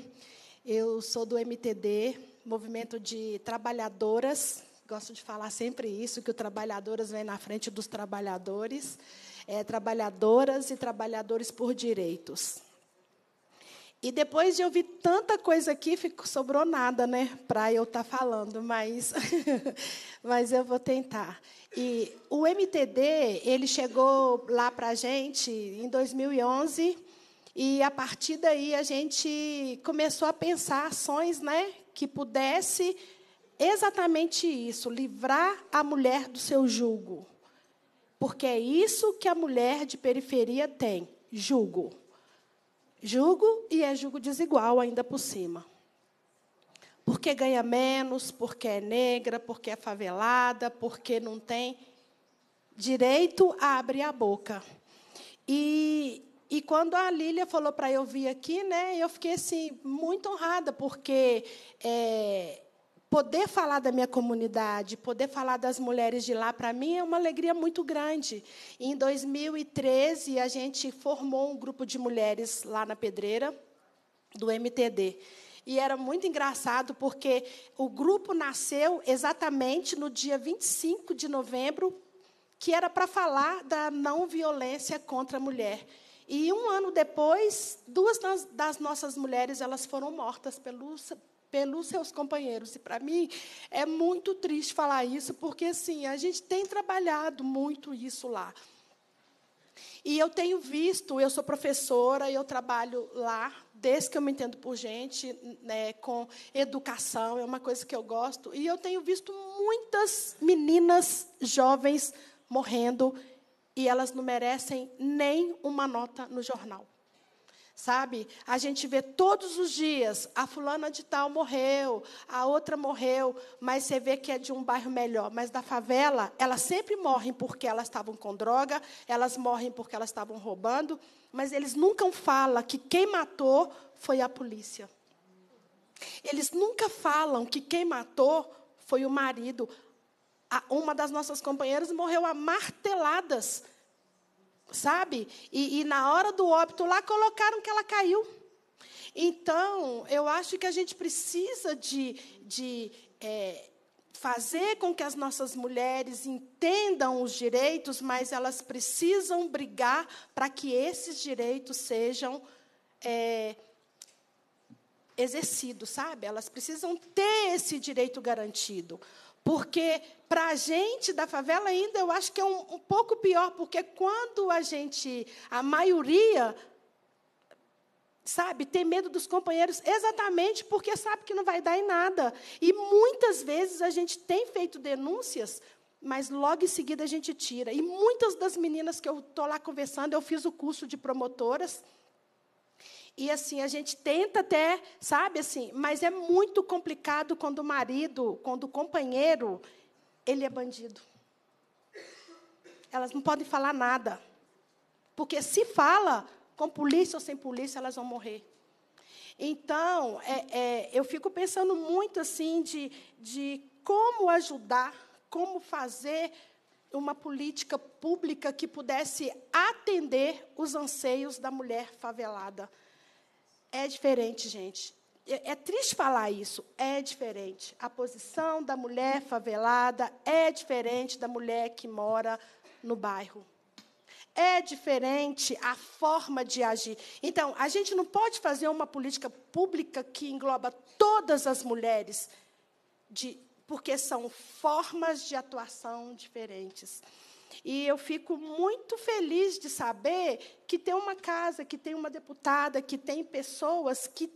Eu sou do MTD, Movimento de Trabalhadoras. Gosto de falar sempre isso, que o trabalhadoras vem na frente dos trabalhadores. É, trabalhadoras e trabalhadores por direitos. E depois de ouvir tanta coisa aqui, ficou, sobrou nada, né, para eu estar tá falando, mas, mas eu vou tentar. E o MTD, ele chegou lá para a gente em 2011, e a partir daí a gente começou a pensar ações né, que pudesse exatamente isso, livrar a mulher do seu julgo. Porque é isso que a mulher de periferia tem, julgo. Julgo e é julgo desigual ainda por cima. Porque ganha menos, porque é negra, porque é favelada, porque não tem direito a abrir a boca. E e quando a Lília falou para eu vir aqui, né, eu fiquei assim muito honrada porque é, poder falar da minha comunidade, poder falar das mulheres de lá, para mim é uma alegria muito grande. Em 2013, a gente formou um grupo de mulheres lá na Pedreira, do MTD. E era muito engraçado, porque o grupo nasceu exatamente no dia 25 de novembro, que era para falar da não violência contra a mulher. E um ano depois, duas das nossas mulheres elas foram mortas pelos, pelos seus companheiros. E para mim é muito triste falar isso, porque assim a gente tem trabalhado muito isso lá. E eu tenho visto, eu sou professora, eu trabalho lá, desde que eu me entendo por gente, né, com educação, é uma coisa que eu gosto, e eu tenho visto muitas meninas jovens morrendo e elas não merecem nem uma nota no jornal. Sabe? A gente vê todos os dias, a ah, fulana de tal morreu, a outra morreu, mas você vê que é de um bairro melhor. Mas da favela, elas sempre morrem porque elas estavam com droga, elas morrem porque elas estavam roubando, mas eles nunca falam que quem matou foi a polícia. Eles nunca falam que quem matou foi o marido uma das nossas companheiras morreu a marteladas, sabe? E, e na hora do óbito lá colocaram que ela caiu. Então, eu acho que a gente precisa de, de é, fazer com que as nossas mulheres entendam os direitos, mas elas precisam brigar para que esses direitos sejam é, exercidos, sabe? Elas precisam ter esse direito garantido. Porque para a gente da favela ainda eu acho que é um, um pouco pior, porque quando a gente, a maioria, sabe, tem medo dos companheiros exatamente porque sabe que não vai dar em nada. E muitas vezes a gente tem feito denúncias mas logo em seguida a gente tira. E muitas das meninas que eu estou lá conversando, eu fiz o curso de promotoras, e assim, a gente tenta até, sabe assim, mas é muito complicado quando o marido, quando o companheiro, ele é bandido. Elas não podem falar nada. Porque se fala, com polícia ou sem polícia, elas vão morrer. Então, é, é, eu fico pensando muito assim de, de como ajudar, como fazer uma política pública que pudesse atender os anseios da mulher favelada. É diferente, gente. É, é triste falar isso, é diferente. A posição da mulher favelada é diferente da mulher que mora no bairro. É diferente a forma de agir. Então, a gente não pode fazer uma política pública que engloba todas as mulheres, de, porque são formas de atuação diferentes. E eu fico muito feliz de saber que tem uma casa, que tem uma deputada, que tem pessoas que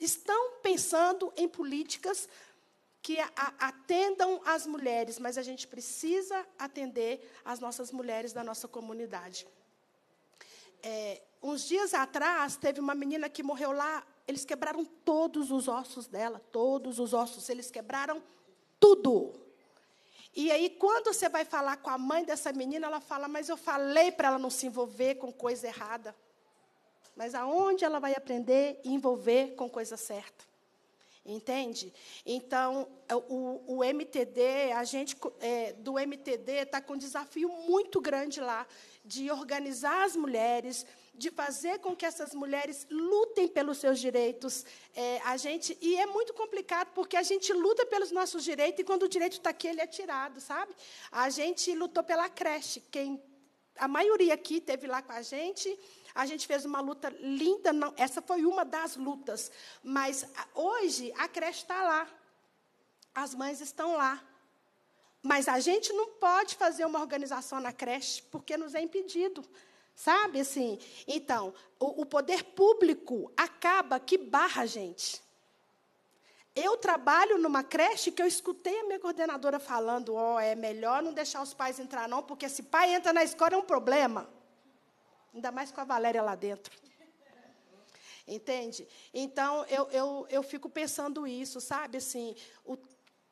estão pensando em políticas que atendam as mulheres, mas a gente precisa atender as nossas mulheres da nossa comunidade. É, uns dias atrás, teve uma menina que morreu lá, eles quebraram todos os ossos dela, todos os ossos, eles quebraram tudo. E aí, quando você vai falar com a mãe dessa menina, ela fala: Mas eu falei para ela não se envolver com coisa errada. Mas aonde ela vai aprender a envolver com coisa certa? Entende? Então, é, o, o MTD, a gente é, do MTD está com um desafio muito grande lá, de organizar as mulheres, de fazer com que essas mulheres lutem pelos seus direitos. É, a gente e é muito complicado porque a gente luta pelos nossos direitos e quando o direito está aqui ele é tirado, sabe? A gente lutou pela creche, quem a maioria aqui teve lá com a gente. A gente fez uma luta linda, não, essa foi uma das lutas, mas hoje a creche está lá, as mães estão lá. Mas a gente não pode fazer uma organização na creche porque nos é impedido. Sabe assim? Então, o, o poder público acaba que barra a gente. Eu trabalho numa creche que eu escutei a minha coordenadora falando: ó, oh, é melhor não deixar os pais entrar, não, porque se pai entra na escola é um problema. Ainda mais com a Valéria lá dentro. Entende? Então, eu, eu, eu fico pensando isso, sabe? Assim, o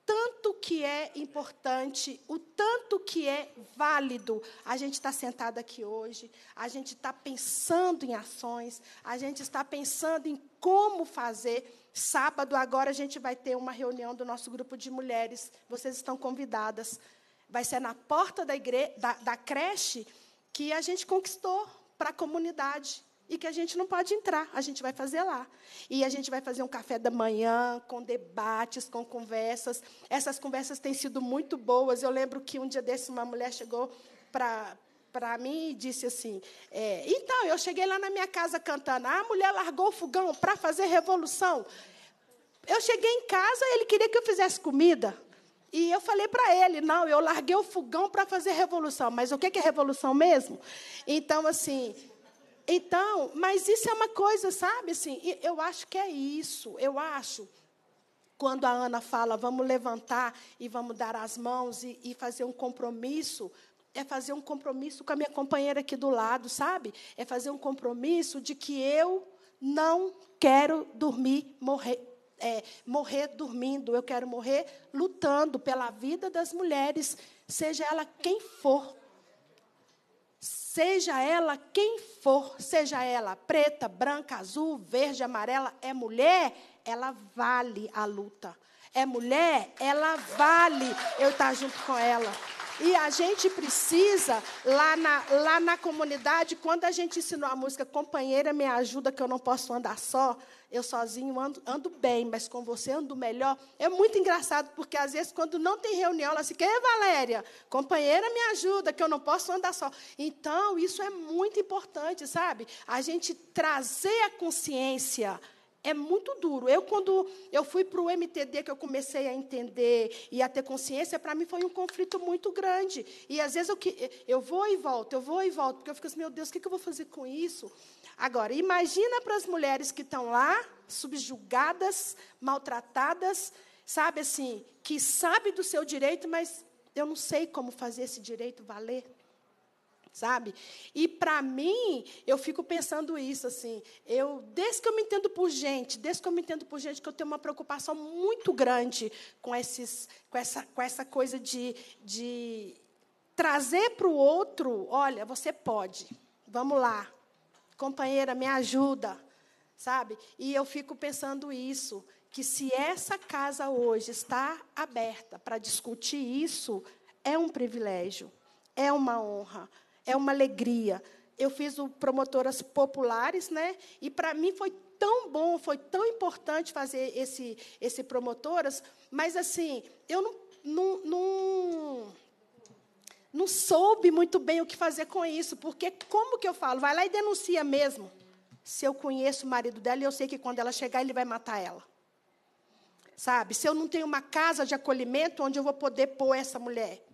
tanto que é importante, o tanto que é válido. A gente está sentado aqui hoje, a gente está pensando em ações, a gente está pensando em como fazer. Sábado, agora, a gente vai ter uma reunião do nosso grupo de mulheres. Vocês estão convidadas. Vai ser na porta da, igre... da, da creche que a gente conquistou para a comunidade e que a gente não pode entrar, a gente vai fazer lá. E a gente vai fazer um café da manhã, com debates, com conversas. Essas conversas têm sido muito boas. Eu lembro que um dia desse uma mulher chegou para para mim e disse assim: é, então, eu cheguei lá na minha casa cantando, a mulher largou o fogão para fazer revolução. Eu cheguei em casa, ele queria que eu fizesse comida. E eu falei para ele, não, eu larguei o fogão para fazer revolução. Mas o que é revolução mesmo? Então, assim, então, mas isso é uma coisa, sabe? Assim, eu acho que é isso. Eu acho quando a Ana fala, vamos levantar e vamos dar as mãos e, e, fazer um compromisso, é fazer um compromisso com a minha companheira aqui do lado, sabe? É fazer um compromisso de que eu não quero dormir, morrer. É, morrer dormindo, eu quero morrer lutando pela vida das mulheres, seja ela quem for, Seja ela quem for, seja ela preta, branca, azul, verde, amarela, é mulher, ela vale a luta. É mulher, ela vale eu estar junto com ela. E a gente precisa, lá na, lá na comunidade, quando a gente ensinou a música Companheira Me Ajuda, que eu não posso andar só, eu sozinho ando, ando, bem, mas com você ando melhor. É muito engraçado, porque às vezes, quando não tem reunião, ela se quer, Valéria, companheira, me ajuda, que eu não posso andar só. Então, isso é muito importante, sabe? A gente trazer a consciência. É muito duro. Eu, quando eu fui para o MTD, que eu comecei a entender e a ter consciência, para mim foi um conflito muito grande. E, às vezes, eu, eu vou e volto, eu vou e volto, porque eu fico assim, meu Deus, o que eu vou fazer com isso? Agora, imagina para as mulheres que estão lá, subjugadas, maltratadas, sabe assim, que sabe do seu direito, mas eu não sei como fazer esse direito valer. Sabe? E para mim, eu fico pensando isso assim, eu desde que eu me entendo por gente, desde que eu me entendo por gente que eu tenho uma preocupação muito grande com esses com essa com essa coisa de, de trazer para o outro, olha, você pode. Vamos lá, companheira, me ajuda, sabe? E eu fico pensando isso, que se essa casa hoje está aberta para discutir isso, é um privilégio, é uma honra, é uma alegria. Eu fiz o promotoras populares, né? E para mim foi tão bom, foi tão importante fazer esse esse promotoras, mas assim, eu não não, não não soube muito bem o que fazer com isso, porque como que eu falo? Vai lá e denuncia mesmo. Se eu conheço o marido dela, eu sei que quando ela chegar, ele vai matar ela. Sabe? Se eu não tenho uma casa de acolhimento onde eu vou poder pôr essa mulher.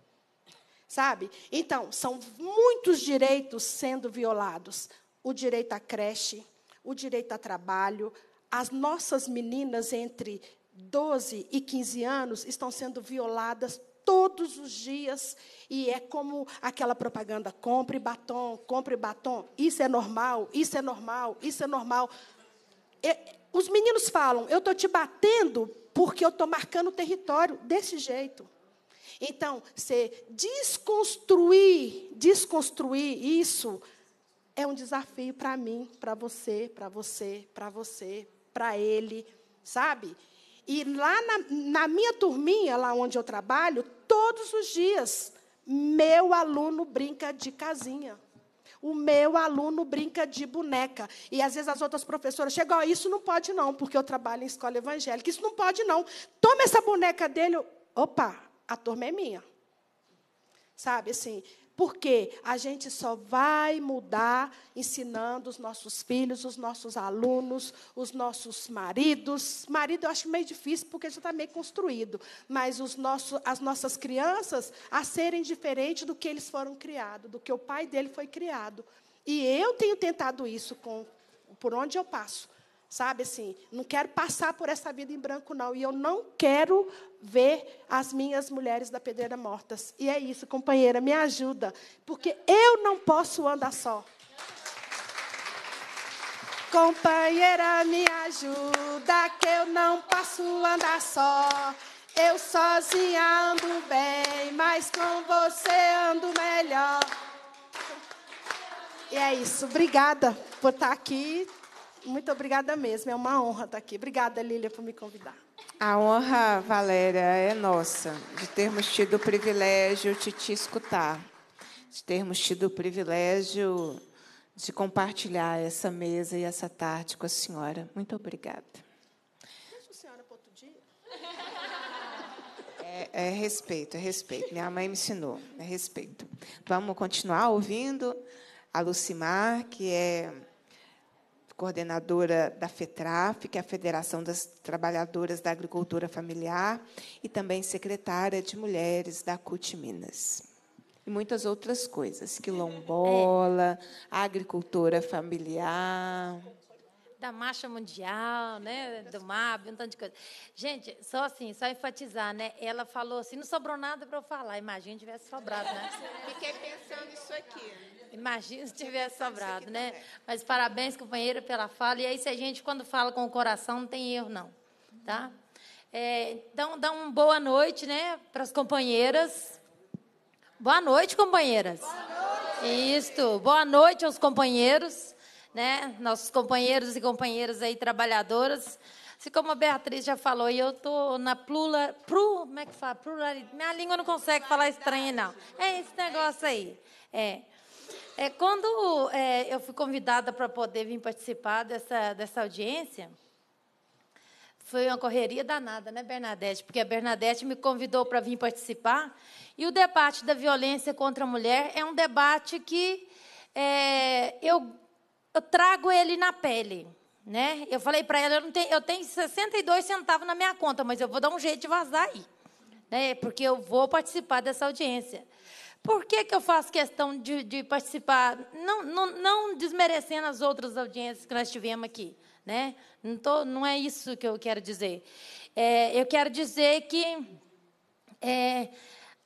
Sabe? Então, são muitos direitos sendo violados. O direito à creche, o direito a trabalho, as nossas meninas entre 12 e 15 anos estão sendo violadas todos os dias e é como aquela propaganda: compre batom, compre batom. Isso é normal, isso é normal, isso é normal. E, os meninos falam: eu estou te batendo porque eu estou marcando o território desse jeito. Então, se desconstruir, desconstruir isso é um desafio para mim, para você, para você, para você, para ele, sabe? E lá na, na minha turminha, lá onde eu trabalho, todos os dias, meu aluno brinca de casinha. O meu aluno brinca de boneca. E às vezes as outras professoras chegam, oh, isso não pode não, porque eu trabalho em escola evangélica. Isso não pode não. Toma essa boneca dele. Opa, a turma é minha. Sabe assim, porque a gente só vai mudar ensinando os nossos filhos, os nossos alunos, os nossos maridos. Marido eu acho meio difícil porque já está meio construído. Mas os nossos, as nossas crianças a serem diferentes do que eles foram criados, do que o pai dele foi criado. E eu tenho tentado isso com, por onde eu passo. Sabe assim, não quero passar por essa vida em branco, não. E eu não quero ver as minhas mulheres da pedreira mortas. E é isso, companheira, me ajuda. Porque eu não posso andar só. Companheira, me ajuda, que eu não posso andar só. Eu sozinha ando bem, mas com você ando melhor. E é isso, obrigada por estar aqui. Muito obrigada mesmo, é uma honra estar aqui. Obrigada, Lília, por me convidar. A honra, Valéria, é nossa, de termos tido o privilégio de te escutar, de termos tido o privilégio de compartilhar essa mesa e essa tarde com a senhora. Muito obrigada. Deixa a senhora para outro dia. É, é respeito, é respeito. Minha mãe me ensinou, é respeito. Vamos continuar ouvindo a Lucimar, que é coordenadora da FETRAF, que é a Federação das Trabalhadoras da Agricultura Familiar, e também secretária de Mulheres da CUT Minas. E muitas outras coisas, quilombola, é. agricultura familiar da marcha mundial, né, do MAB, um tanto de coisa. Gente, só assim, só enfatizar, né? Ela falou assim, não sobrou nada para eu falar. Imagina tivesse sobrado, né? Fiquei pensando isso aqui. Imagina se tivesse sobrado, né? né? Mas parabéns, companheira, pela fala. E aí, se a gente, quando fala com o coração, não tem erro, não. Tá? É, então, dá uma boa noite, né, para as companheiras. Boa noite, companheiras. Boa noite. Isto. Boa noite aos companheiros né? Nossos companheiros e companheiras aí trabalhadoras. se como a Beatriz já falou, e eu estou na plula, pru, como é que fala? Pluralidade. Minha língua não consegue falar estranho, não. É esse negócio aí. É. é quando é, eu fui convidada para poder vir participar dessa, dessa audiência, foi uma correria danada, né, Bernadette? Porque a Bernadette me convidou para vir participar. E o debate da violência contra a mulher é um debate que é, eu eu trago ele na pele. Né? Eu falei para ela, eu, não tenho, eu tenho 62 centavos na minha conta, mas eu vou dar um jeito de vazar aí. Né? Porque eu vou participar dessa audiência. Por que, que eu faço questão de, de participar? Não, não, não, desmerecendo as outras audiências que nós tivemos aqui. Né? Não, tô, não é isso que eu quero dizer. É, eu quero dizer que é,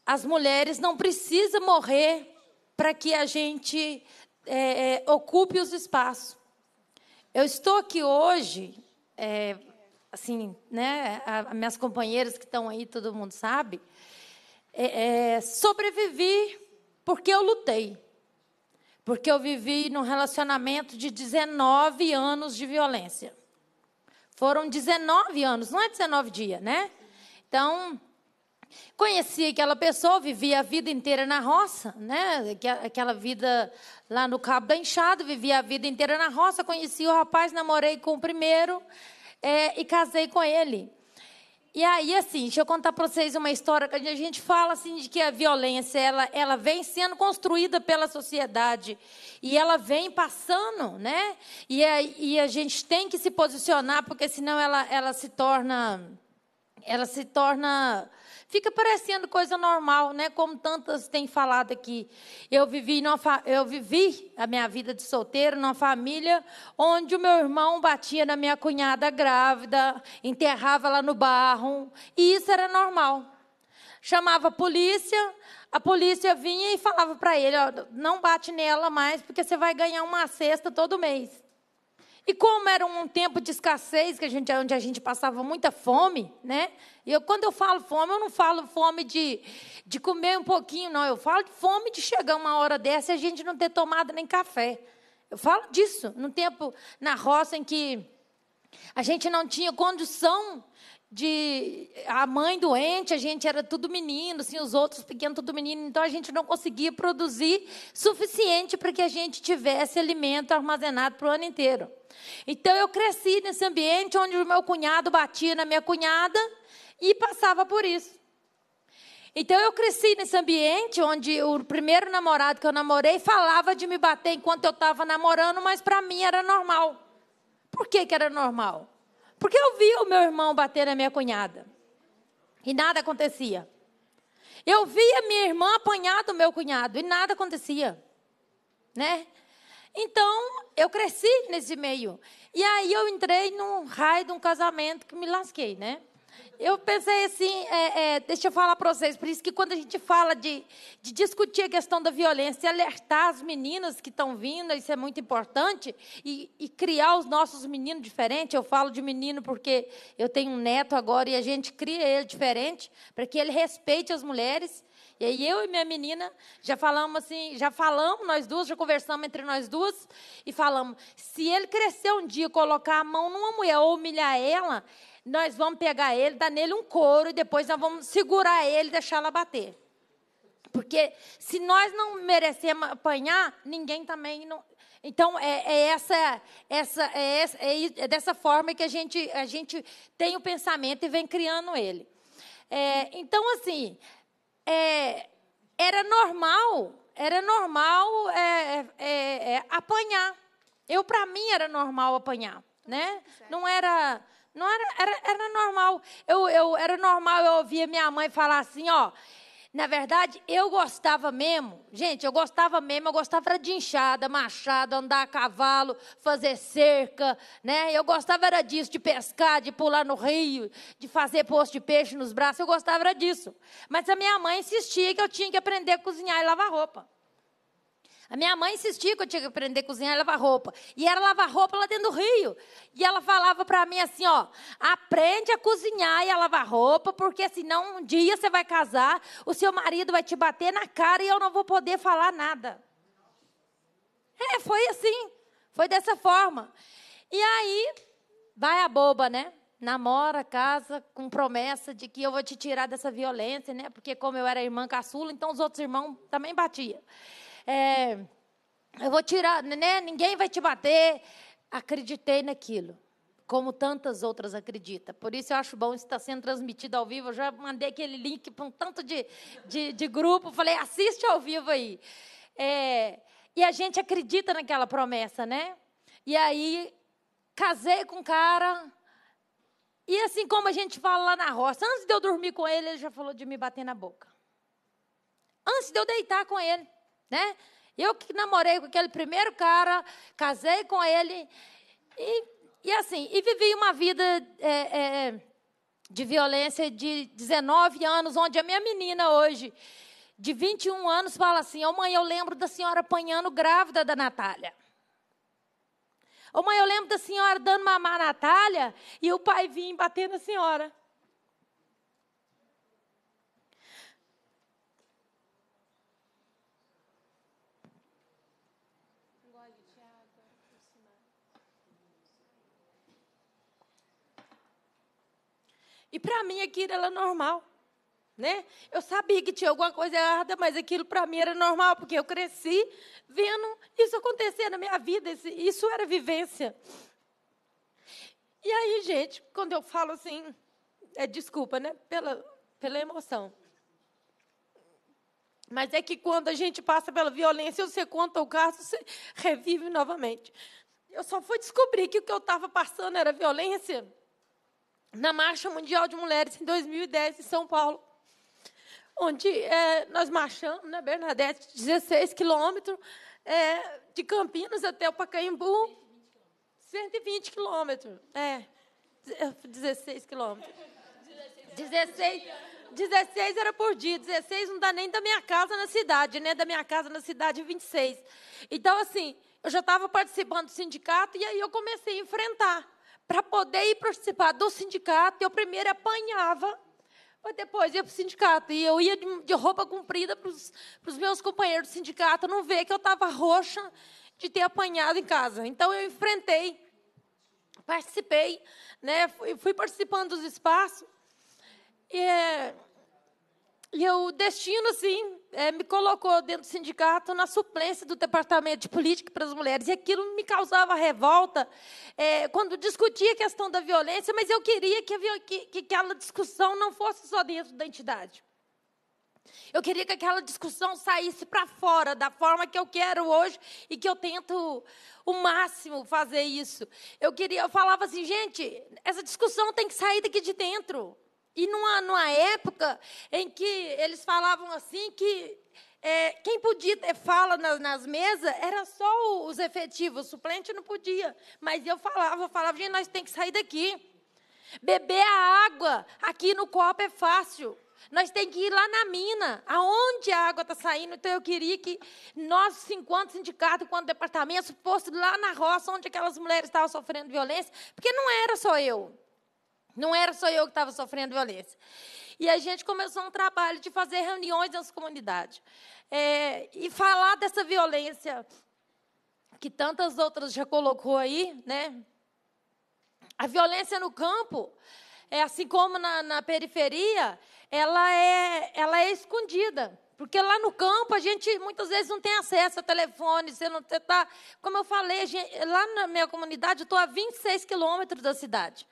as mulheres não precisam morrer para que a gente é, é, ocupe os espaços. Eu estou aqui hoje, é, assim, né, a, a minhas companheiras que estão aí, todo mundo sabe, é, é sobrevivi porque eu lutei. Porque eu vivi num relacionamento de 19 anos de violência. Foram 19 anos, não é 19 dias, né? Então, Conhecia aquela pessoa, vivia a vida inteira na roça, né? Aquela vida lá no Cabo da Enxada, vivia a vida inteira na roça. Conheci o rapaz, namorei com o primeiro é, e casei com ele. E aí, assim, deixa eu contar para vocês uma história que a gente fala assim de que a violência ela, ela vem sendo construída pela sociedade e ela vem passando, né? E, a, e a gente tem que se posicionar porque senão ela, ela se torna ela se torna Fica parecendo coisa normal, né? Como tantas têm falado aqui. Eu vivi, numa, eu vivi a minha vida de solteiro numa família onde o meu irmão batia na minha cunhada grávida, enterrava lá no barro, e isso era normal. Chamava a polícia, a polícia vinha e falava para ele: ó, não bate nela mais, porque você vai ganhar uma cesta todo mês. E como era um tempo de escassez, que a gente, onde a gente passava muita fome, né? E eu, quando eu falo fome, eu não falo fome de, de comer um pouquinho, não. Eu falo de fome de chegar uma hora dessa e a gente não ter tomado nem café. Eu falo disso. Num tempo na roça em que a gente não tinha condição de a mãe doente, a gente era tudo menino, assim, os outros pequenos tudo menino, então a gente não conseguia produzir suficiente para que a gente tivesse alimento armazenado para o ano inteiro. Então eu cresci nesse ambiente onde o meu cunhado batia na minha cunhada e passava por isso. Então eu cresci nesse ambiente onde o primeiro namorado que eu namorei falava de me bater enquanto eu estava namorando, mas para mim era normal. Por que, que era normal? Porque eu via o meu irmão bater na minha cunhada e nada acontecia. Eu via minha irmã apanhar do meu cunhado e nada acontecia, né? Então eu cresci nesse meio. E aí eu entrei num raio de um casamento que me lasquei, né? Eu pensei assim, é, é, deixa eu falar para vocês, por isso que quando a gente fala de, de discutir a questão da violência, alertar as meninas que estão vindo, isso é muito importante, e, e, criar os nossos meninos diferentes. Eu falo de menino porque eu tenho um neto agora e a gente cria ele diferente, para que ele respeite as mulheres e aí eu e minha menina já falamos assim, já falamos nós duas, já conversamos entre nós duas e falamos: se ele crescer um dia, colocar a mão numa mulher ou humilhar ela, nós vamos pegar ele, dar nele um couro e depois nós vamos segurar ele e deixar ela bater. Porque se nós não merecemos apanhar, ninguém também não. Então é, é essa, essa, é, essa é, é dessa forma que a gente, a gente tem o pensamento e vem criando ele. É, então assim, é, era normal, era normal é, é, é, é apanhar. Eu, para mim, era normal apanhar, né? Não era... Não era, era, era normal. Eu, eu, era normal eu ouvir minha mãe falar assim, ó, na verdade, eu gostava mesmo, gente, eu gostava mesmo, eu gostava de enxada, machado, andar a cavalo, fazer cerca, né? Eu gostava era disso, de pescar, de pular no rio, de fazer poço de peixe nos braços, eu gostava era disso. Mas a minha mãe insistia que eu tinha que aprender a cozinhar e lavar roupa. A minha mãe insistia que eu tinha que aprender a cozinhar e lavar roupa. E era lavar roupa lá dentro do rio. E ela falava para mim assim, ó, aprende a cozinhar e a lavar roupa, porque senão um dia você vai casar, o seu marido vai te bater na cara e eu não vou poder falar nada. É, foi assim. Foi dessa forma. E aí, vai a boba, né? namora, casa, com promessa de que eu vou te tirar dessa violência, né? Porque como eu era irmã caçula, então os outros irmãos também batiam é, eu vou tirar, né? Ninguém vai te bater. Acreditei naquilo, como tantas outras acreditam. Por isso eu acho bom isso estar sendo transmitido ao vivo. Eu já mandei aquele link para um tanto de, de, de grupo, falei, assiste ao vivo aí. É, e a gente acredita naquela promessa, né? E aí, casei com o cara. E assim como a gente fala lá na roça, antes de eu dormir com ele, ele já falou de me bater na boca. Antes de eu deitar com ele né? Eu que namorei com aquele primeiro cara, casei com ele e, e assim, e vivi uma vida é, é, é de violência de 19 anos, onde a minha menina hoje, de 21 anos, fala assim, ô oh, mãe, eu lembro da senhora apanhando grávida da Natália. Ô oh, mãe, eu lembro da senhora dando mamar a Natália e o pai vinha batendo a senhora. E para mim aquilo era normal. Né? Eu sabia que tinha alguma coisa errada, mas aquilo para mim era normal, porque eu cresci vendo isso acontecer na minha vida, isso era vivência. E aí, gente, quando eu falo assim, é desculpa, né? Pela, pela emoção. Mas é que quando a gente passa pela violência, você conta o caso, você revive novamente. Eu só fui descobrir que o que eu estava passando era violência na Marcha Mundial de Mulheres em 2010 em São Paulo, onde é, nós marchamos, né, Bernadette, 16 quilômetros, é, de Campinas até o Pacaembu, 120 quilômetros, é, 16 quilômetros. 16, 16 era por dia, 16 não dá nem da minha casa na cidade, né? Da minha casa na cidade, 26. Então, assim, eu já estava participando do sindicato e aí eu comecei a enfrentar para poder ir participar do sindicato, eu primeiro apanhava, mas depois ia para o sindicato. E eu ia de, de roupa comprida para os meus companheiros do sindicato não ver que eu estava roxa de ter apanhado em casa. Então, eu enfrentei, participei, né, fui, fui participando dos espaços. E, e o destino, assim, é, me colocou dentro do sindicato na suplência do Departamento de Política para as Mulheres. E aquilo me causava revolta é, quando discutia a questão da violência, mas eu queria que, que, que aquela discussão não fosse só dentro da entidade. Eu queria que aquela discussão saísse para fora, da forma que eu quero hoje e que eu tento o máximo fazer isso. Eu queria, eu falava assim, gente, essa discussão tem que sair daqui de dentro. E numa, numa época em que eles falavam assim que é, quem podia ter fala nas, nas, mesas era só os efetivos, o suplente não podia. Mas eu falava, eu falava, gente, nós temos que sair daqui. Beber a água aqui no copo é fácil. Nós temos que ir lá na mina, aonde a água está saindo. Então, eu queria que nós, enquanto sindicato, enquanto departamento, fosse lá na roça, onde aquelas mulheres estavam sofrendo violência, porque não era só eu. Não era só eu que estava sofrendo violência. E a gente começou um trabalho de fazer reuniões nas comunidades é, e falar dessa violência que tantas outras já colocou aí, né? A violência no campo, é, assim como na, na periferia, ela é, ela é escondida. Porque lá no campo a gente muitas vezes não tem acesso a telefone, você não está. Tá, como eu falei, gente, lá na minha comunidade eu estou a 26 quilômetros da cidade.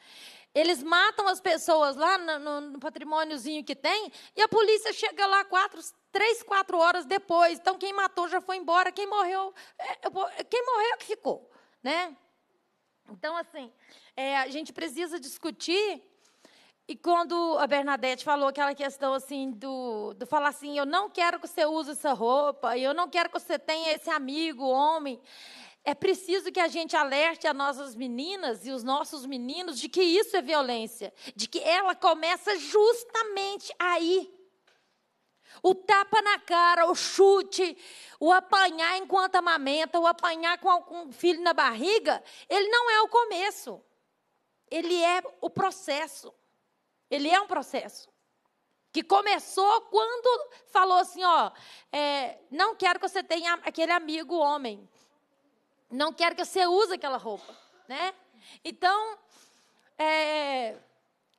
Eles matam as pessoas lá no, no patrimôniozinho que tem e a polícia chega lá quatro, três, quatro horas depois. Então, quem matou já foi embora, quem morreu, é, quem morreu é que ficou, né? Então, assim, é, a gente precisa discutir. E quando a Bernadette falou aquela questão assim do, do falar assim, eu não quero que você use essa roupa, eu não quero que você tenha esse amigo, homem. É preciso que a gente alerte as nossas meninas e os nossos meninos de que isso é violência, de que ela começa justamente aí. O tapa na cara, o chute, o apanhar enquanto amamenta, o apanhar com o filho na barriga, ele não é o começo. Ele é o processo. Ele é um processo. Que começou quando falou assim: ó, é, não quero que você tenha aquele amigo homem não quero que você use aquela roupa, né? Então, é,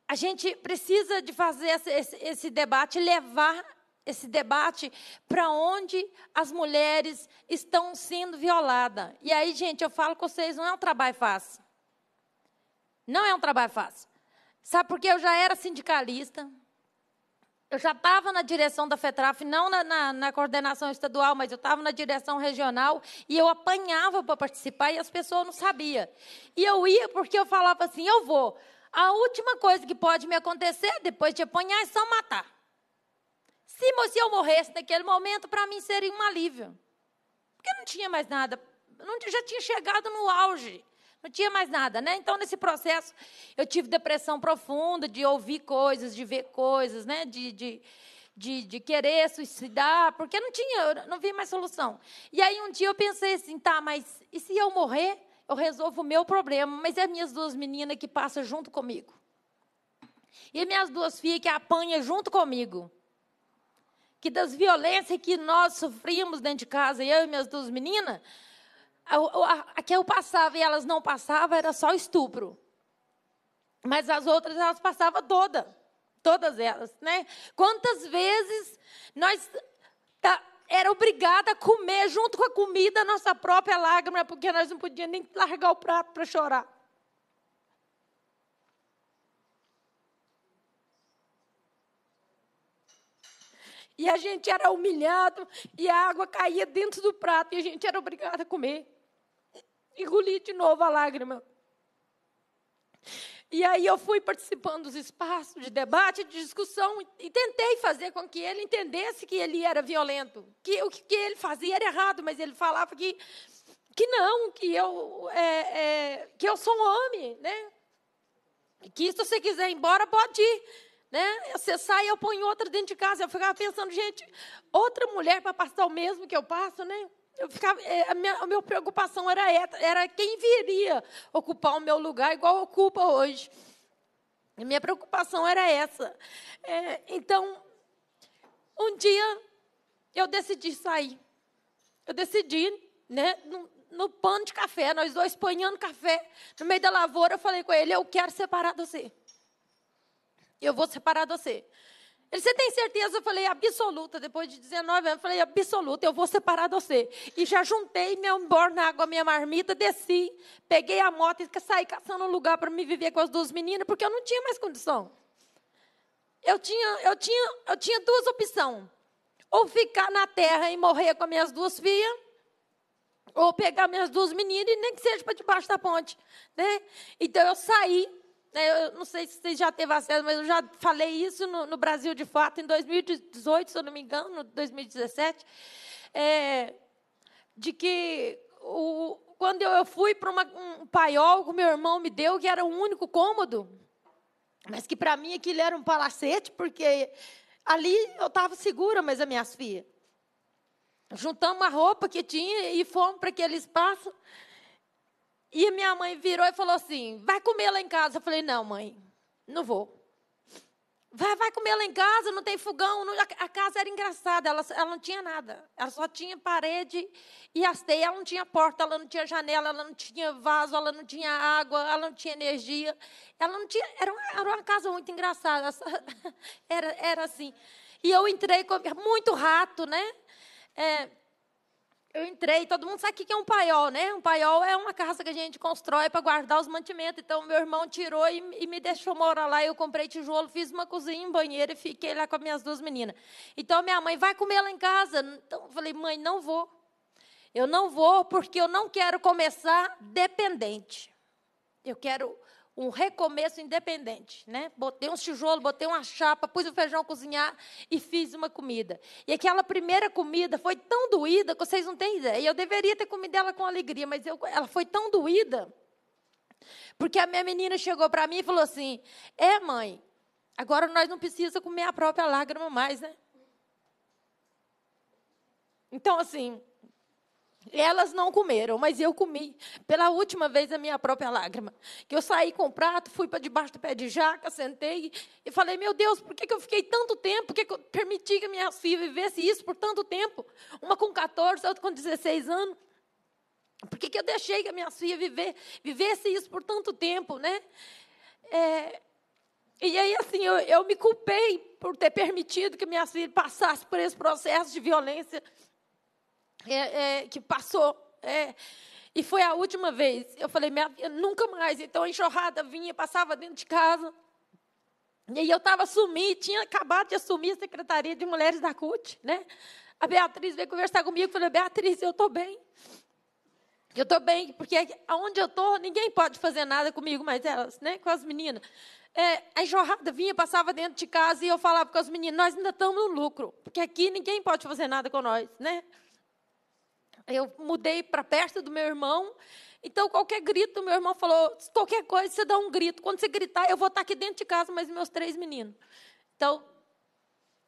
a gente precisa de fazer esse, esse, esse debate, levar esse debate para onde as mulheres estão sendo violadas. E aí, gente, eu falo com vocês, não é um trabalho fácil. Não é um trabalho fácil. Sabe por que eu já era sindicalista? Eu já estava na direção da FETRAF, não na, na, na coordenação estadual, mas eu estava na direção regional e eu apanhava para participar e as pessoas não sabiam. E eu ia porque eu falava assim: eu vou. A última coisa que pode me acontecer depois de apanhar é só matar. Se, se eu morresse naquele momento, para mim seria um alívio. Porque não tinha mais nada. já tinha chegado no auge. Não tinha mais nada, né? Então, nesse processo, eu tive depressão profunda de ouvir coisas, de ver coisas, né? De, de, de, de querer suicidar, porque não tinha, eu não vi mais solução. E aí, um dia, eu pensei assim, tá, mas e se eu morrer? Eu resolvo o meu problema, mas é as minhas duas meninas que passam junto comigo. E minhas duas filhas que apanham junto comigo. Que das violências que nós sofrimos dentro de casa, eu e minhas duas meninas, a, que eu passava e elas não passavam era só estupro. Mas as outras elas passavam toda, todas elas, né? Quantas vezes nós tá, era obrigada a comer junto com a comida a nossa própria lágrima, porque nós não podíamos nem largar o prato para chorar. E a gente era humilhado, e a água caía dentro do prato, e a gente era obrigada a comer engoli de novo a lágrima. E aí eu fui participando dos espaços de debate, de discussão, e tentei fazer com que ele entendesse que ele era violento, que o que ele fazia era errado, mas ele falava que, que não, que eu, é, é, que eu sou um homem, né? que se você quiser ir embora, pode ir. Né? Você sai, eu ponho outra dentro de casa. Eu ficava pensando, gente, outra mulher para passar o mesmo que eu passo, né? Eu ficava, eh, a minha, a minha preocupação era, era quem viria ocupar o meu lugar, igual ocupa hoje. A minha preocupação era essa. É, então, um dia, eu decidi sair. Eu decidi, né, no, no pano de café, nós dois panhando café, no meio da lavoura, eu falei com ele: eu quero separar você. Eu vou separar você. Ele, você tem certeza? Eu falei, absoluta. Depois de 19 anos, eu falei, absoluta, eu vou separar você. E já juntei meu embora na água, minha marmita, desci, peguei a moto e saí caçando um lugar para me viver com as duas meninas, porque eu não tinha mais condição. Eu tinha, eu tinha, eu tinha duas opções. Ou ficar na terra e morrer com minhas duas filhas, ou pegar minhas duas meninas, e nem que seja para debaixo da ponte. Né? Então eu saí né, eu não sei se você já teve acesso, mas eu já falei isso no, no Brasil de fato, em 2018, se eu não me engano, 2017, é, de que o, quando eu, eu fui para um paiol que meu irmão me deu, que era o único cômodo, mas que para mim aquilo era um palacete, porque ali eu estava segura, mas as minhas filhas. Juntamos a roupa que tinha e fomos para aquele espaço. E a minha mãe virou e falou assim: vai comer lá em casa. Eu falei: não, mãe, não vou. Vai, vai comer lá em casa, não tem fogão. Não, a, a, casa era engraçada, ela, ela não tinha nada. Ela só tinha parede e as teias. Ela não tinha porta, ela não tinha janela, ela não tinha vaso, ela não tinha água, ela não tinha energia. Ela não tinha. Era uma, era uma casa muito engraçada. Era, era assim. E eu entrei com muito rato, né? É, eu entrei, todo mundo sabe o que é um paiol, né? Um paiol é uma casa que a gente constrói para guardar os mantimentos. Então, meu irmão tirou e, e, me deixou morar lá. Eu comprei tijolo, fiz uma cozinha, um banheiro e fiquei lá com as minhas duas meninas. Então, minha mãe, vai comer lá em casa? Então, eu falei, mãe, não vou. Eu não vou porque eu não quero começar dependente. Eu quero um recomeço independente, né? Botei um tijolo, botei uma chapa, pus o feijão cozinhar e fiz uma comida. E aquela primeira comida foi tão doída que vocês não têm ideia. E eu deveria ter comido ela com alegria, mas eu, ela foi tão doída. Porque a minha menina chegou para mim e falou assim: "É, mãe, agora nós não precisa comer a própria lágrima mais, né?" Então assim, elas não comeram, mas eu comi. Pela última vez, a minha própria lágrima. Que eu saí com o prato, fui para debaixo do pé de jaca, sentei e falei: Meu Deus, por que, que eu fiquei tanto tempo? Por que, que eu permiti que a minha filha vivesse isso por tanto tempo? Uma com 14, outra com 16 anos. Por que, que eu deixei que a minha filha viver, vivesse isso por tanto tempo, né? É, e aí, assim, eu, eu me culpei por ter permitido que minha filha passasse por esse processo de violência é, é, que passou. É, e foi a última vez. Eu falei, minha, nunca mais. Então a enxurrada vinha, passava dentro de casa. E aí eu estava assumindo, tinha acabado de assumir a Secretaria de Mulheres da CUT, né? A Beatriz veio conversar comigo, falou, Beatriz, eu estou bem. Eu estou bem, porque aonde eu estou, ninguém pode fazer nada comigo, mas elas, né? Com as meninas. É, a enxurrada vinha, passava dentro de casa e eu falava com as meninas, nós ainda estamos no lucro, porque aqui ninguém pode fazer nada com nós, né? eu mudei para perto do meu irmão. Então, qualquer grito, meu irmão falou: qualquer coisa, você dá um grito. Quando você gritar, eu vou estar aqui dentro de casa, mas meus três meninos. Então,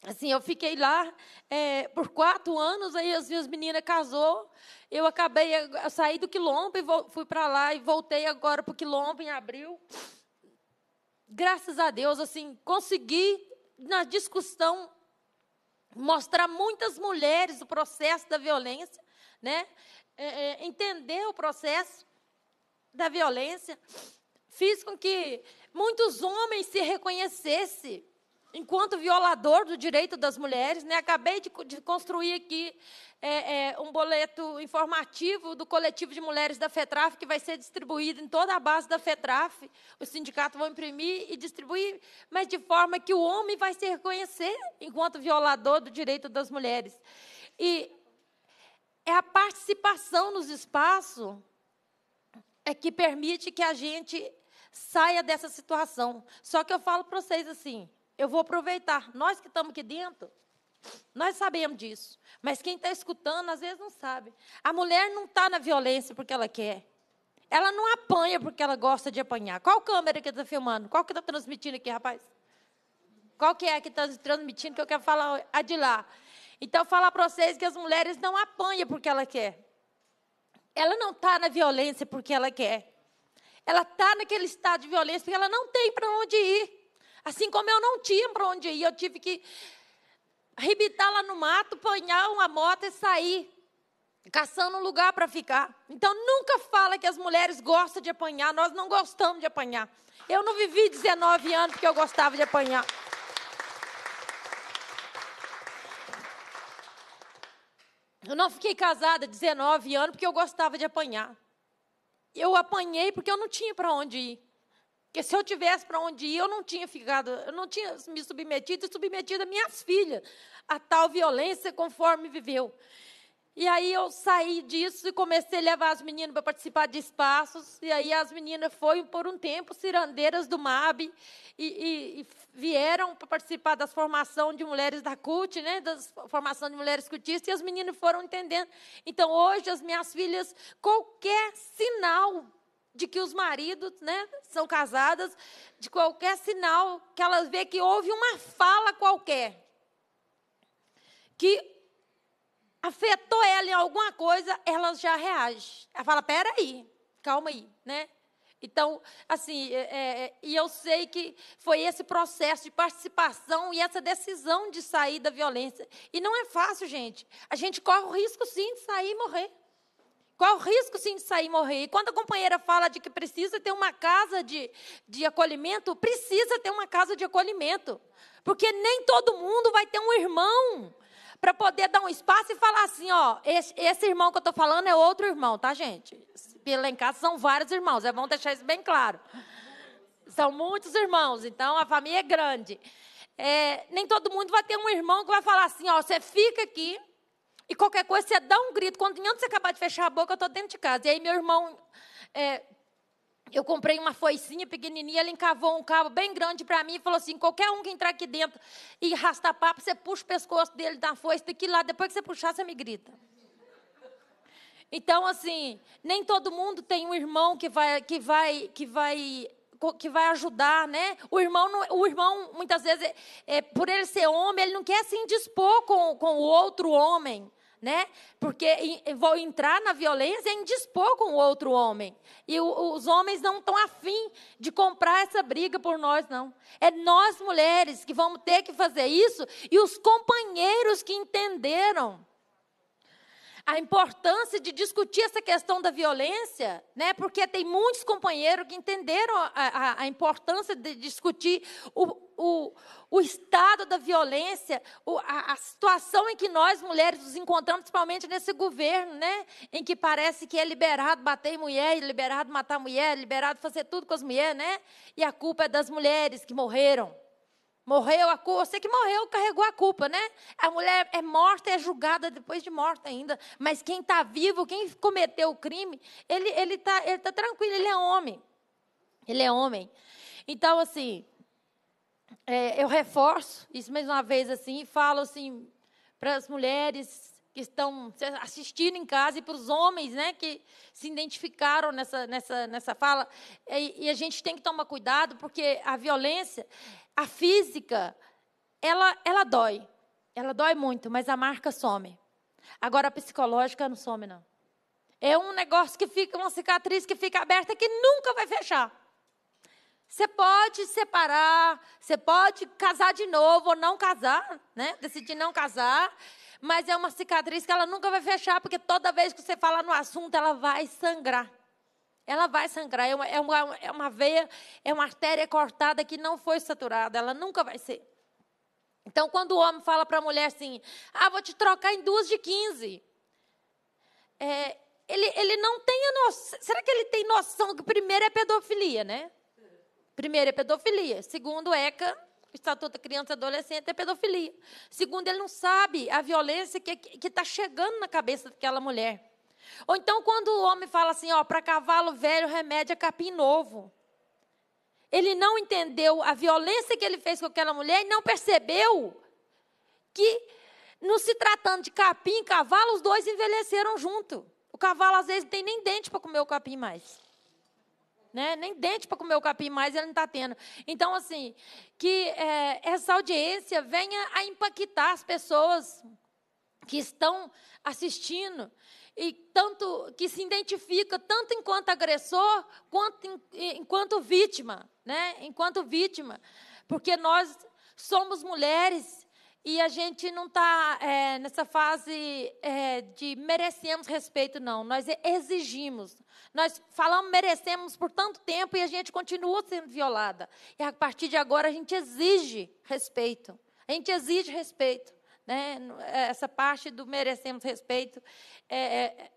assim, eu fiquei lá é, por quatro anos. Aí as minhas meninas casou. Eu acabei, eu saí do quilombo e vou, fui para lá e voltei agora para o quilombo em abril. Graças a Deus, assim, consegui na discussão mostrar muitas mulheres o processo da violência né? É, é, entender o processo da violência, fiz com que muitos homens se reconhecessem enquanto violador do direito das mulheres. Né? Acabei de, de construir aqui é, é, um boleto informativo do coletivo de mulheres da FETRAF, que vai ser distribuído em toda a base da FETRAF. O sindicato vai imprimir e distribuir, mas de forma que o homem vai se reconhecer enquanto violador do direito das mulheres. E é a participação nos espaços é que permite que a gente saia dessa situação. Só que eu falo para vocês assim, eu vou aproveitar. Nós que estamos aqui dentro, nós sabemos disso. Mas quem está escutando, às vezes não sabe. A mulher não está na violência porque ela quer. Ela não apanha porque ela gosta de apanhar. Qual câmera que está filmando? Qual que está transmitindo aqui, rapaz? Qual que é que está transmitindo que eu quero falar? A de lá. Então, falar para vocês que as mulheres não apanham porque ela quer. Ela não está na violência porque ela quer. Ela está naquele estado de violência porque ela não tem para onde ir. Assim como eu não tinha para onde ir, eu tive que arrebitar lá no mato, apanhar uma moto e sair, caçando um lugar para ficar. Então, nunca fala que as mulheres gostam de apanhar, nós não gostamos de apanhar. Eu não vivi 19 anos porque eu gostava de apanhar. Eu não fiquei casada 19 anos porque eu gostava de apanhar. Eu apanhei porque eu não tinha para onde ir. Porque se eu tivesse para onde ir, eu não tinha ficado, eu não tinha me submetido e submetido a minhas filhas a tal violência conforme viveu. E aí eu saí disso e comecei a levar as meninas para participar de espaços. E aí as meninas foram por um tempo cirandeiras do MAB e, e, e vieram para participar das formação de mulheres da CUT, né, das formação de mulheres cultistas, e as meninas foram entendendo. Então hoje as minhas filhas, qualquer sinal de que os maridos né, são casadas, de qualquer sinal que elas vê que houve uma fala qualquer, que afetou ela em alguma coisa, ela já reage. Ela fala, peraí, calma aí, né? Então, assim, é, é, é, e eu sei que foi esse processo de participação e essa decisão de sair da violência. E não é fácil, gente. A gente corre o risco, sim, de sair e morrer. Qual o risco, sim, de sair e morrer? E quando a companheira fala de que precisa ter uma casa de, de acolhimento, precisa ter uma casa de acolhimento. Porque nem todo mundo vai ter um irmão para poder dar um espaço e falar assim: ó, esse, esse irmão que eu estou falando é outro irmão, tá, gente? pela em casa são vários irmãos, é bom deixar isso bem claro. São muitos irmãos, então a família é grande. É, nem todo mundo vai ter um irmão que vai falar assim: ó, você fica aqui e qualquer coisa você dá um grito. Quando antes você acabar de fechar a boca, eu estou dentro de casa. E aí meu irmão é, eu comprei uma foicinha pequenininha, ele encavou um cabo bem grande para mim e falou assim: qualquer um que entrar aqui dentro e arrastar papo, você puxa o pescoço dele da foice, ir lá, depois que você puxar, você me grita. Então, assim, nem todo mundo tem um irmão que vai, que vai, que vai que vai ajudar, né? O irmão, o irmão muitas vezes, é, é, por ele ser homem, ele não quer se indispor com, com o outro homem né? Porque vou entrar na violência e indispor com outro homem. E os homens não estão afim de comprar essa briga por nós, não. É nós mulheres que vamos ter que fazer isso e os companheiros que entenderam a importância de discutir essa questão da violência, né? porque tem muitos companheiros que entenderam a, a, a importância de discutir o, o, o estado da violência, o, a, a, situação em que nós, mulheres, nos encontramos, principalmente nesse governo, né? em que parece que é liberado bater em mulher, é liberado matar mulher, é liberado fazer tudo com as mulheres, né? e a culpa é das mulheres que morreram. Morreu a culpa, você que morreu carregou a culpa, né? A mulher é morta, é julgada depois de morta ainda. Mas quem está vivo, quem cometeu o crime, ele está ele tá, ele tá tranquilo, ele é homem. Ele é homem. Então, assim, é, eu reforço isso mais uma vez, assim, e falo assim, para as mulheres que estão assistindo em casa e para os homens né, que se identificaram nessa, nessa, nessa fala. E, e, a gente tem que tomar cuidado, porque a violência a física, ela, ela dói. Ela dói muito, mas a marca some. Agora a psicológica não some, não. É um negócio que fica, uma cicatriz que fica aberta que nunca vai fechar. Você pode separar, você pode casar de novo ou não casar, né? Decidir não casar, mas é uma cicatriz que ela nunca vai fechar, porque toda vez que você falar no assunto, ela vai sangrar ela vai sangrar. É uma, é, uma, é uma veia, é uma artéria cortada que não foi saturada, ela nunca vai ser. Então, quando o homem fala para a mulher assim, ah, vou te trocar em duas de 15. É, ele, ele não tem a noção. Será que ele tem noção que primeiro é pedofilia, né? Primeiro é pedofilia. Segundo, ECA, Estatuto da Criança e Adolescente, é pedofilia. Segundo, ele não sabe a violência que está chegando na cabeça daquela mulher. Ou então, quando o homem fala assim, ó, para cavalo velho, remédio é capim novo. Ele não entendeu a violência que ele fez com aquela mulher e não percebeu que, não se tratando de capim e cavalo, os dois envelheceram junto. O cavalo, às vezes, não tem nem dente para comer o capim mais. Né? Nem dente para comer o capim mais ele não está tendo. Então, assim, que é, essa audiência venha a impactar as pessoas que estão assistindo e tanto que se identifica tanto enquanto agressor quanto em, enquanto vítima, né? Enquanto vítima, porque nós somos mulheres e a gente não está é, nessa fase é, de merecemos respeito, não. Nós exigimos. Nós falamos merecemos por tanto tempo e a gente continua sendo violada. E a partir de agora a gente exige respeito. A gente exige respeito. Né? É, essa parte do merecemos respeito é, é,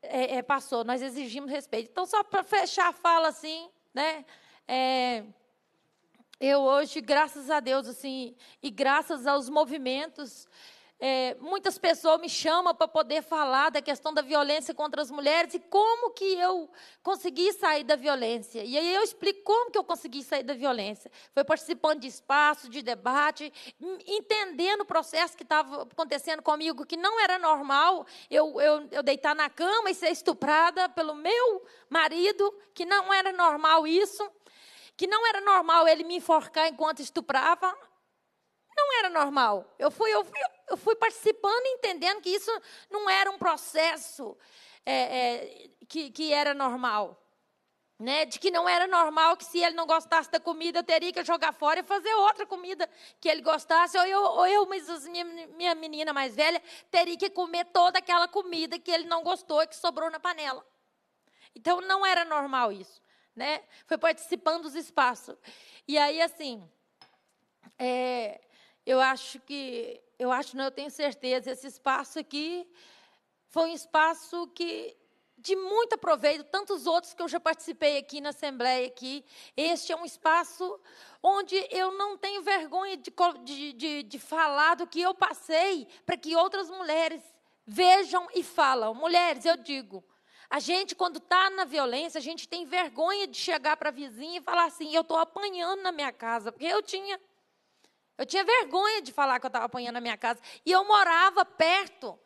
é, é, passou, nós exigimos respeito. Então, só para fechar a fala assim, né? É, eu hoje, graças a Deus, assim, e graças aos movimentos é, muitas pessoas me chamam para poder falar da questão da violência contra as mulheres e como que eu consegui sair da violência. E aí eu explico como que eu consegui sair da violência. Foi participando de espaço, de debate, entendendo o processo que estava acontecendo comigo, que não era normal eu, eu, eu deitar na cama e ser estuprada pelo meu marido, que não era normal isso, que não era normal ele me enforcar enquanto estuprava. Não era normal. Eu fui, eu fui, eu fui participando, entendendo que isso não era um processo é, é, que, que era normal. Né, de que não era normal que se ele não gostasse da comida, teria que jogar fora e fazer outra comida que ele gostasse, ou eu, ou eu minha, minha menina mais velha, teria que comer toda aquela comida que ele não gostou e que sobrou na panela. Então, não era normal isso, né? Foi participando dos espaços. E aí, assim, é, eu acho que eu acho, não, eu tenho certeza, esse espaço aqui foi um espaço que de muito proveito, tantos outros que eu já participei aqui na Assembleia. Aqui. Este é um espaço onde eu não tenho vergonha de, de, de, de falar do que eu passei, para que outras mulheres vejam e falam. Mulheres, eu digo, a gente, quando está na violência, a gente tem vergonha de chegar para a vizinha e falar assim: eu estou apanhando na minha casa, porque eu tinha. Eu tinha vergonha de falar que eu estava apanhando na minha casa. E eu morava perto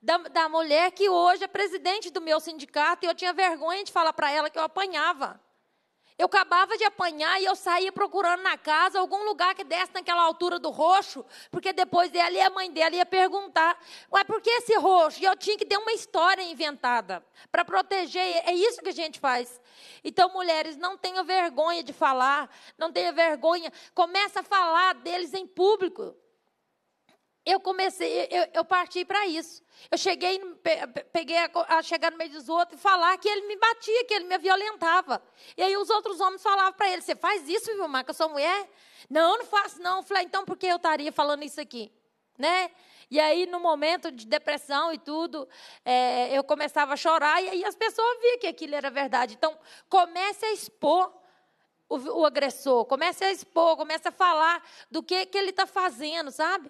da, da mulher que hoje é presidente do meu sindicato, e eu tinha vergonha de falar para ela que eu apanhava. Eu acabava de apanhar e eu saía procurando na casa algum lugar que desse naquela altura do roxo, porque depois ela e a mãe dela ia perguntar: Ué, por que esse roxo? E eu tinha que ter uma história inventada para proteger. É isso que a gente faz. Então, mulheres, não tenha vergonha de falar, não tenha vergonha. Começa a falar deles em público eu comecei, eu, eu parti para isso. Eu cheguei, peguei a, a, chegar no meio dos outros e falar que ele me batia, que ele me violentava. E aí os outros homens falavam para ele: Você faz isso, viu, Marca? Eu sou mulher? Não, não faço, não. Eu falei: Então por que eu estaria falando isso aqui? Né? E aí, no momento de depressão e tudo, é, eu começava a chorar e aí as pessoas viam que aquilo era verdade. Então, comece a expor o, o agressor, comece a expor, comece a falar do que, que ele está fazendo, sabe?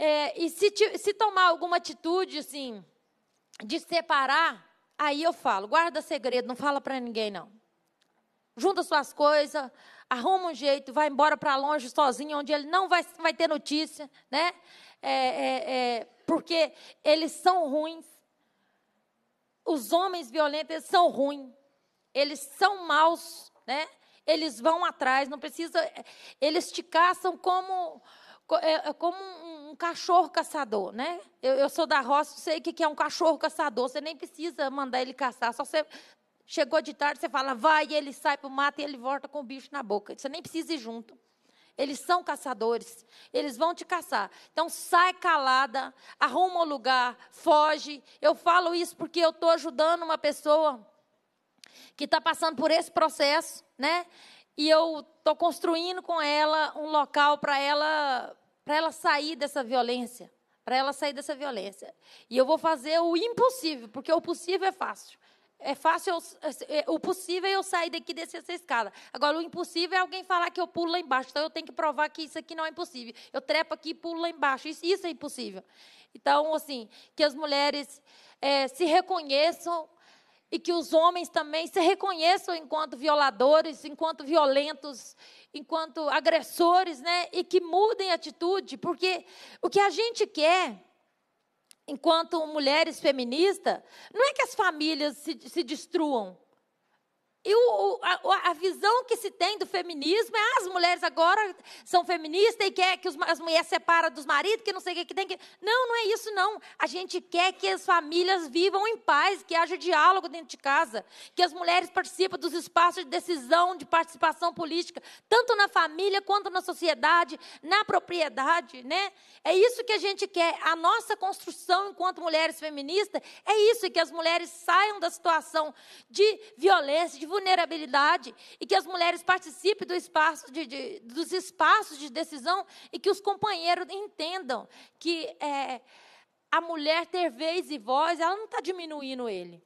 É, e se, se tomar alguma atitude, assim, de separar, aí eu falo, guarda segredo, não fala para ninguém, não. Junta suas coisas, arruma um jeito, vai embora para longe sozinho, onde ele não vai, vai ter notícia, né? É, é, é, porque eles são ruins. Os homens violentos, eles são ruins. Eles são maus, né? Eles vão atrás, não precisa... Eles te caçam como é, é como um, um cachorro caçador, né? Eu, eu sou da roça, sei o que é um cachorro caçador. Você nem precisa mandar ele caçar, só você chegou de tarde, você fala, vai, e ele sai para o mato e ele volta com o bicho na boca. Você nem precisa ir junto. Eles são caçadores, eles vão te caçar. Então sai calada, arruma um lugar, foge. Eu falo isso porque eu estou ajudando uma pessoa que está passando por esse processo, né? e eu estou construindo com ela um local para ela para ela sair dessa violência, para ela sair dessa violência. E eu vou fazer o impossível, porque o possível é fácil. É fácil, eu, é, é, o possível é eu sair daqui descer essa escada. Agora, o impossível é alguém falar que eu pulo lá embaixo. Então, eu tenho que provar que isso aqui não é impossível. Eu trepo aqui e pulo lá embaixo. Isso, isso é impossível. Então, assim, que as mulheres é, se reconheçam e que os homens também se reconheçam enquanto violadores, enquanto violentos, enquanto agressores, né? E que mudem atitude, porque o que a gente quer enquanto mulheres feministas não é que as famílias se, se destruam, e o, a, a, visão que se tem do feminismo é ah, as mulheres agora são feministas e quer que os, as mulheres separam dos maridos, que não sei o que, que tem que. Não, não é isso, não. A gente quer que as famílias vivam em paz, que haja diálogo dentro de casa, que as mulheres participem dos espaços de decisão, de participação política, tanto na família quanto na sociedade, na propriedade, né? É isso que a gente quer. A nossa construção enquanto mulheres feministas é isso, que as mulheres saiam da situação de violência, de vulnerabilidade e que as mulheres participem do espaço de, de, dos espaços de decisão e que os companheiros entendam que é, a mulher ter vez e voz, ela não está diminuindo ele.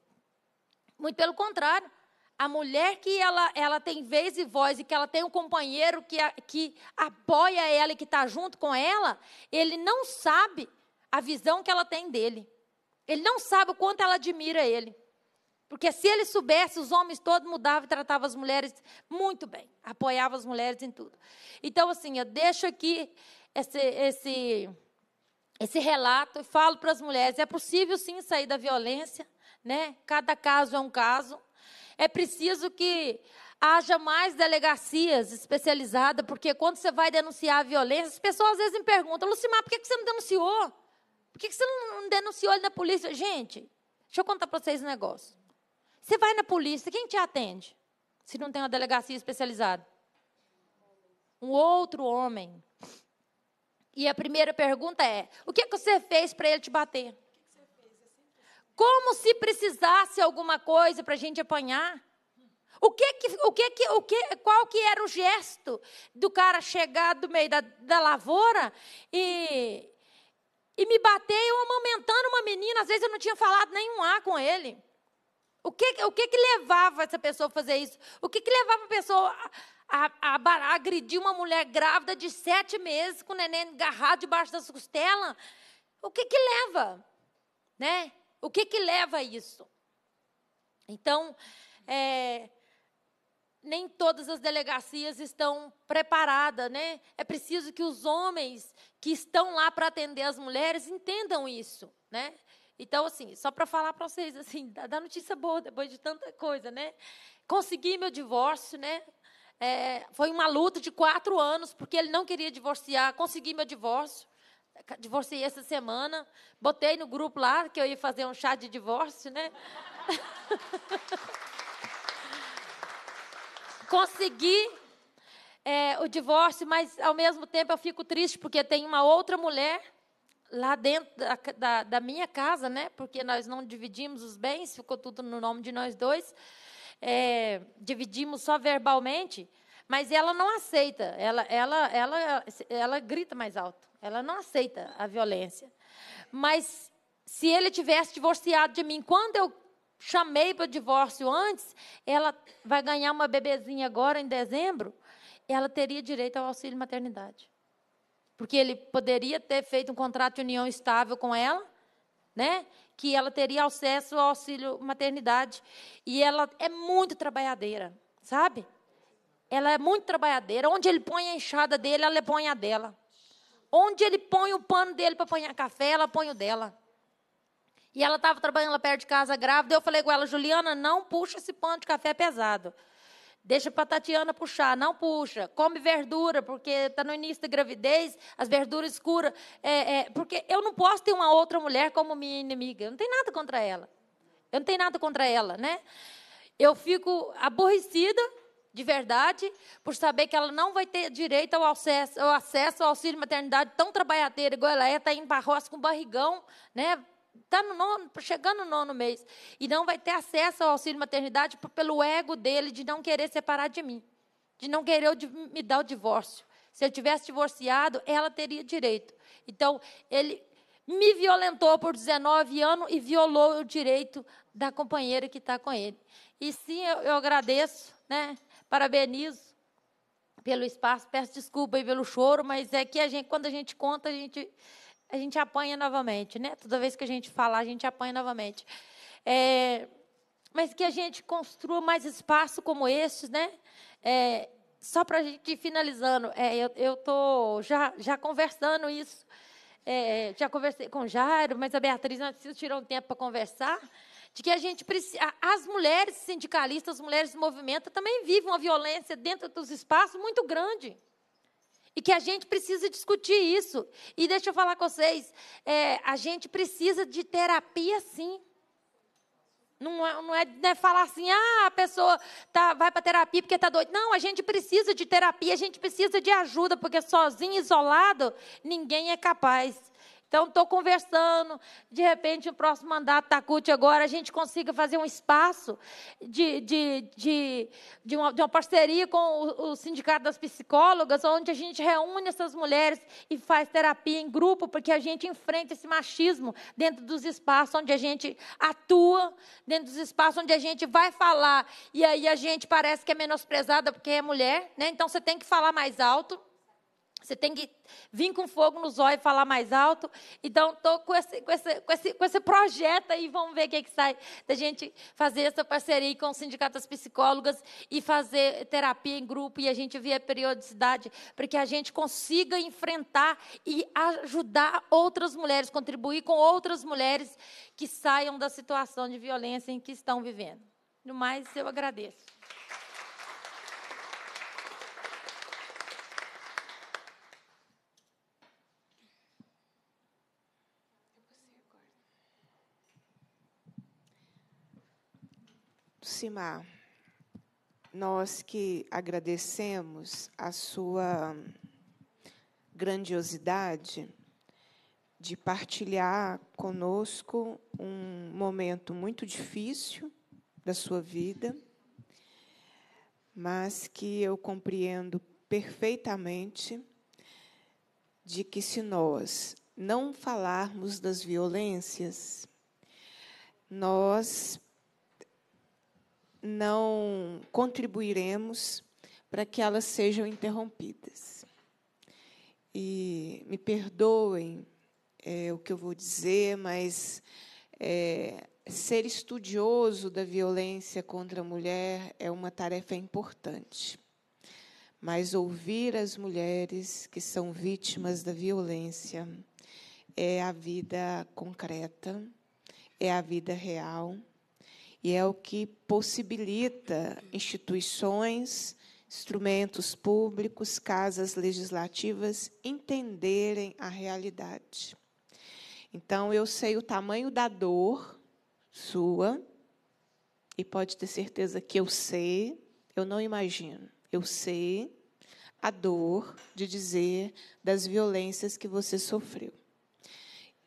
Muito pelo contrário, a mulher que ela, ela tem vez e voz e que ela tem um companheiro que, a, que apoia ela e que está junto com ela, ele não sabe a visão que ela tem dele. Ele não sabe o quanto ela admira ele. Porque se ele soubesse, os homens todos mudavam e tratavam as mulheres muito bem, apoiavam as mulheres em tudo. Então, assim, eu deixo aqui esse, esse, esse relato e falo para as mulheres: é possível sim sair da violência, né? Cada caso é um caso. É preciso que haja mais delegacias especializadas, porque quando você vai denunciar a violência, as pessoas às vezes me perguntam: Lucimar, por que você não denunciou? Por que você não denunciou ele na polícia? Gente, deixa eu contar para vocês um negócio. Você vai na polícia, quem te atende? Se não tem uma delegacia especializada? Um outro homem. E a primeira pergunta é: o que, é que você fez para ele te bater? É Como se precisasse alguma coisa para a gente apanhar? O que, que, o que, que, o que, qual que era o gesto do cara chegar do meio da, da lavoura e, e me bater, eu amamentando uma menina, às vezes eu não tinha falado nenhum A com ele. O que, o que, que levava essa pessoa a fazer isso? O que, que levava a pessoa a, a, a agredir uma mulher grávida de sete meses com o neném agarrado debaixo das costelas? O que, que leva? Né? O que, que leva a isso? Então, é, nem todas as delegacias estão preparadas, né? É preciso que os homens que estão lá para atender as mulheres entendam isso, né? Então, assim, só para falar para vocês, assim, da, notícia boa depois de tanta coisa, né? Consegui meu divórcio, né? É, foi uma luta de quatro anos, porque ele não queria divorciar. Consegui meu divórcio. Divorciei essa semana. Botei no grupo lá que eu ia fazer um chá de divórcio, né? Consegui é, o divórcio, mas ao mesmo tempo eu fico triste porque tem uma outra mulher lá dentro da, da, da, minha casa, né? Porque nós não dividimos os bens, ficou tudo no nome de nós dois. É, dividimos só verbalmente, mas ela não aceita. Ela, ela, ela, ela grita mais alto. Ela não aceita a violência. Mas se ele tivesse divorciado de mim, quando eu chamei para o divórcio antes, ela vai ganhar uma bebezinha agora em dezembro, ela teria direito ao auxílio maternidade. Porque ele poderia ter feito um contrato de união estável com ela, né? Que ela teria acesso ao auxílio maternidade. E ela é muito trabalhadeira, sabe? Ela é muito trabalhadeira. Onde ele põe a enxada dele, ela põe a dela. Onde ele põe o pano dele para apanhar café, ela põe o dela. E ela estava trabalhando lá perto de casa grávida. Eu falei com ela, Juliana, não puxa esse pano de café pesado. Deixa para a Tatiana puxar, não puxa. Come verdura, porque está no início da gravidez, as verduras escuras. É, é, porque eu não posso ter uma outra mulher como minha inimiga. Eu não tenho nada contra ela. Eu não tenho nada contra ela, né? Eu fico aborrecida, de verdade, por saber que ela não vai ter direito ao acesso ao, acesso ao auxílio maternidade tão trabalhadeira igual ela é, está em roça com barrigão, né? está no chegando no nono mês, e não vai ter acesso ao auxílio maternidade pelo ego dele de não querer separar de mim, de não querer me dar o divórcio. Se eu tivesse divorciado, ela teria direito. Então, ele me violentou por 19 anos e violou o direito da companheira que está com ele. E sim, eu, eu agradeço, né? parabenizo pelo espaço, peço desculpa aí pelo choro, mas é que a gente, quando a gente conta, a gente a gente apanha novamente, né? Toda vez que a gente falar, a gente apanha novamente. É, mas que a gente construa mais espaço como estes, né? É, só para a gente ir finalizando, é, eu estou já, já conversando isso. É, já conversei com o Jairo, mas a Beatriz não precisa tirar um tempo para conversar. De que a gente precisa. As mulheres sindicalistas, as mulheres do movimento, também vivem uma violência dentro dos espaços muito grande. E que a gente precisa discutir isso. E deixa eu falar com vocês: é, a gente precisa de terapia sim. Não é, não é, é falar assim, ah, a pessoa tá, vai para terapia porque está doida. Não, a gente precisa de terapia, a gente precisa de ajuda, porque sozinho, isolado, ninguém é capaz. Então, estou conversando, de repente, o próximo mandato da tá CUT agora, a gente consiga fazer um espaço de, de, de, de, uma, de uma parceria com o, o Sindicato das Psicólogas, onde a gente reúne essas mulheres e faz terapia em grupo, porque a gente enfrenta esse machismo dentro dos espaços onde a gente atua, dentro dos espaços onde a gente vai falar, e aí a gente parece que é menosprezada porque é mulher, né? então você tem que falar mais alto. Você tem que vir com fogo nos olhos e falar mais alto. Então, estou com esse, com, esse, com, esse, com esse projeto aí, vamos ver o que, é que sai da gente fazer essa parceria com o Sindicato das Psicólogas e fazer terapia em grupo e a gente via periodicidade para que a gente consiga enfrentar e ajudar outras mulheres, contribuir com outras mulheres que saiam da situação de violência em que estão vivendo. No mais, eu agradeço. aproximar. Nós que agradecemos a sua grandiosidade de partilhar conosco um momento muito difícil da sua vida, mas que eu compreendo perfeitamente de que se nós não falarmos das violências, nós não contribuiremos para que elas sejam interrompidas. E me perdoem é, o que eu vou dizer, mas é, ser estudioso da violência contra a mulher é uma tarefa importante. Mas ouvir as mulheres que são vítimas da violência é a vida concreta, é a vida real e é o que possibilita instituições, instrumentos públicos, casas legislativas entenderem a realidade. Então, eu sei o tamanho da dor sua, e pode ter certeza que eu sei, eu não imagino, eu sei a dor de dizer das violências que você sofreu.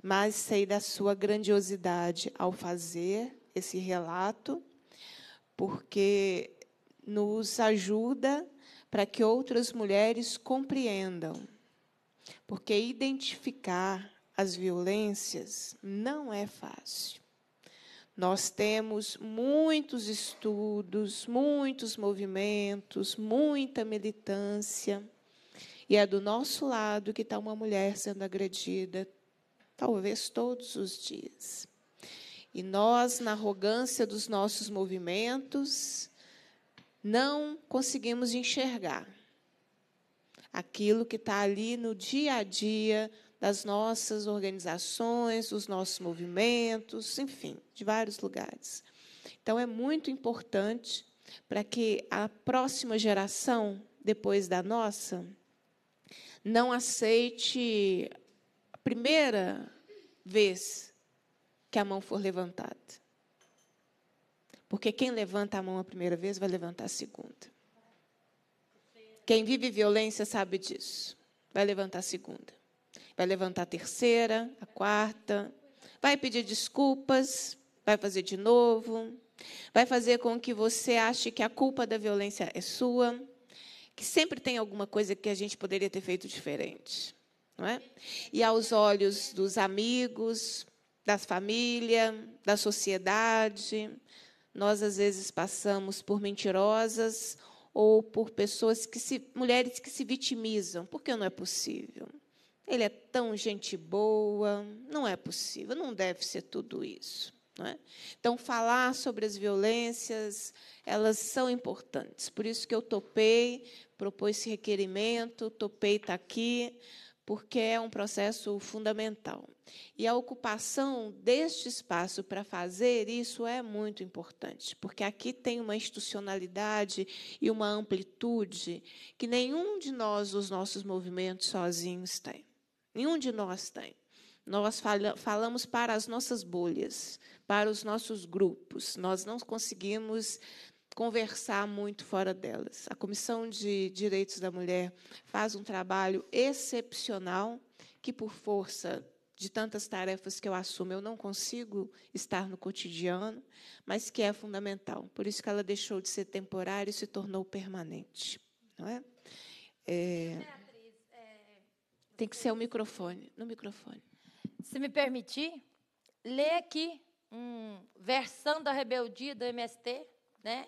Mas sei da sua grandiosidade ao fazer esse relato, porque nos ajuda para que outras mulheres compreendam. Porque identificar as violências não é fácil. Nós temos muitos estudos, muitos movimentos, muita militância, e é do nosso lado que está uma mulher sendo agredida, talvez todos os dias. E nós, na arrogância dos nossos movimentos, não conseguimos enxergar aquilo que está ali no dia a dia das nossas organizações, dos nossos movimentos, enfim, de vários lugares. Então, é muito importante para que a próxima geração, depois da nossa, não aceite a primeira vez que a mão for levantada. Porque quem levanta a mão a primeira vez vai levantar a segunda. Quem vive violência sabe disso. Vai levantar a segunda. Vai levantar a terceira, a quarta. Vai pedir desculpas. Vai fazer de novo. Vai fazer com que você ache que a culpa da violência é sua. Que sempre tem alguma coisa que a gente poderia ter feito diferente. Não é? E aos olhos dos amigos, da família, da sociedade. Nós às vezes passamos por mentirosas ou por pessoas que se mulheres que se vitimizam, porque não é possível. Ele é tão gente boa, não é possível, não deve ser tudo isso. É? Então, falar sobre as violências, elas são importantes. Por isso que eu topei, propus esse requerimento, topei estar tá aqui porque é um processo fundamental. E a ocupação deste espaço para fazer isso é muito importante, porque aqui tem uma institucionalidade e uma amplitude que nenhum de nós, os nossos movimentos sozinhos, tem. Nenhum de nós tem. Nós falamos para as nossas bolhas, para os nossos grupos. Nós não conseguimos conversar muito fora delas. A Comissão de Direitos da Mulher faz um trabalho excepcional que, por força de tantas tarefas que eu assumo, eu não consigo estar no cotidiano, mas que é fundamental. Por isso que ela deixou de ser temporária e se tornou permanente, não é? é... Tem que ser o microfone, no microfone. Se me permitir, lê aqui um versão da rebeldia do MST, né?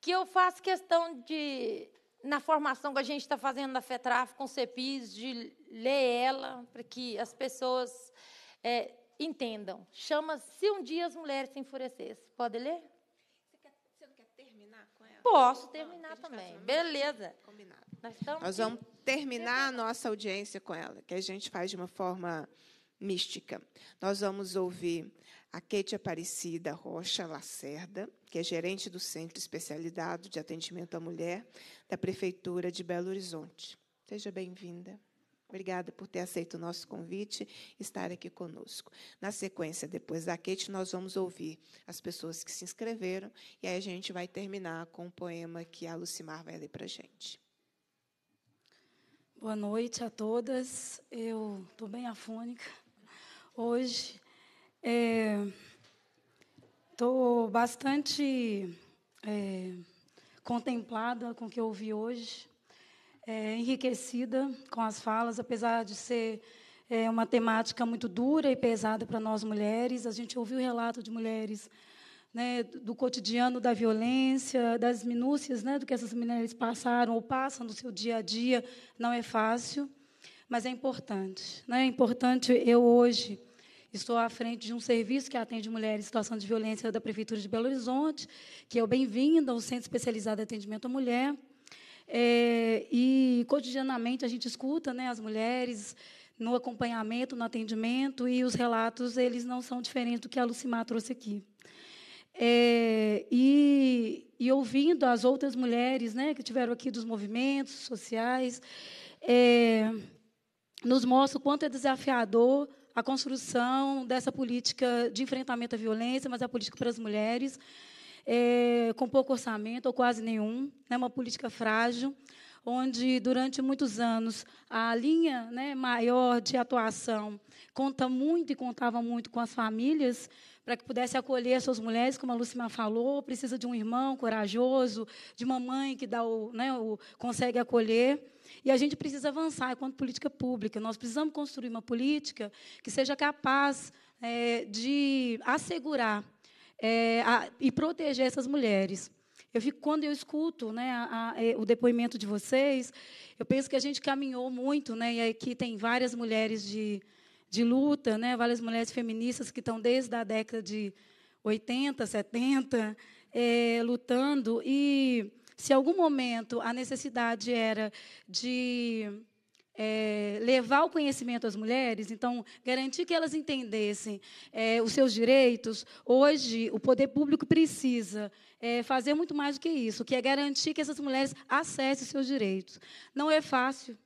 que eu faço questão de, na formação que a gente está fazendo na FETRAF com o CEPIS, de ler ela, para que as pessoas é, entendam. Chama Se Um Dia as Mulheres Se Enfurecessem. Pode ler? Você, quer, você não quer terminar com ela? Posso terminar não, também. Beleza. Combinado. Nós, Nós vamos terminar a nossa audiência com ela, que a gente faz de uma forma mística. Nós vamos ouvir a Kate Aparecida Rocha Lacerda, que é gerente do Centro Especializado de Atendimento à Mulher da Prefeitura de Belo Horizonte. Seja bem-vinda. Obrigada por ter aceito o nosso convite e estar aqui conosco. Na sequência, depois da Kate, nós vamos ouvir as pessoas que se inscreveram e aí a gente vai terminar com o um poema que a Lucimar vai ler para a gente. Boa noite a todas. Eu estou bem afônica hoje. É... Estou bastante é, contemplada com o que eu ouvi hoje, é, enriquecida com as falas, apesar de ser é, uma temática muito dura e pesada para nós mulheres. A gente ouviu relato de mulheres né, do cotidiano da violência, das minúcias né, do que essas mulheres passaram ou passam no seu dia a dia. Não é fácil, mas é importante. Né? É importante eu hoje Estou à frente de um serviço que atende mulheres em situação de violência da Prefeitura de Belo Horizonte, que é o Bem-vinda, é um centro especializado de atendimento à mulher. É, e, cotidianamente, a gente escuta né, as mulheres no acompanhamento, no atendimento, e os relatos eles não são diferentes do que a Lucimar trouxe aqui. É, e, e, ouvindo as outras mulheres né, que tiveram aqui dos movimentos sociais, é, nos mostra o quanto é desafiador a construção dessa política de enfrentamento à violência, mas a política para as mulheres, é, com pouco orçamento ou quase nenhum, né, uma política frágil, onde durante muitos anos a linha né, maior de atuação conta muito e contava muito com as famílias para que pudesse acolher suas mulheres, como a Lúcia falou, precisa de um irmão corajoso, de uma mãe que dá o, né, o consegue acolher. E a gente precisa avançar enquanto política pública. Nós precisamos construir uma política que seja capaz é, de assegurar é, a, e proteger essas mulheres. Eu fico quando eu escuto né, a, a, é, o depoimento de vocês, eu penso que a gente caminhou muito, né, e aqui tem várias mulheres de, de luta, né, várias mulheres feministas que estão desde a década de 80, 70, é, lutando. E se algum momento a necessidade era de é, levar o conhecimento às mulheres, então garantir que elas entendessem é, os seus direitos, hoje o poder público precisa é, fazer muito mais do que isso, que é garantir que essas mulheres acessem os seus direitos. Não é fácil,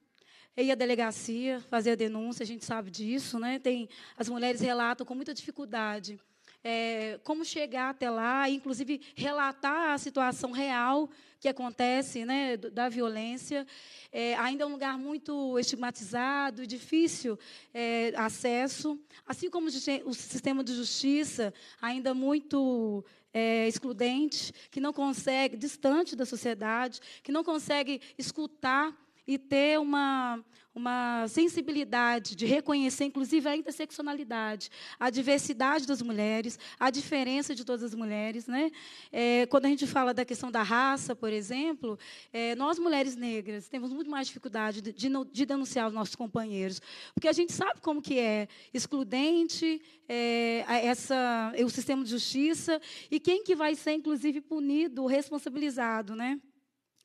ir à delegacia, fazer a denúncia, a gente sabe disso, né? Tem as mulheres relatam com muita dificuldade é, como chegar até lá, inclusive relatar a situação real que acontece, né, da violência. É, ainda é um lugar muito estigmatizado, difícil é, acesso, assim como o sistema de justiça ainda muito é, excludente, que não consegue, distante da sociedade, que não consegue escutar e ter uma, uma sensibilidade de reconhecer, inclusive, a interseccionalidade, a diversidade das mulheres, a diferença de todas as mulheres. Né? É, quando a gente fala da questão da raça, por exemplo, é, nós, mulheres negras, temos muito mais dificuldade de, de, denunciar os nossos companheiros, porque a gente sabe como que é excludente é, essa, o sistema de justiça e quem que vai ser, inclusive, punido, responsabilizado. Né?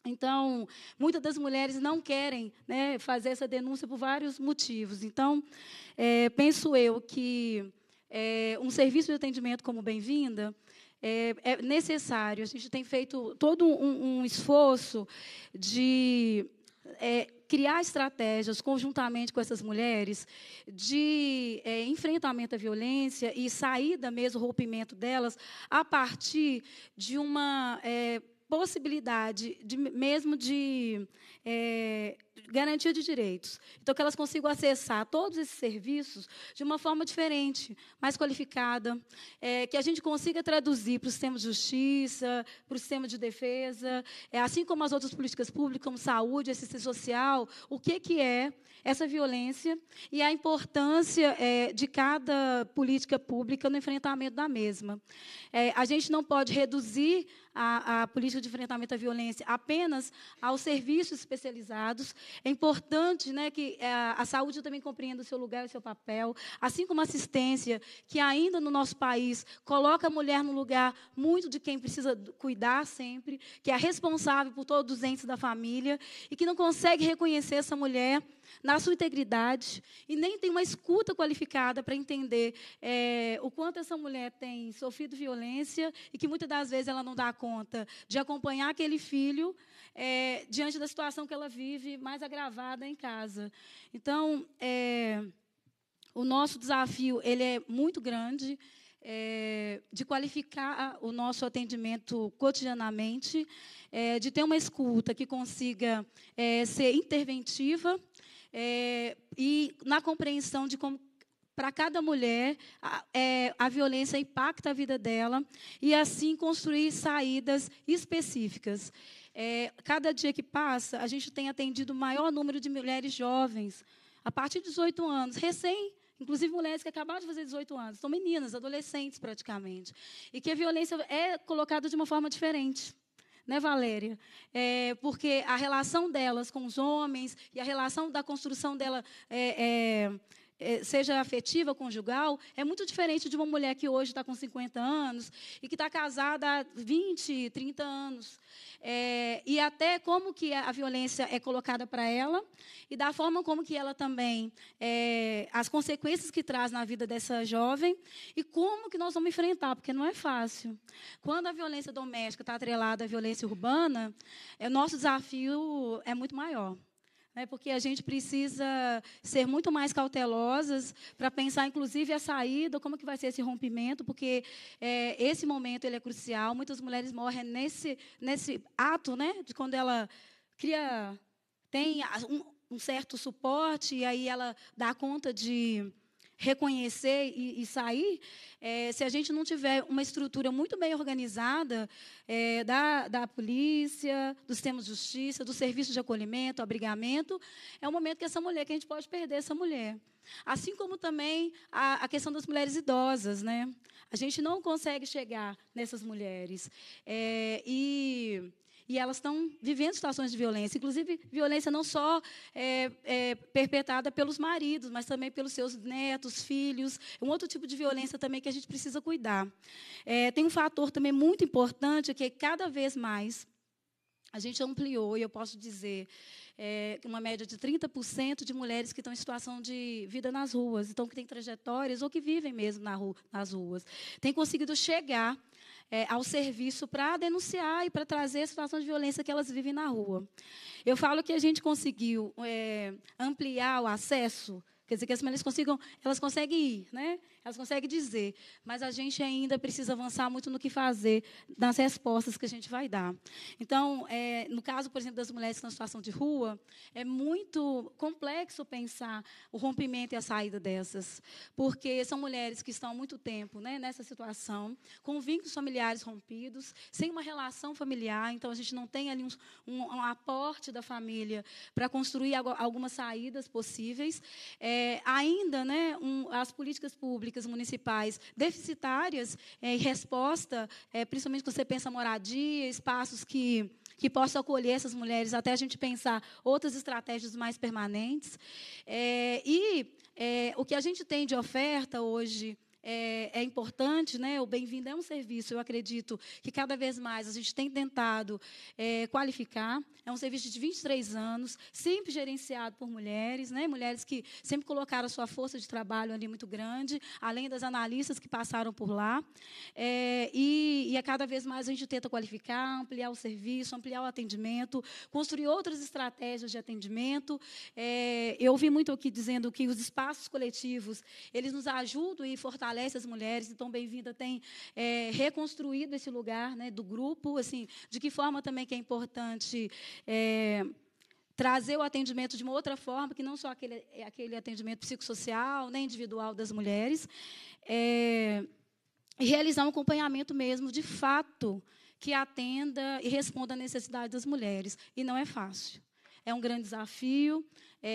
Então, muitas das mulheres não querem né, fazer essa denúncia por vários motivos. Então, é, penso eu que é, um serviço de atendimento como Bem-vinda é, é, necessário. A gente tem feito todo um, um esforço de é, criar estratégias conjuntamente com essas mulheres de é, enfrentamento à violência e saída mesmo, rompimento delas, a partir de uma. É, possibilidade de, mesmo de é, garantia de direitos. Então, que elas consigam acessar todos esses serviços de uma forma diferente, mais qualificada, é, que a gente consiga traduzir para o sistema de justiça, para o sistema de defesa, é, assim como as outras políticas públicas, como saúde, assistência social, o que, que é essa violência e a importância é, de cada política pública no enfrentamento da mesma. É, a gente não pode reduzir a, a política de enfrentamento à violência apenas aos serviços especializados é importante né, que a, eh, a saúde também compreenda o seu lugar e o seu papel, assim como a assistência, que ainda no nosso país coloca a mulher no lugar muito de quem precisa cuidar sempre, que é responsável por todos os entes da família e que não consegue reconhecer essa mulher na sua integridade e nem tem uma escuta qualificada para entender é, o quanto essa mulher tem sofrido violência e que muitas das vezes ela não dá conta de acompanhar aquele filho é, diante da situação que ela vive, mais agravada em casa. Então, é, o nosso desafio ele é muito grande. É, de qualificar o nosso atendimento cotidianamente, é, de ter uma escuta que consiga é, ser interventiva é, e na compreensão de como para cada mulher, a, é, a, violência impacta a vida dela e assim construir saídas específicas. É, cada dia que passa, a gente tem atendido o maior número de mulheres jovens, a partir de 18 anos, recém inclusive mulheres que acabaram de fazer 18 anos, são meninas, adolescentes praticamente, e que a violência é colocada de uma forma diferente. Né, Valéria? É, porque a relação delas com os homens e a relação da construção dela é, é, é, seja afetiva, conjugal, é muito diferente de uma mulher que hoje está com 50 anos e que está casada há 20, 30 anos. É, e até como que a violência é colocada para ela e da forma como que ela também, é, as consequências que traz na vida dessa jovem e como que nós vamos enfrentar, porque não é fácil. Quando a violência doméstica está atrelada à violência urbana, o é, nosso desafio é muito maior. É porque a gente precisa ser muito mais cautelosas para pensar, inclusive, a saída, como que vai ser esse rompimento, porque é, esse momento ele é crucial. Muitas mulheres morrem nesse, nesse ato, né, de quando ela cria, tem um, um certo suporte e aí ela dá conta de reconhecer e, e sair, é, se a gente não tiver uma estrutura muito bem organizada é, da, da polícia, do sistema de justiça, do serviço de acolhimento, abrigamento, é o momento que essa mulher, que a gente pode perder essa mulher. Assim como também a, a questão das mulheres idosas, né? A gente não consegue chegar nessas mulheres. É, e e elas estão vivendo situações de violência, inclusive violência não só é, é, perpetrada pelos maridos, mas também pelos seus netos, filhos, um outro tipo de violência também que a gente precisa cuidar. É, tem um fator também muito importante que cada vez mais a gente ampliou, e eu posso dizer, é, uma média de 30% de mulheres que estão em situação de vida nas ruas, então que têm trajetórias ou que vivem mesmo na rua, nas ruas, têm conseguido chegar é, ao serviço para denunciar e para trazer a situação de violência que elas vivem na rua. Eu falo que a gente conseguiu é, ampliar o acesso, quer dizer, que as mulheres consigam, elas conseguem ir, né? Elas conseguem dizer, mas a gente ainda precisa avançar muito no que fazer, nas respostas que a gente vai dar. Então, é, no caso, por exemplo, das mulheres que estão em situação de rua, é muito complexo pensar o rompimento e a saída dessas, porque são mulheres que estão há muito tempo né, nessa situação, com vínculos familiares rompidos, sem uma relação familiar, então a gente não tem ali um, um, um aporte da família para construir algumas saídas possíveis. É, ainda, né, um, as políticas públicas municipais deficitárias é, em resposta, é, principalmente quando você pensa moradia, espaços que, que possam acolher essas mulheres, até a gente pensar outras estratégias mais permanentes. É, e é, o que a gente tem de oferta hoje é, é importante, né? O bem-vindo é um serviço, eu acredito que cada vez mais a gente tem tentado é, qualificar. É um serviço de 23 anos, sempre gerenciado por mulheres, né? Mulheres que sempre colocaram a sua força de trabalho ali muito grande, além das analistas que passaram por lá. É, e, e a cada vez mais a gente tenta qualificar, ampliar o serviço, ampliar o atendimento, construir outras estratégias de atendimento. É, eu ouvi muito aqui dizendo que os espaços coletivos eles nos ajudam e fortalecem fortalece as mulheres. Então, Bem-vinda tem é, reconstruído esse lugar né, do grupo. assim De que forma também que é importante... É, trazer o atendimento de uma outra forma, que não só aquele, é, aquele atendimento psicossocial, nem né, individual das mulheres, é, realizar um acompanhamento mesmo, de fato, que atenda e responda à necessidade das mulheres. E não é fácil. É um grande desafio, é,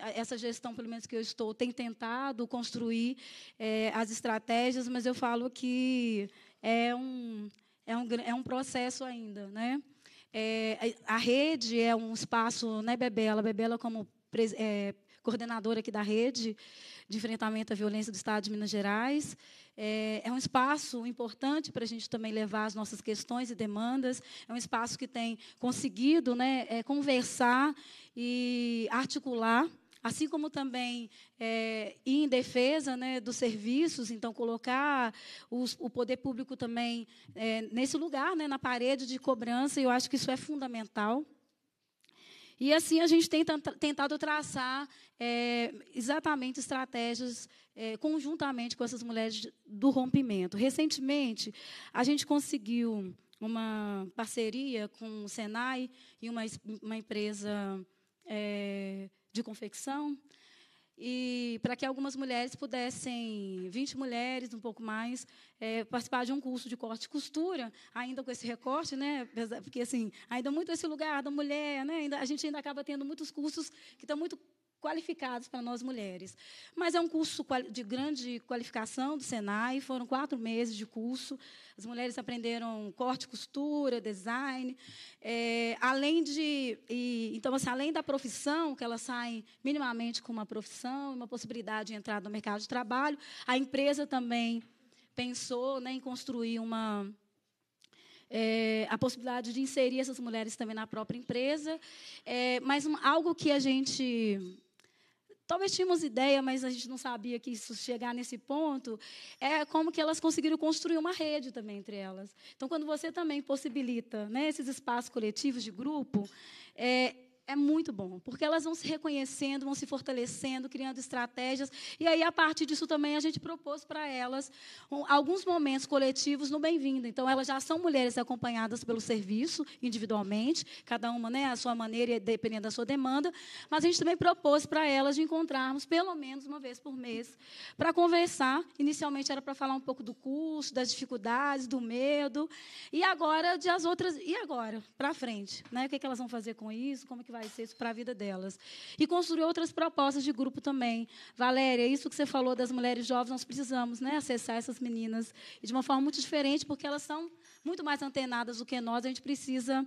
é essa gestão, pelo menos que eu estou, tem tentado construir é, as estratégias, mas eu falo que é um, é um, é um processo ainda. Né? É, a rede é um espaço, né, Bebela? Bebela, como é, coordenadora aqui da rede de enfrentamento à violência do Estado de Minas Gerais, é, é um espaço importante para a gente também levar as nossas questões e demandas. É um espaço que tem conseguido né, é, conversar e articular assim como também é, ir em defesa né, dos serviços, então colocar os, o poder público também é, nesse lugar, né, na parede de cobrança, eu acho que isso é fundamental. E assim a gente tem tentado traçar é, exatamente estratégias é, conjuntamente com essas mulheres do rompimento. Recentemente, a gente conseguiu uma parceria com o Senai e uma, uma empresa é, de confecção e para que algumas mulheres pudessem, 20 mulheres, um pouco mais, é, participar de um curso de corte e costura, ainda com esse recorte, né? Porque assim, ainda muito esse lugar da mulher, né? Ainda, a gente ainda acaba tendo muitos cursos que estão muito qualificados para nós mulheres. Mas é um curso de grande qualificação do Senai, foram quatro meses de curso. As mulheres aprenderam corte, costura, design, é, além de e, então assim, além da profissão que elas saem minimamente com uma profissão, uma possibilidade de entrar no mercado de trabalho. A empresa também pensou né, em construir uma é, a possibilidade de inserir essas mulheres também na própria empresa, é, mas um, algo que a gente Talvez tínhamos ideia, mas a gente não sabia que isso chegar nesse ponto. É como que elas conseguiram construir uma rede também entre elas. Então, quando você também possibilita né, esses espaços coletivos de grupo, é, é muito bom, porque elas vão se reconhecendo, vão se fortalecendo, criando estratégias. E aí, a partir disso também, a gente propôs para elas um, alguns momentos coletivos no Bem-vindo. Então, elas já são mulheres acompanhadas pelo serviço, individualmente, cada uma né, à sua maneira, e dependendo da sua demanda. Mas a gente também propôs para elas de encontrarmos pelo menos uma vez por mês para conversar. Inicialmente era para falar um pouco do curso, das dificuldades, do medo. E agora, de as outras. E agora? Para frente. Né? O que, é que elas vão fazer com isso? Como é que vai traz isso para a vida delas. E construir outras propostas de grupo também. Valéria, isso que você falou das mulheres jovens, nós precisamos né, acessar essas meninas e de uma forma muito diferente, porque elas são muito mais antenadas do que nós, a gente precisa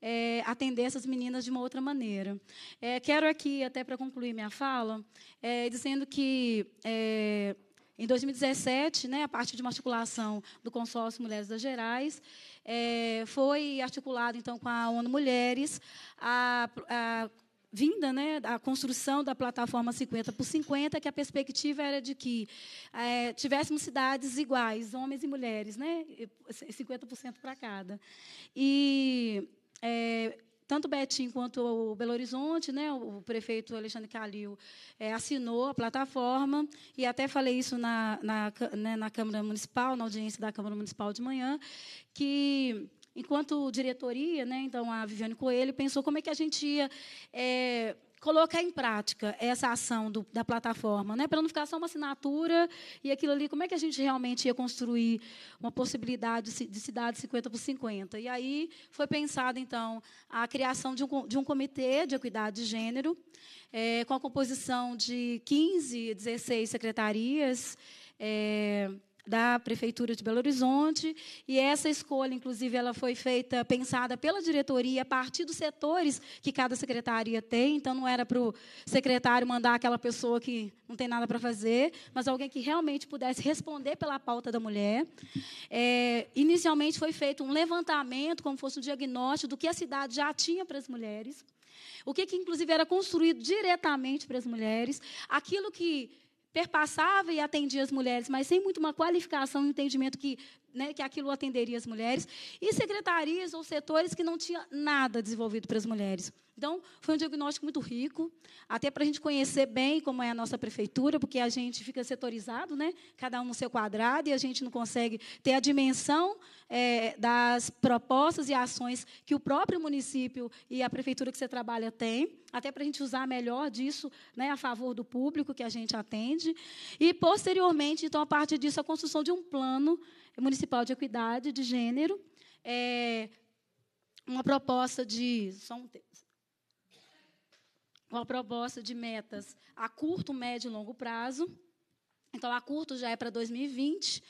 é, atender essas meninas de uma outra maneira. É, quero aqui, até para concluir minha fala, é, dizendo que é, em 2017, né, a partir de uma articulação do Consórcio Mulheres das Gerais, é, foi articulado, então, com a ONU Mulheres, a, a vinda, né, a construção da plataforma 50 por 50, que a perspectiva era de que é, tivéssemos cidades iguais, homens e mulheres, né, 50% para cada. E é, tanto Betim quanto o Belo Horizonte, né, o prefeito Alexandre Calil é, assinou a plataforma, e até falei isso na, na, né, na Câmara Municipal, na audiência da Câmara Municipal de manhã, que enquanto diretoria, né, então a Viviane Coelho pensou como é que a gente ia é, colocar em prática essa ação do, da plataforma, né? para não ficar só uma assinatura e aquilo ali. Como é que a gente realmente ia construir uma possibilidade de cidade 50 por 50? E aí foi pensada, então, a criação de um, de um comitê de equidade de gênero, é, com a composição de 15, 16 secretarias. É, da prefeitura de Belo Horizonte e essa escolha, inclusive, ela foi feita pensada pela diretoria a partir dos setores que cada secretaria tem. Então, não era para o secretário mandar aquela pessoa que não tem nada para fazer, mas alguém que realmente pudesse responder pela pauta da mulher. É, inicialmente foi feito um levantamento, como fosse um diagnóstico do que a cidade já tinha para as mulheres, o que, que inclusive era construído diretamente para as mulheres, aquilo que perpassava e atendia as mulheres, mas sem muito uma qualificação e um entendimento que né, que aquilo atenderia as mulheres, e secretarias ou setores que não tinha nada desenvolvido para as mulheres. Então, foi um diagnóstico muito rico, até para a gente conhecer bem como é a nossa prefeitura, porque a gente fica setorizado, né? cada um no seu quadrado, e a gente não consegue ter a dimensão é, das propostas e ações que o próprio município e a prefeitura que você trabalha tem, até para a gente usar melhor disso né, a favor do público que a gente atende. E, posteriormente, então, a partir disso, a construção de um plano Municipal de Equidade de Gênero, é, uma proposta de. Só um uma proposta de metas a curto, médio e longo prazo. Então, a curto já é para 2020.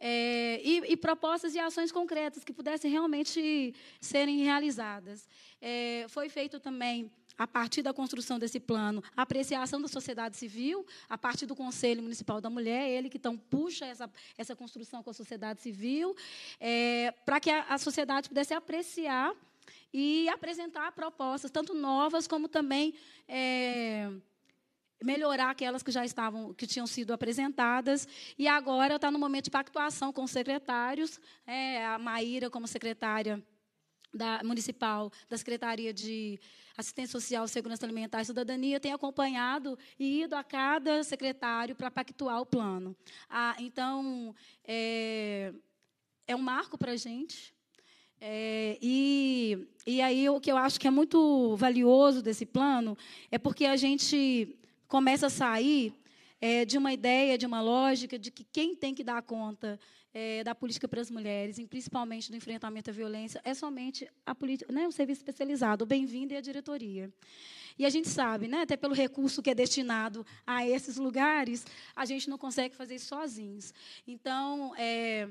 É, e, e, propostas e ações concretas que pudessem realmente serem realizadas. É, foi feito também a partir da construção desse plano, a apreciação da sociedade civil, a partir do Conselho Municipal da Mulher, ele que então puxa essa, essa construção com a sociedade civil, é, para que a, a sociedade pudesse apreciar e apresentar propostas, tanto novas como também é, melhorar aquelas que já estavam, que tinham sido apresentadas. E agora está no momento de pactuação com os secretários, é, a Maíra como secretária da municipal, da Secretaria de Assistência Social, Segurança Alimentar e Cidadania, tem acompanhado e ido a cada secretário para pactuar o plano. Ah, então, é, é um marco para a gente. É, e, e aí o que eu acho que é muito valioso desse plano é porque a gente começa a sair é, de uma ideia, de uma lógica de que quem tem que dar conta é, da política para as mulheres, e principalmente do enfrentamento à violência, é somente a política, né, o serviço especializado, o bem-vindo e a diretoria. E a gente sabe, né, até pelo recurso que é destinado a esses lugares, a gente não consegue fazer isso sozinhos. Então, é,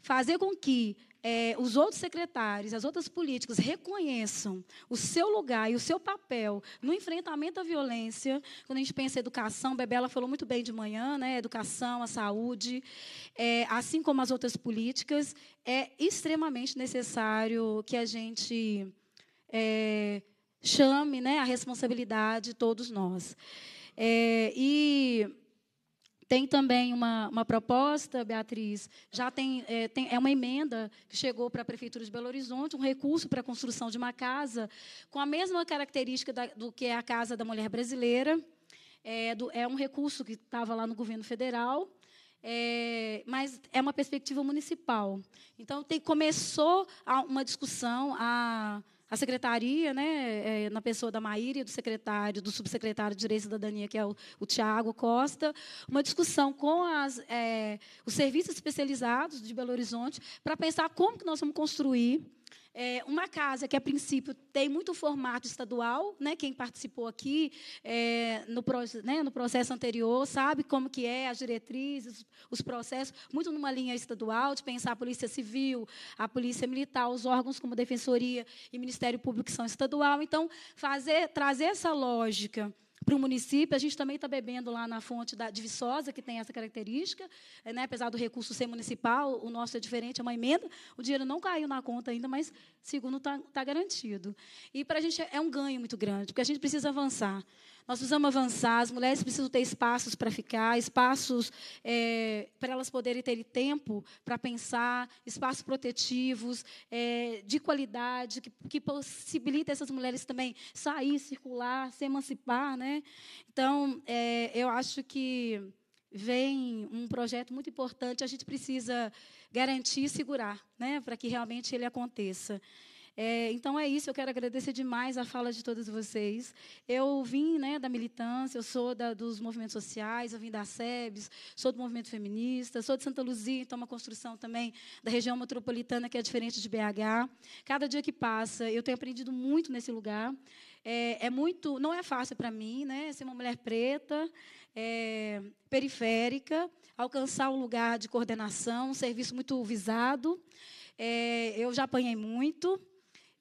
fazer com que é, os outros secretários, as outras políticas reconheçam o seu lugar e o seu papel no enfrentamento à violência. Quando a gente pensa em educação, Bebela falou muito bem de manhã, né? educação, a saúde, é, assim como as outras políticas, é extremamente necessário que a gente é, chame né, a responsabilidade de todos nós. É, e tem também uma, uma proposta, Beatriz, já tem é, tem é uma emenda que chegou para a Prefeitura de Belo Horizonte, um recurso para a construção de uma casa com a mesma característica da, do que é a Casa da Mulher Brasileira. É, do, é um recurso que estava lá no governo federal. É, mas é uma perspectiva municipal. Então, tem, começou uma discussão, a, a secretaria, né, é, na pessoa da Maíra, do secretário, do subsecretário de Direito e Cidadania, que é o, o Tiago Costa, uma discussão com as, é, os serviços especializados de Belo Horizonte para pensar como que nós vamos construir é, uma casa que, a princípio, tem muito formato estadual, né? quem participou aqui é, no, né, no, processo anterior sabe como que é as diretrizes, os processos, muito numa linha estadual, de pensar a Polícia Civil, a Polícia Militar, os órgãos como Defensoria e Ministério Público que são estadual. Então, fazer, trazer essa lógica para o município. A gente também está bebendo lá na fonte da, de Viçosa, que tem essa característica. É, né? Apesar do recurso ser municipal, o nosso é diferente, é uma emenda. O dinheiro não caiu na conta ainda, mas, segundo, está tá garantido. E para a gente é, é um ganho muito grande, porque a gente precisa avançar. Nós precisamos avançar, as mulheres precisam ter espaços para ficar, espaços é, para elas poderem ter tempo para pensar, espaços protetivos, é, de qualidade, que, que possibilita essas mulheres também sair, circular, se emancipar. Né? Então, é, eu acho que vem um projeto muito importante, a gente precisa garantir e segurar né, para que realmente ele aconteça. É, então é isso, eu quero agradecer demais a fala de todos vocês. Eu vim né, da militância, eu sou da, dos movimentos sociais, eu vim da SEBS, sou do movimento feminista, sou de Santa Luzia, então uma construção também da região metropolitana que é diferente de BH. Cada dia que passa, eu tenho aprendido muito nesse lugar. É, é, muito, não é fácil para mim, né? Ser uma mulher preta, é, periférica, alcançar um lugar de coordenação, um serviço muito visado. É, eu já apanhei muito,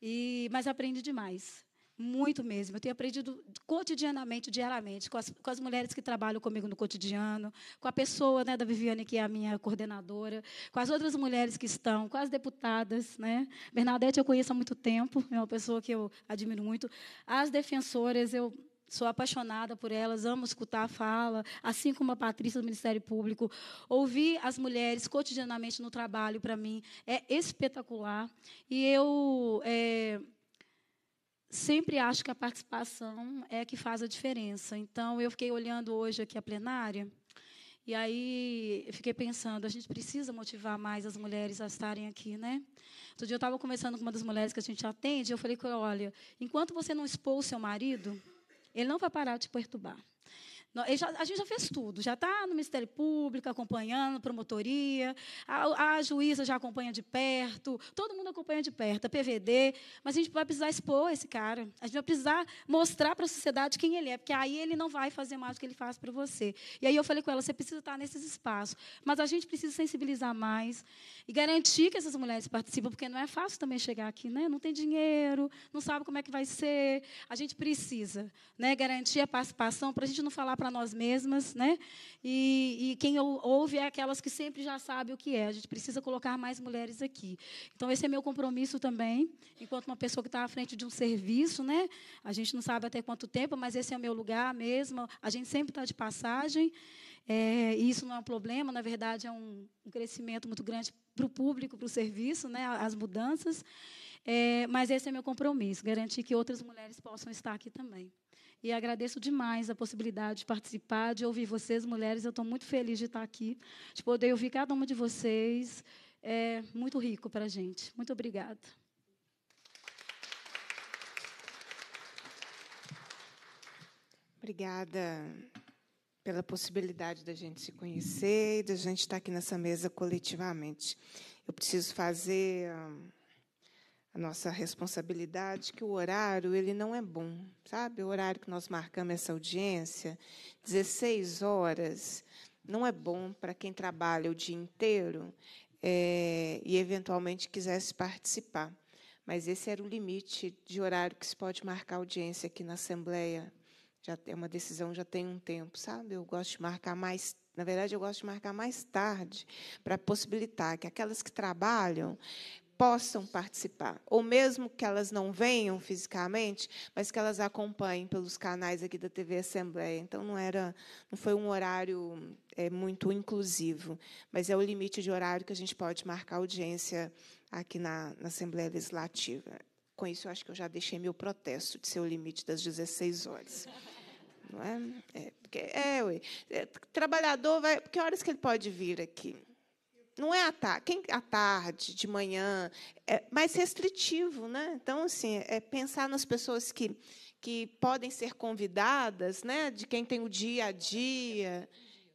e, mas aprendi demais. Muito mesmo. Eu tenho aprendido cotidianamente, diariamente, com as, com as, mulheres que trabalham comigo no cotidiano, com a pessoa né, da Viviane, que é a minha coordenadora, com as outras mulheres que estão, com as deputadas. Né? Bernadette eu conheço há muito tempo, é uma pessoa que eu admiro muito. As defensoras, eu sou apaixonada por elas, amo escutar a fala, assim como a Patrícia do Ministério Público. Ouvir as mulheres cotidianamente no trabalho, para mim, é espetacular. E eu é, sempre acho que a participação é que faz a diferença. Então, eu fiquei olhando hoje aqui a plenária. E aí eu fiquei pensando, a gente precisa motivar mais as mulheres a estarem aqui, né? Outro dia eu estava conversando com uma das mulheres que a gente atende, e eu falei com ela, olha, enquanto você não expôs o seu marido, ele não vai parar de perturbar a gente já fez tudo, já está no Ministério Público, acompanhando, promotoria, a, a, juíza já acompanha de perto, todo mundo acompanha de perto, a PVD, mas a gente vai precisar expor esse cara, a gente vai precisar mostrar para a sociedade quem ele é, porque aí ele não vai fazer mais do que ele faz para você. E aí eu falei com ela, você precisa estar tá nesses espaços, mas a gente precisa sensibilizar mais e garantir que essas mulheres participam, porque não é fácil também chegar aqui, né? não tem dinheiro, não sabe como é que vai ser, a gente precisa né, garantir a participação para a gente não falar para nós mesmas, né? E, e, quem ouve é aquelas que sempre já sabe o que é. A gente precisa colocar mais mulheres aqui. Então esse é meu compromisso também, enquanto uma pessoa que está à frente de um serviço, né? A gente não sabe até quanto tempo, mas esse é o meu lugar mesmo. A gente sempre está de passagem. É, e isso não é um problema, na verdade é um, um crescimento muito grande para o público, para o serviço, né? As mudanças. É, mas esse é meu compromisso, garantir que outras mulheres possam estar aqui também e agradeço demais a possibilidade de participar, de ouvir vocês, mulheres. Eu estou muito feliz de estar aqui, de tipo, poder ouvir cada uma de vocês. É muito rico para a gente. Muito obrigada. Obrigada pela possibilidade da gente se conhecer e da gente estar aqui nessa mesa coletivamente. Eu preciso fazer. Ah, a nossa responsabilidade que o horário ele não é bom, sabe? O horário que nós marcamos essa audiência, 16 horas, não é bom para quem trabalha o dia inteiro é, e eventualmente quisesse participar. Mas esse era o limite de horário que se pode marcar audiência aqui na Assembleia. Já é uma decisão já tem um tempo, sabe? Eu gosto de marcar mais na verdade, eu gosto de marcar mais tarde, para possibilitar que aquelas que trabalham possam participar, ou mesmo que elas não venham fisicamente, mas que elas acompanhem pelos canais aqui da TV Assembleia. Então não era, não foi um horário é, muito inclusivo, mas é o limite de horário que a gente pode marcar audiência aqui na, na Assembleia Legislativa. Com isso, eu acho que eu já deixei meu protesto de ser o limite das 16 horas. Não é? é porque, é, ué, é, trabalhador vai. Que horas que ele pode vir aqui? não é à tarde, quem, à tarde, de manhã, é mais restritivo, né? Então, assim, é pensar nas pessoas que, que podem ser convidadas, né? De quem tem o dia a dia.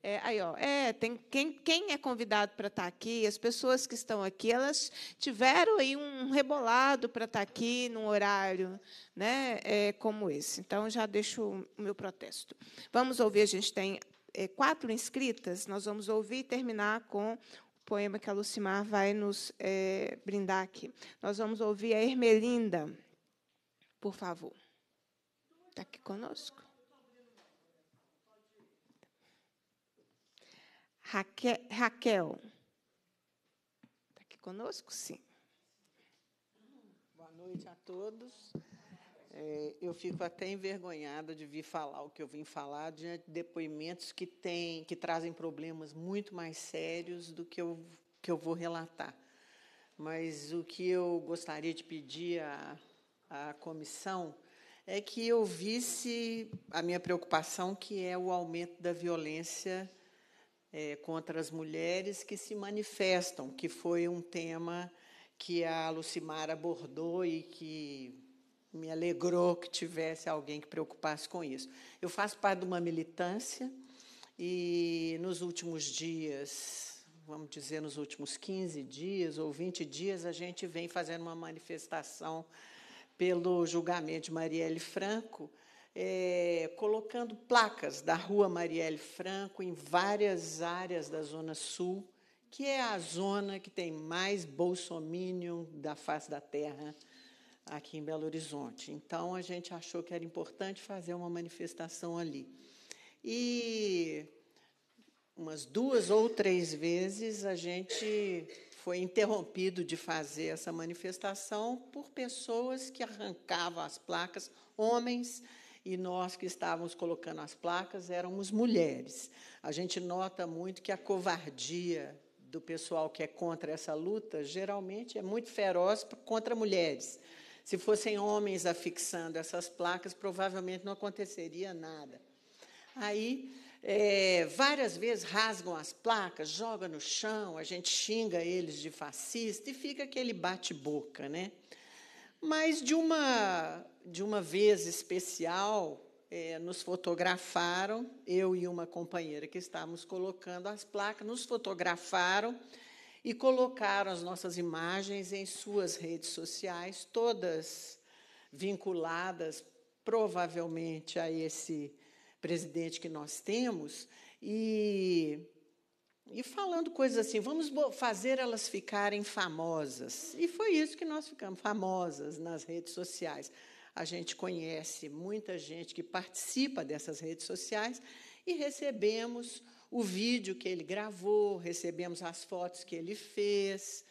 É, aí, ó, é, tem, quem, quem é convidado para estar tá aqui, as pessoas que estão aqui, elas tiveram aí um rebolado para estar tá aqui num horário né, é, como esse. Então, já deixo o meu protesto. Vamos ouvir, a gente tem é, quatro inscritas, nós vamos ouvir e terminar com poema que a Lucimar vai nos é, brindar aqui. Nós vamos ouvir a Ermelinda, por favor. Está aqui conosco. Raquel. Raquel. Está aqui conosco? Sim. Boa noite a todos. É, eu fico até envergonhada de vir falar o que eu vim falar diante de depoimentos que têm, que trazem problemas muito mais sérios do que eu, que eu vou relatar. Mas o que eu gostaria de pedir à, à comissão é que eu visse a minha preocupação, que é o aumento da violência é, contra as mulheres que se manifestam, que foi um tema que a Lucimara abordou e que me alegrou que tivesse alguém que preocupasse com isso. Eu faço parte de uma militância e nos últimos dias, vamos dizer, nos últimos 15 dias ou 20 dias, a gente vem fazendo uma manifestação pelo julgamento de Marielle Franco, é, colocando placas da Rua Marielle Franco em várias áreas da Zona Sul, que é a zona que tem mais bolsomínio da face da terra aqui em Belo Horizonte. Então, a gente achou que era importante fazer uma manifestação ali. E umas duas ou três vezes a gente foi interrompido de fazer essa manifestação por pessoas que arrancavam as placas, homens, e nós que estávamos colocando as placas éramos mulheres. A gente nota muito que a covardia do pessoal que é contra essa luta geralmente é muito feroz contra mulheres. Se fossem homens afixando essas placas, provavelmente não aconteceria nada. Aí, é, várias vezes rasgam as placas, joga no chão, a gente xinga eles de fascista e fica aquele bate-boca, né? Mas de uma de uma vez especial, é, nos fotografaram, eu e uma companheira que estávamos colocando as placas, nos fotografaram e colocaram as nossas imagens em suas redes sociais, todas vinculadas provavelmente a esse presidente que nós temos, e, e falando coisas assim, vamos fazer elas ficarem famosas. E foi isso que nós ficamos famosas nas redes sociais. A gente conhece muita gente que participa dessas redes sociais e recebemos o vídeo que ele gravou, recebemos as fotos que ele fez,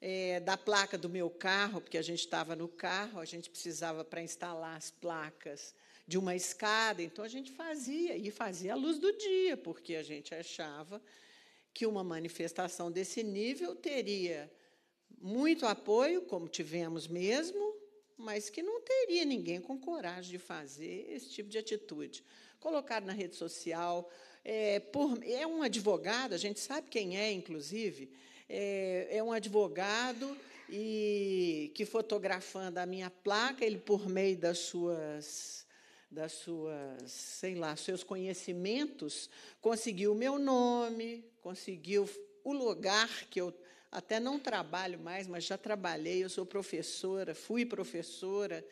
é, da placa do meu carro, porque a gente estava no carro, a gente precisava para instalar as placas de uma escada, então a gente fazia, e fazia a luz do dia, porque a gente achava que uma manifestação desse nível teria muito apoio, como tivemos mesmo, mas que não teria ninguém com coragem de fazer esse tipo de atitude. Colocar na rede social, é, por, é um advogado, a gente sabe quem é, inclusive, é, é um advogado e que fotografando a minha placa, ele por meio das suas das suas, sei lá, seus conhecimentos, conseguiu o meu nome, conseguiu o lugar que eu até não trabalho mais, mas já trabalhei, eu sou professora, fui professora,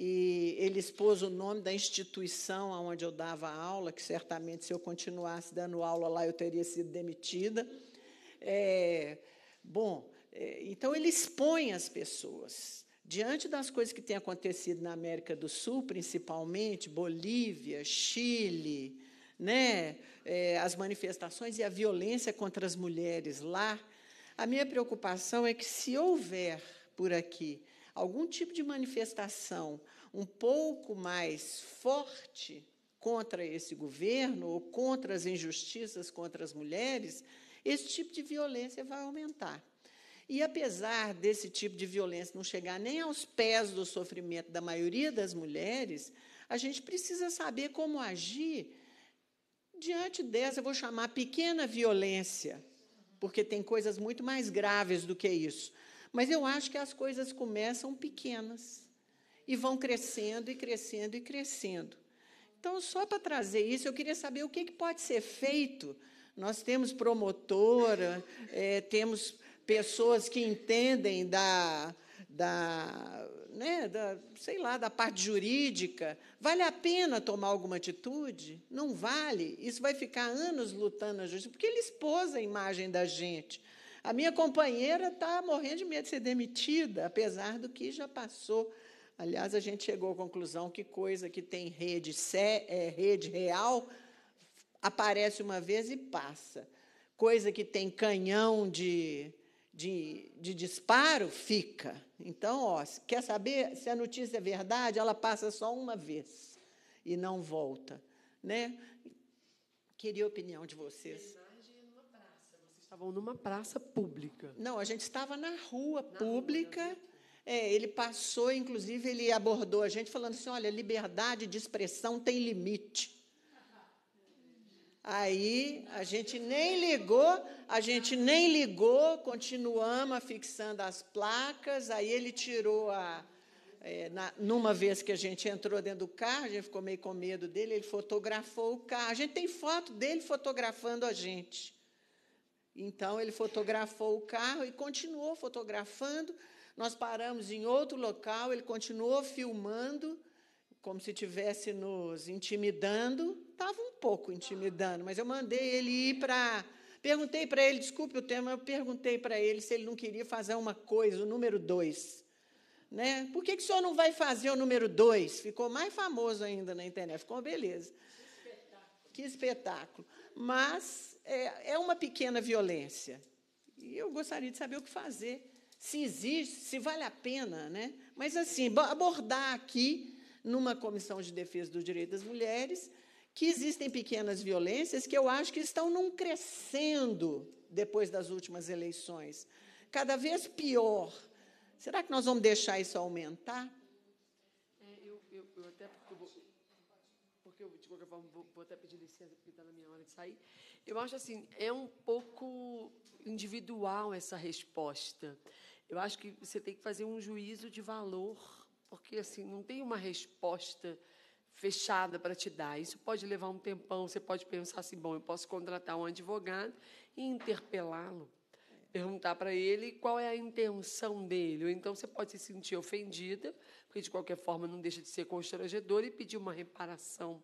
e ele expôs o nome da instituição onde eu dava aula, que certamente se eu continuasse dando aula lá eu teria sido demitida. É, bom, é, então ele expõe as pessoas. Diante das coisas que têm acontecido na América do Sul, principalmente Bolívia, Chile, né, é, as manifestações e a violência contra as mulheres lá, a minha preocupação é que se houver por aqui algum tipo de manifestação um pouco mais forte contra esse governo ou contra as injustiças contra as mulheres, esse tipo de violência vai aumentar. E apesar desse tipo de violência não chegar nem aos pés do sofrimento da maioria das mulheres, a gente precisa saber como agir diante dessa, eu vou chamar pequena violência, porque tem coisas muito mais graves do que isso. Mas eu acho que as coisas começam pequenas e vão crescendo e crescendo e crescendo. Então, só para trazer isso, eu queria saber o que, que pode ser feito. Nós temos promotora, é, temos pessoas que entendem da, da, né, da, sei lá, da parte jurídica, vale a pena tomar alguma atitude? Não vale. Isso vai ficar anos lutando a justiça, porque ele expôs a imagem da gente. A minha companheira está morrendo de medo de ser demitida, apesar do que já passou. Aliás, a gente chegou à conclusão que coisa que tem rede, é, rede real aparece uma vez e passa. Coisa que tem canhão de, de, de disparo fica. Então, ó, quer saber se a notícia é verdade? Ela passa só uma vez e não volta. Né? Queria a opinião de vocês estavam numa praça pública. Não, a gente estava na rua na pública. Rua, é, ele passou, inclusive, ele abordou a gente falando assim: olha, liberdade de expressão tem limite. Aí a gente nem ligou, a gente nem ligou, continuamos fixando as placas. Aí ele tirou a. É, na, numa vez que a gente entrou dentro do carro, a gente ficou meio com medo dele, ele fotografou o carro. A gente tem foto dele fotografando a gente. Então ele fotografou o carro e continuou fotografando. Nós paramos em outro local, ele continuou filmando, como se estivesse nos intimidando. Estava um pouco intimidando, mas eu mandei ele ir para. Perguntei para ele, desculpe o tema, eu perguntei para ele se ele não queria fazer uma coisa, o número dois. Né? Por que, que o senhor não vai fazer o número dois? Ficou mais famoso ainda na internet, ficou uma beleza. Que espetáculo. Que espetáculo mas é, é uma pequena violência. E eu gostaria de saber o que fazer, se existe, se vale a pena. Né? Mas, assim, abordar aqui, numa comissão de defesa dos direitos das mulheres, que existem pequenas violências que eu acho que estão num crescendo depois das últimas eleições. Cada vez pior. Será que nós vamos deixar isso aumentar? de qualquer forma, vou, vou até pedir licença, porque está na minha hora de sair. Eu acho assim, é um pouco individual essa resposta. Eu acho que você tem que fazer um juízo de valor, porque assim, não tem uma resposta fechada para te dar. Isso pode levar um tempão, você pode pensar assim, bom, eu posso contratar um advogado e interpelá-lo perguntar para ele qual é a intenção dele. Ou então você pode se sentir ofendida, porque de qualquer forma não deixa de ser constrangedor, e pedir uma reparação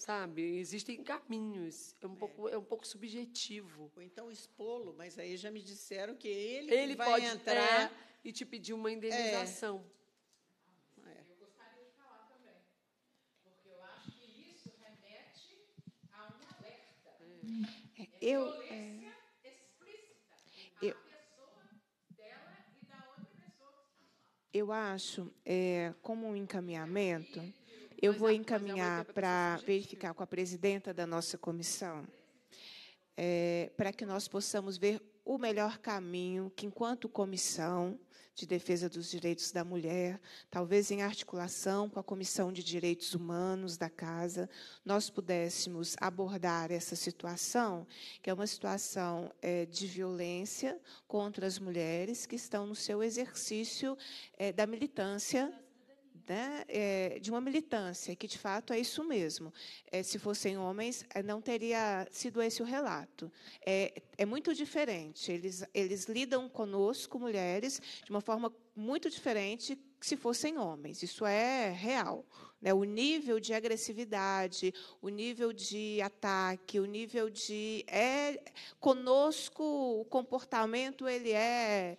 sabe? Existem caminhos. É um, é. Pouco, é um pouco subjetivo. Ou então expô-lo, mas aí já me disseram que ele, ele que vai pode entrar é, e te pedir uma indenização. É. Eu, é, eu, é, eu acho, é, como um encaminhamento, eu vou é, encaminhar é para verificar com a presidenta da nossa comissão, é, para que nós possamos ver o melhor caminho que, enquanto comissão de defesa dos direitos da mulher, talvez em articulação com a Comissão de Direitos Humanos da Casa, nós pudéssemos abordar essa situação, que é uma situação é, de violência contra as mulheres que estão no seu exercício é, da militância né, é, de uma militância, que de fato é isso mesmo. É, se fossem homens, eh, não teria sido esse o relato. É, é muito diferente. Eles, eles lidam conosco, mulheres, de uma forma muito diferente se fossem homens. Isso é real. Né? O nível de agressividade, o nível de ataque, o nível de. É, conosco, o comportamento ele é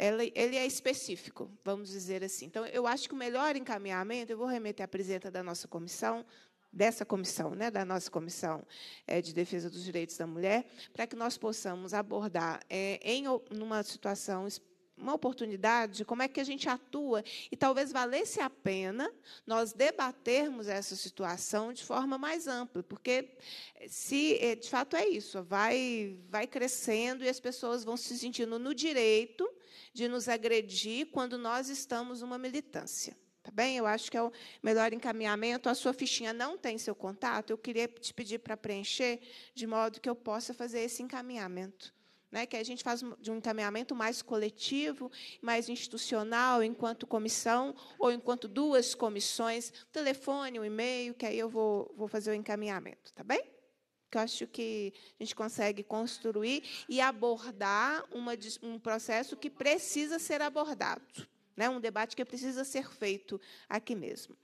ele é específico, vamos dizer assim. Então, eu acho que o melhor encaminhamento, eu vou remeter à presidenta da nossa comissão, dessa comissão, né, da nossa comissão é, de defesa dos direitos da mulher, para que nós possamos abordar é, em numa situação uma oportunidade, como é que a gente atua e talvez valesse a pena nós debatermos essa situação de forma mais ampla, porque eh, se eh, de fato é isso, vai vai crescendo e as pessoas vão se sentindo no direito de nos agredir quando nós estamos numa militância. Tá bem? Eu acho que é o melhor encaminhamento. A sua fichinha não tem seu contato. Eu queria te pedir para preencher de modo que eu possa fazer esse encaminhamento. Né, que a gente faz de um encaminhamento mais coletivo, mais institucional, enquanto comissão ou enquanto duas comissões, telefone, um e-mail, que aí eu vou, vou fazer o encaminhamento, tá bem? que eu acho que a gente consegue construir e abordar uma, um processo que precisa ser abordado, né? um debate que precisa ser feito aqui mesmo.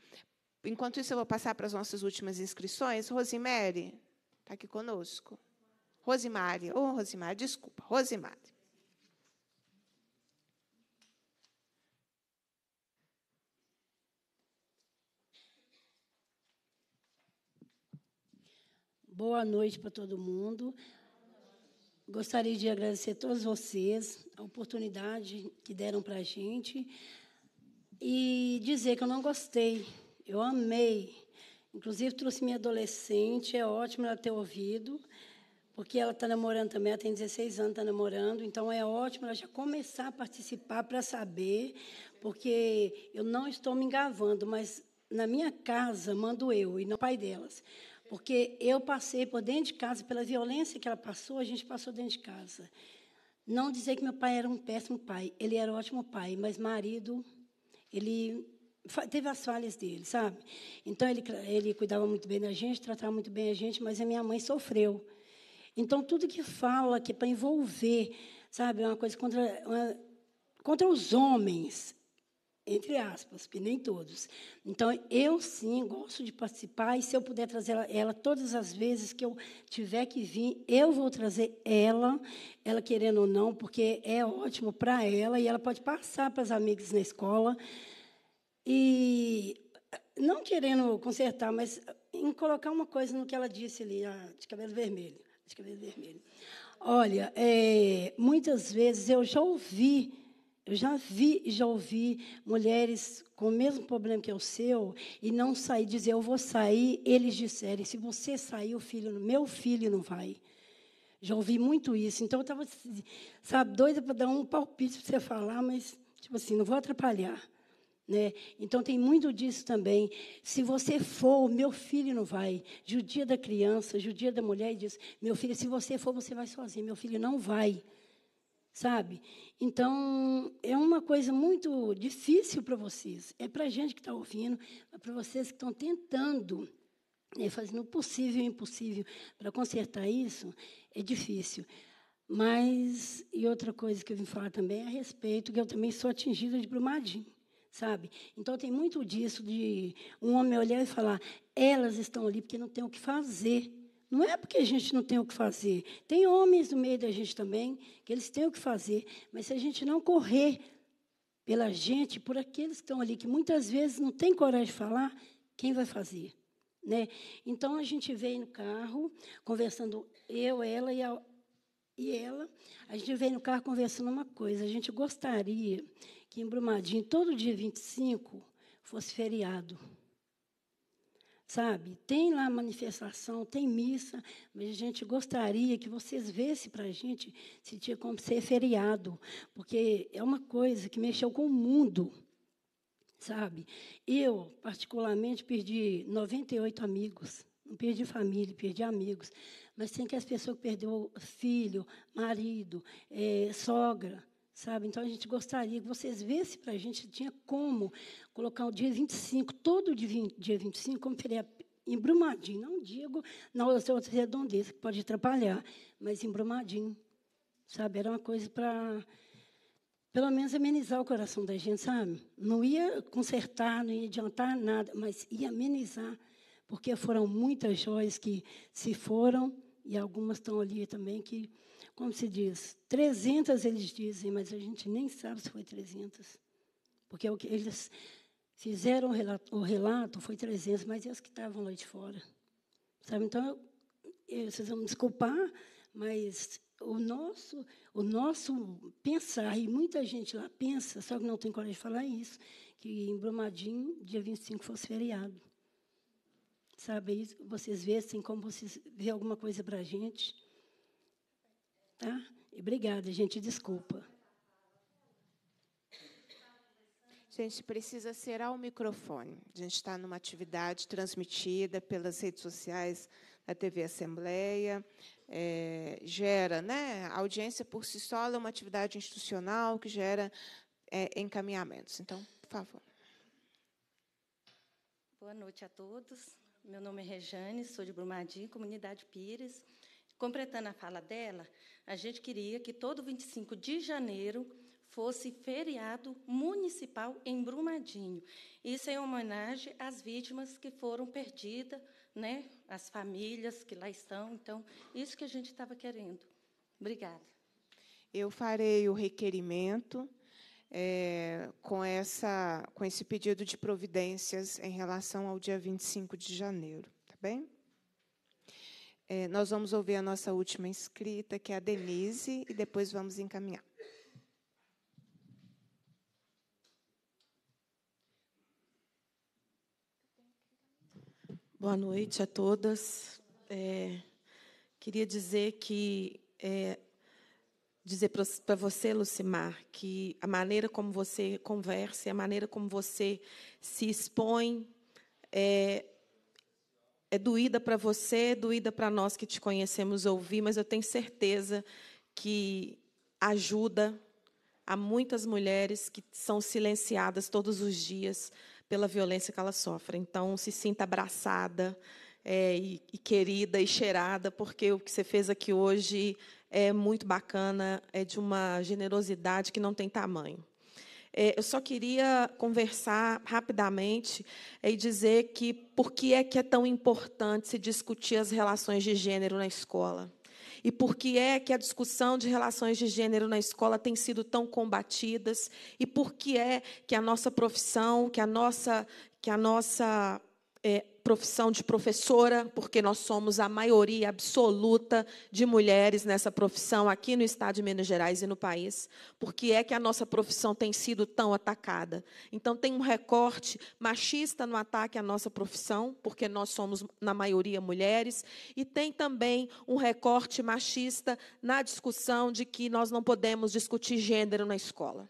Enquanto isso, eu vou passar para as nossas últimas inscrições. Rosimere está aqui conosco. Rosimari, ou oh, Rosimari, desculpa, Rosimari. Boa noite para todo mundo. Gostaria de agradecer a todos vocês a oportunidade que deram para a gente e dizer que eu não gostei, eu amei. Inclusive, trouxe minha adolescente, é ótimo ela ter ouvido, porque ela está namorando também, ela tem 16 anos, está namorando, então é ótimo ela já começar a participar para saber, porque eu não estou me engavando, mas na minha casa mando eu e não o pai delas. Porque eu passei por dentro de casa, pela violência que ela passou, a gente passou dentro de casa. Não dizer que meu pai era um péssimo pai, ele era um ótimo pai, mas marido, ele teve as falhas dele, sabe? Então ele ele cuidava muito bem da gente, tratava muito bem a gente, mas a minha mãe sofreu. Então tudo que fala que é para envolver, sabe, é uma coisa contra uma, contra os homens, entre aspas, que nem todos. Então, eu sim gosto de participar e se eu puder trazer ela, ela, todas as vezes que eu tiver que vir, eu vou trazer ela, ela querendo ou não, porque é ótimo para ela e ela pode passar para as amigas na escola. E não querendo consertar, mas em colocar uma coisa no que ela disse ali, ah, de cabelo vermelho, de cabelo vermelho. Olha, é, muitas vezes eu já ouvi eu já vi e já ouvi mulheres com o mesmo problema que é o seu e não sair, dizer eu vou sair, eles disserem, se você sair, o filho, meu filho não vai. Já ouvi muito isso. Então eu estava, sabe, doida para dar um palpite para você falar, mas tipo assim, não vou atrapalhar. Né? Então tem muito disso também. Se você for, meu filho não vai. Judia da criança, judia da mulher diz: meu filho, se você for, você vai sozinho. Meu filho não vai sabe? Então, é uma coisa muito difícil para vocês. É para a gente que está ouvindo, é para vocês que estão tentando, né, fazendo o possível e o impossível para consertar isso, é difícil. Mas, e outra coisa que eu vim falar também é a respeito, que eu também sou atingida de brumadinho, sabe? Então, tem muito disso de um homem olhar e falar, elas estão ali porque não tem o que fazer, não é porque a gente não tem o que fazer. Tem homens no meio da gente também, que eles têm o que fazer, mas se a gente não correr pela gente, por aqueles que estão ali, que muitas vezes não tem coragem de falar, quem vai fazer? Né? Então a gente veio no carro, conversando, eu, ela e, a, e ela, a gente veio no carro conversando uma coisa. A gente gostaria que em Brumadinho, todo dia 25, fosse feriado sabe? Tem lá manifestação, tem missa, mas a gente gostaria que vocês vissem para a gente se tinha como ser feriado, porque é uma coisa que mexeu com o mundo, sabe? Eu, particularmente, perdi 98 amigos. Não perdi família, perdi amigos. Mas tem que as pessoas que perdeu filho, marido, é, sogra, Sabe? Então, a gente gostaria que vocês vissem para a gente, tinha como colocar o dia 25, todo dia, dia 25, como seria em Brumadinho. Não digo na outra redondeza, que pode atrapalhar, mas em Brumadinho. Sabe? Era uma coisa para, pelo menos, amenizar o coração da gente, sabe? Não ia consertar, não ia adiantar nada, mas ia amenizar, porque foram muitas joias que se foram e algumas estão ali também que como se diz, 300 eles dizem, mas a gente nem sabe se foi 300. Porque o que eles fizeram o relato, o relato foi 300, mas e as que estavam lá de fora? Sabe? Então, eu, vocês vão me desculpar, mas o nosso, o nosso pensar, e muita gente lá pensa, só que não tem coragem de falar isso, que em Brumadinho, dia 25 fosse feriado. Sabe, vocês vêem assim, como vocês vê alguma coisa para a gente. Tá? E obrigada, gente. Desculpa. A gente precisa ser ao microfone. A gente está numa atividade transmitida pelas redes sociais da TV Assembleia. É, gera, né? A audiência por si só é uma atividade institucional que gera é, encaminhamentos. Então, por favor. Boa noite a todos. Meu nome é Rejane, sou de Brumadinho, comunidade Pires. Completando a fala dela, a gente queria que todo 25 de janeiro fosse feriado municipal em Brumadinho. Isso é em homenagem às vítimas que foram perdidas, né? As famílias que lá estão. Então, isso que a gente estava querendo. Obrigada. Eu farei o requerimento é, com, essa, com esse pedido de providências em relação ao dia 25 de janeiro, tá bem? É, nós vamos ouvir a nossa última inscrita, que é a Denise, e depois vamos encaminhar. Boa noite a todas. É, queria dizer que é, dizer para você, Lucimar, que a maneira como você conversa, a maneira como você se expõe é, é doída para você, é doída para nós que te conhecemos ouvir, mas eu tenho certeza que ajuda a muitas mulheres que são silenciadas todos os dias pela violência que elas sofrem. Então, se sinta abraçada é, e, e querida e cheirada, porque o que você fez aqui hoje é muito bacana, é de uma generosidade que não tem tamanho. É, eu só queria conversar rapidamente é, e dizer que por que é que é tão importante se discutir as relações de gênero na escola? E por que é que a discussão de relações de gênero na escola tem sido tão combatidas? E por que é que a nossa profissão, que a nossa, que a nossa é, profissão de professora, porque nós somos a maioria absoluta de mulheres nessa profissão aqui no estado de Minas Gerais e no país. Porque é que a nossa profissão tem sido tão atacada? Então tem um recorte machista no ataque à nossa profissão, porque nós somos na maioria mulheres, e tem também um recorte machista na discussão de que nós não podemos discutir gênero na escola.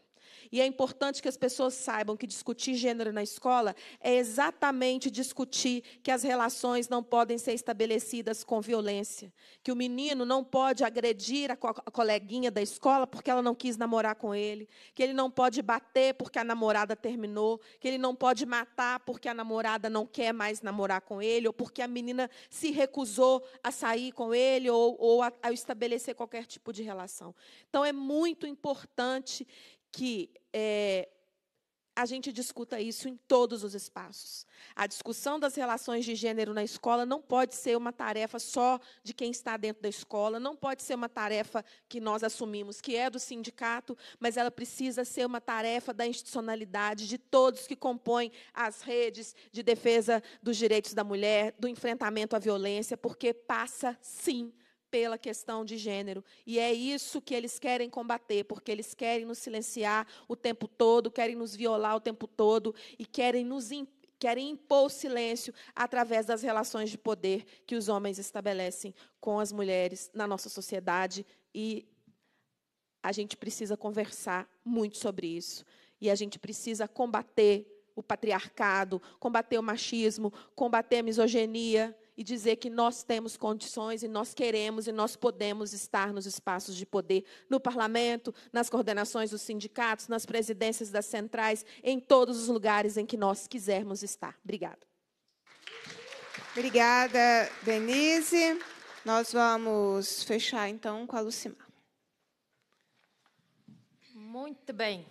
E é importante que as pessoas saibam que discutir gênero na escola é exatamente discutir que as relações não podem ser estabelecidas com violência, que o menino não pode agredir a, co a coleguinha da escola porque ela não quis namorar com ele, que ele não pode bater porque a namorada terminou, que ele não pode matar porque a namorada não quer mais namorar com ele, ou porque a menina se recusou a sair com ele ou, ou a, a estabelecer qualquer tipo de relação. Então, é muito importante que é, a gente discuta isso em todos os espaços. A discussão das relações de gênero na escola não pode ser uma tarefa só de quem está dentro da escola, não pode ser uma tarefa que nós assumimos, que é do sindicato, mas ela precisa ser uma tarefa da institucionalidade, de todos que compõem as redes de defesa dos direitos da mulher, do enfrentamento à violência, porque passa, sim, pela questão de gênero. E é isso que eles querem combater, porque eles querem nos silenciar o tempo todo, querem nos violar o tempo todo e querem nos querem impor o silêncio através das relações de poder que os homens estabelecem com as mulheres na nossa sociedade e a gente precisa conversar muito sobre isso. E a gente precisa combater o patriarcado, combater o machismo, combater a misoginia, e dizer que nós temos condições e nós queremos e nós podemos estar nos espaços de poder no parlamento, nas coordenações dos sindicatos, nas presidências das centrais, em todos os lugares em que nós quisermos estar. Obrigada. Obrigada, Denise. Nós vamos fechar então com a Lucimar. Muito bem.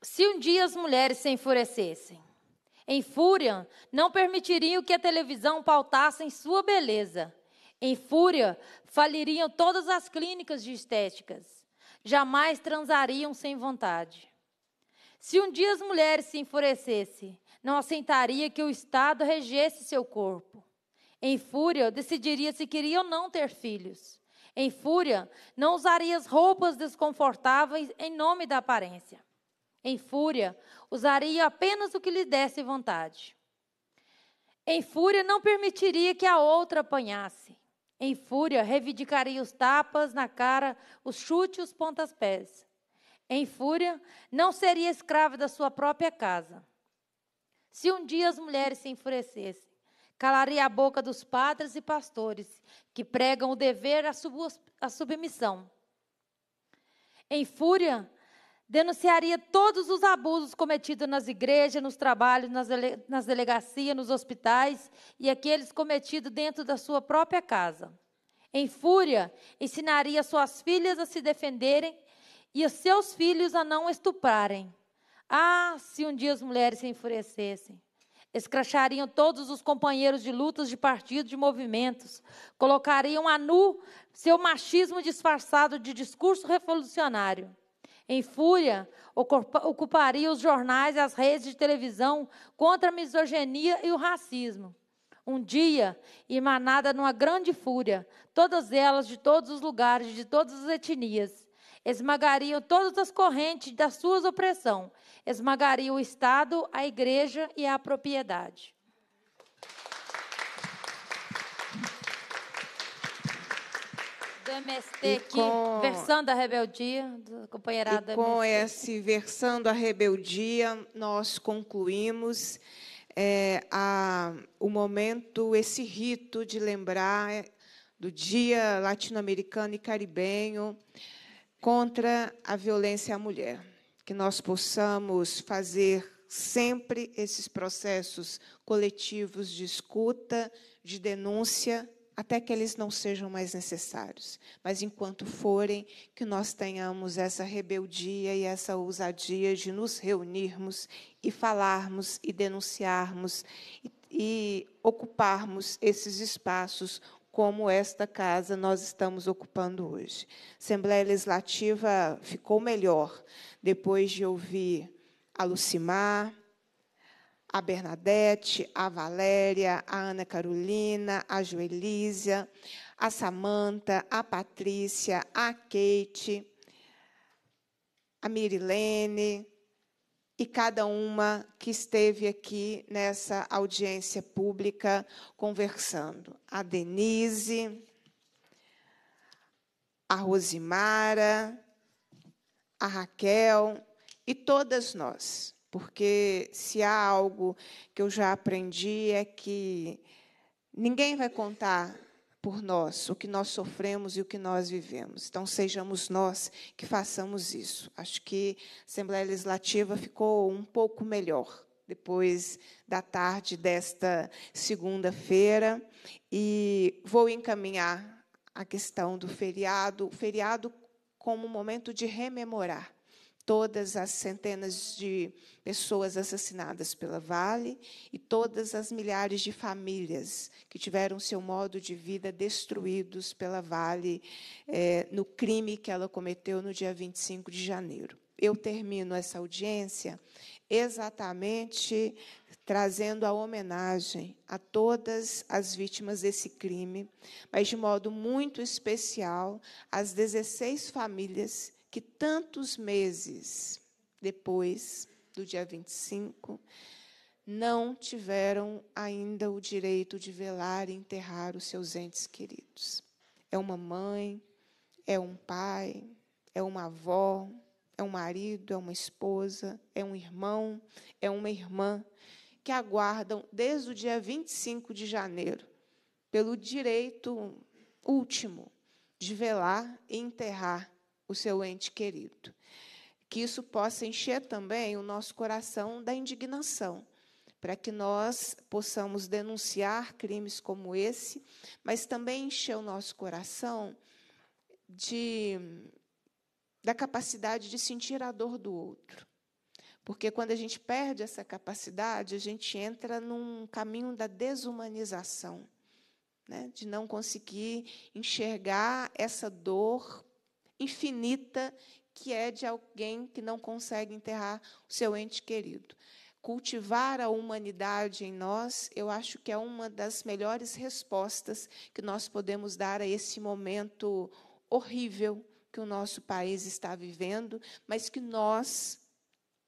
Se um dia as mulheres se enfurecessem, em fúria, não permitiriam que a televisão pautasse em sua beleza. Em fúria, faliriam todas as clínicas de estéticas. Jamais transariam sem vontade. Se um dia as mulheres se enfurecessem, não aceitaria que o Estado regesse seu corpo. Em fúria, decidiria se queria ou não ter filhos. Em fúria, não usaria as roupas desconfortáveis em nome da aparência. Em fúria, usaria apenas o que lhe desse vontade. Em fúria, não permitiria que a outra apanhasse. Em fúria, reivindicaria os tapas na cara, os chutes e os pontas-pés. Em fúria, não seria escrava da sua própria casa. Se um dia as mulheres se enfurecessem, calaria a boca dos padres e pastores que pregam o dever à, à submissão. Em fúria, denunciaria todos os abusos cometidos nas igrejas, nos trabalhos, nas, dele, nas delegacias, nos hospitais e aqueles cometidos dentro da sua própria casa. Em fúria, ensinaria suas filhas a se defenderem e os seus filhos a não estuprarem. Ah, se um dia as mulheres se enfurecessem! Escrachariam todos os companheiros de lutas, de partidos, de movimentos. Colocariam a nu seu machismo disfarçado de discurso revolucionário em fúria, ocuparia os jornais e as redes de televisão contra a misoginia e o racismo. Um dia, emanada numa grande fúria, todas elas de todos os lugares, de todas as etnias, esmagariam todas as correntes da sua opressão, esmagariam o Estado, a igreja e a propriedade. do MST e aqui, com, versando a rebeldia, do companheirado com esse versando a rebeldia, nós concluímos é, a, o momento, esse rito de lembrar é, do Dia Latino-Americano e Caribenho contra a violência à mulher, que nós possamos fazer sempre esses processos coletivos de escuta, de denúncia até que eles não sejam mais necessários. Mas enquanto forem, que nós tenhamos essa rebeldia e essa ousadia de nos reunirmos e falarmos e denunciarmos e, e ocuparmos esses espaços como esta casa nós estamos ocupando hoje. A Assembleia Legislativa ficou melhor depois de ouvir a Lucimar, a Bernadette, a Valéria, a Ana Carolina, a Joelísia, a Samanta, a Patrícia, a Kate, a Mirilene e cada uma que esteve aqui nessa audiência pública conversando. A Denise, a Rosimara, a Raquel e todas nós. Porque se há algo que eu já aprendi é que ninguém vai contar por nós o que nós sofremos e o que nós vivemos. Então, sejamos nós que façamos isso. Acho que a Assembleia Legislativa ficou um pouco melhor depois da tarde desta segunda-feira e vou encaminhar a questão do feriado, o feriado como um momento de rememorar todas as centenas de pessoas assassinadas pela Vale e todas as milhares de famílias que tiveram seu modo de vida destruídos pela Vale é, no crime que ela cometeu no dia 25 de janeiro. Eu termino essa audiência exatamente trazendo a homenagem a todas as vítimas desse crime, mas de modo muito especial às 16 famílias que tantos meses depois do dia 25 não tiveram ainda o direito de velar e enterrar os seus entes queridos. É uma mãe, é um pai, é uma avó, é um marido, é uma esposa, é um irmão, é uma irmã que aguardam desde o dia 25 de janeiro pelo direito último de velar e enterrar o seu ente querido. Que isso possa encher também o nosso coração da indignação, para que nós possamos denunciar crimes como esse, mas também encher o nosso coração de da capacidade de sentir a dor do outro. Porque quando a gente perde essa capacidade, a gente entra num caminho da desumanização, né? de não conseguir enxergar essa dor infinita que é de alguém que não consegue enterrar o seu ente querido. Cultivar a humanidade em nós, eu acho que é uma das melhores respostas que nós podemos dar a esse momento horrível que o nosso país está vivendo, mas que nós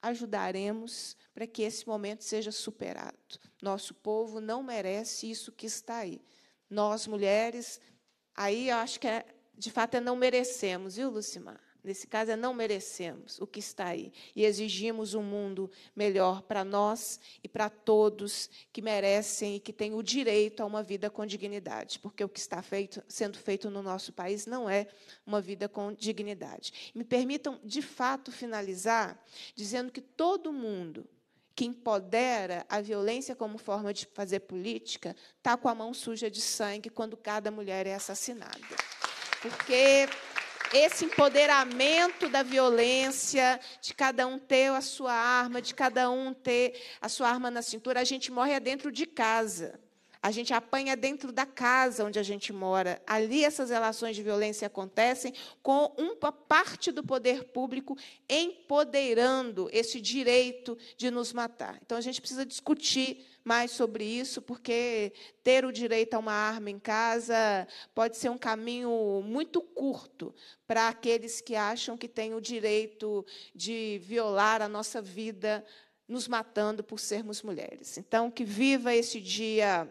ajudaremos para que esse momento seja superado. Nosso povo não merece isso que está aí. Nós, mulheres, aí eu acho que é de fato é não merecemos, viu, Lucimar? Nesse caso é não merecemos o que está aí e exigimos um mundo melhor para nós e para todos que merecem e que têm o direito a uma vida com dignidade, porque o que está feito, sendo feito no nosso país não é uma vida com dignidade. Me permitam, de fato, finalizar dizendo que todo mundo que empodera a violência como forma de fazer política está com a mão suja de sangue quando cada mulher é assassinada porque esse empoderamento da violência, de cada um ter a sua arma, de cada um ter a sua arma na cintura, a gente morre dentro de casa a gente apanha dentro da casa onde a gente mora. Ali essas relações de violência acontecem com uma parte do poder público empoderando esse direito de nos matar. Então a gente precisa discutir mais sobre isso, porque ter o direito a uma arma em casa pode ser um caminho muito curto para aqueles que acham que têm o direito de violar a nossa vida nos matando por sermos mulheres. Então, que viva esse dia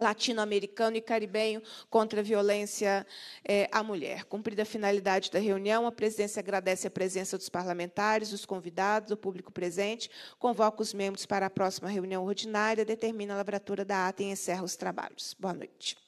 latino-americano e caribenho contra a violência é, à mulher. Cumprida a finalidade da reunião, a presidência agradece a presença dos parlamentares, dos convidados, do público presente, convoca os membros para a próxima reunião ordinária, determina a lavratura da ata e encerra os trabalhos. Boa noite.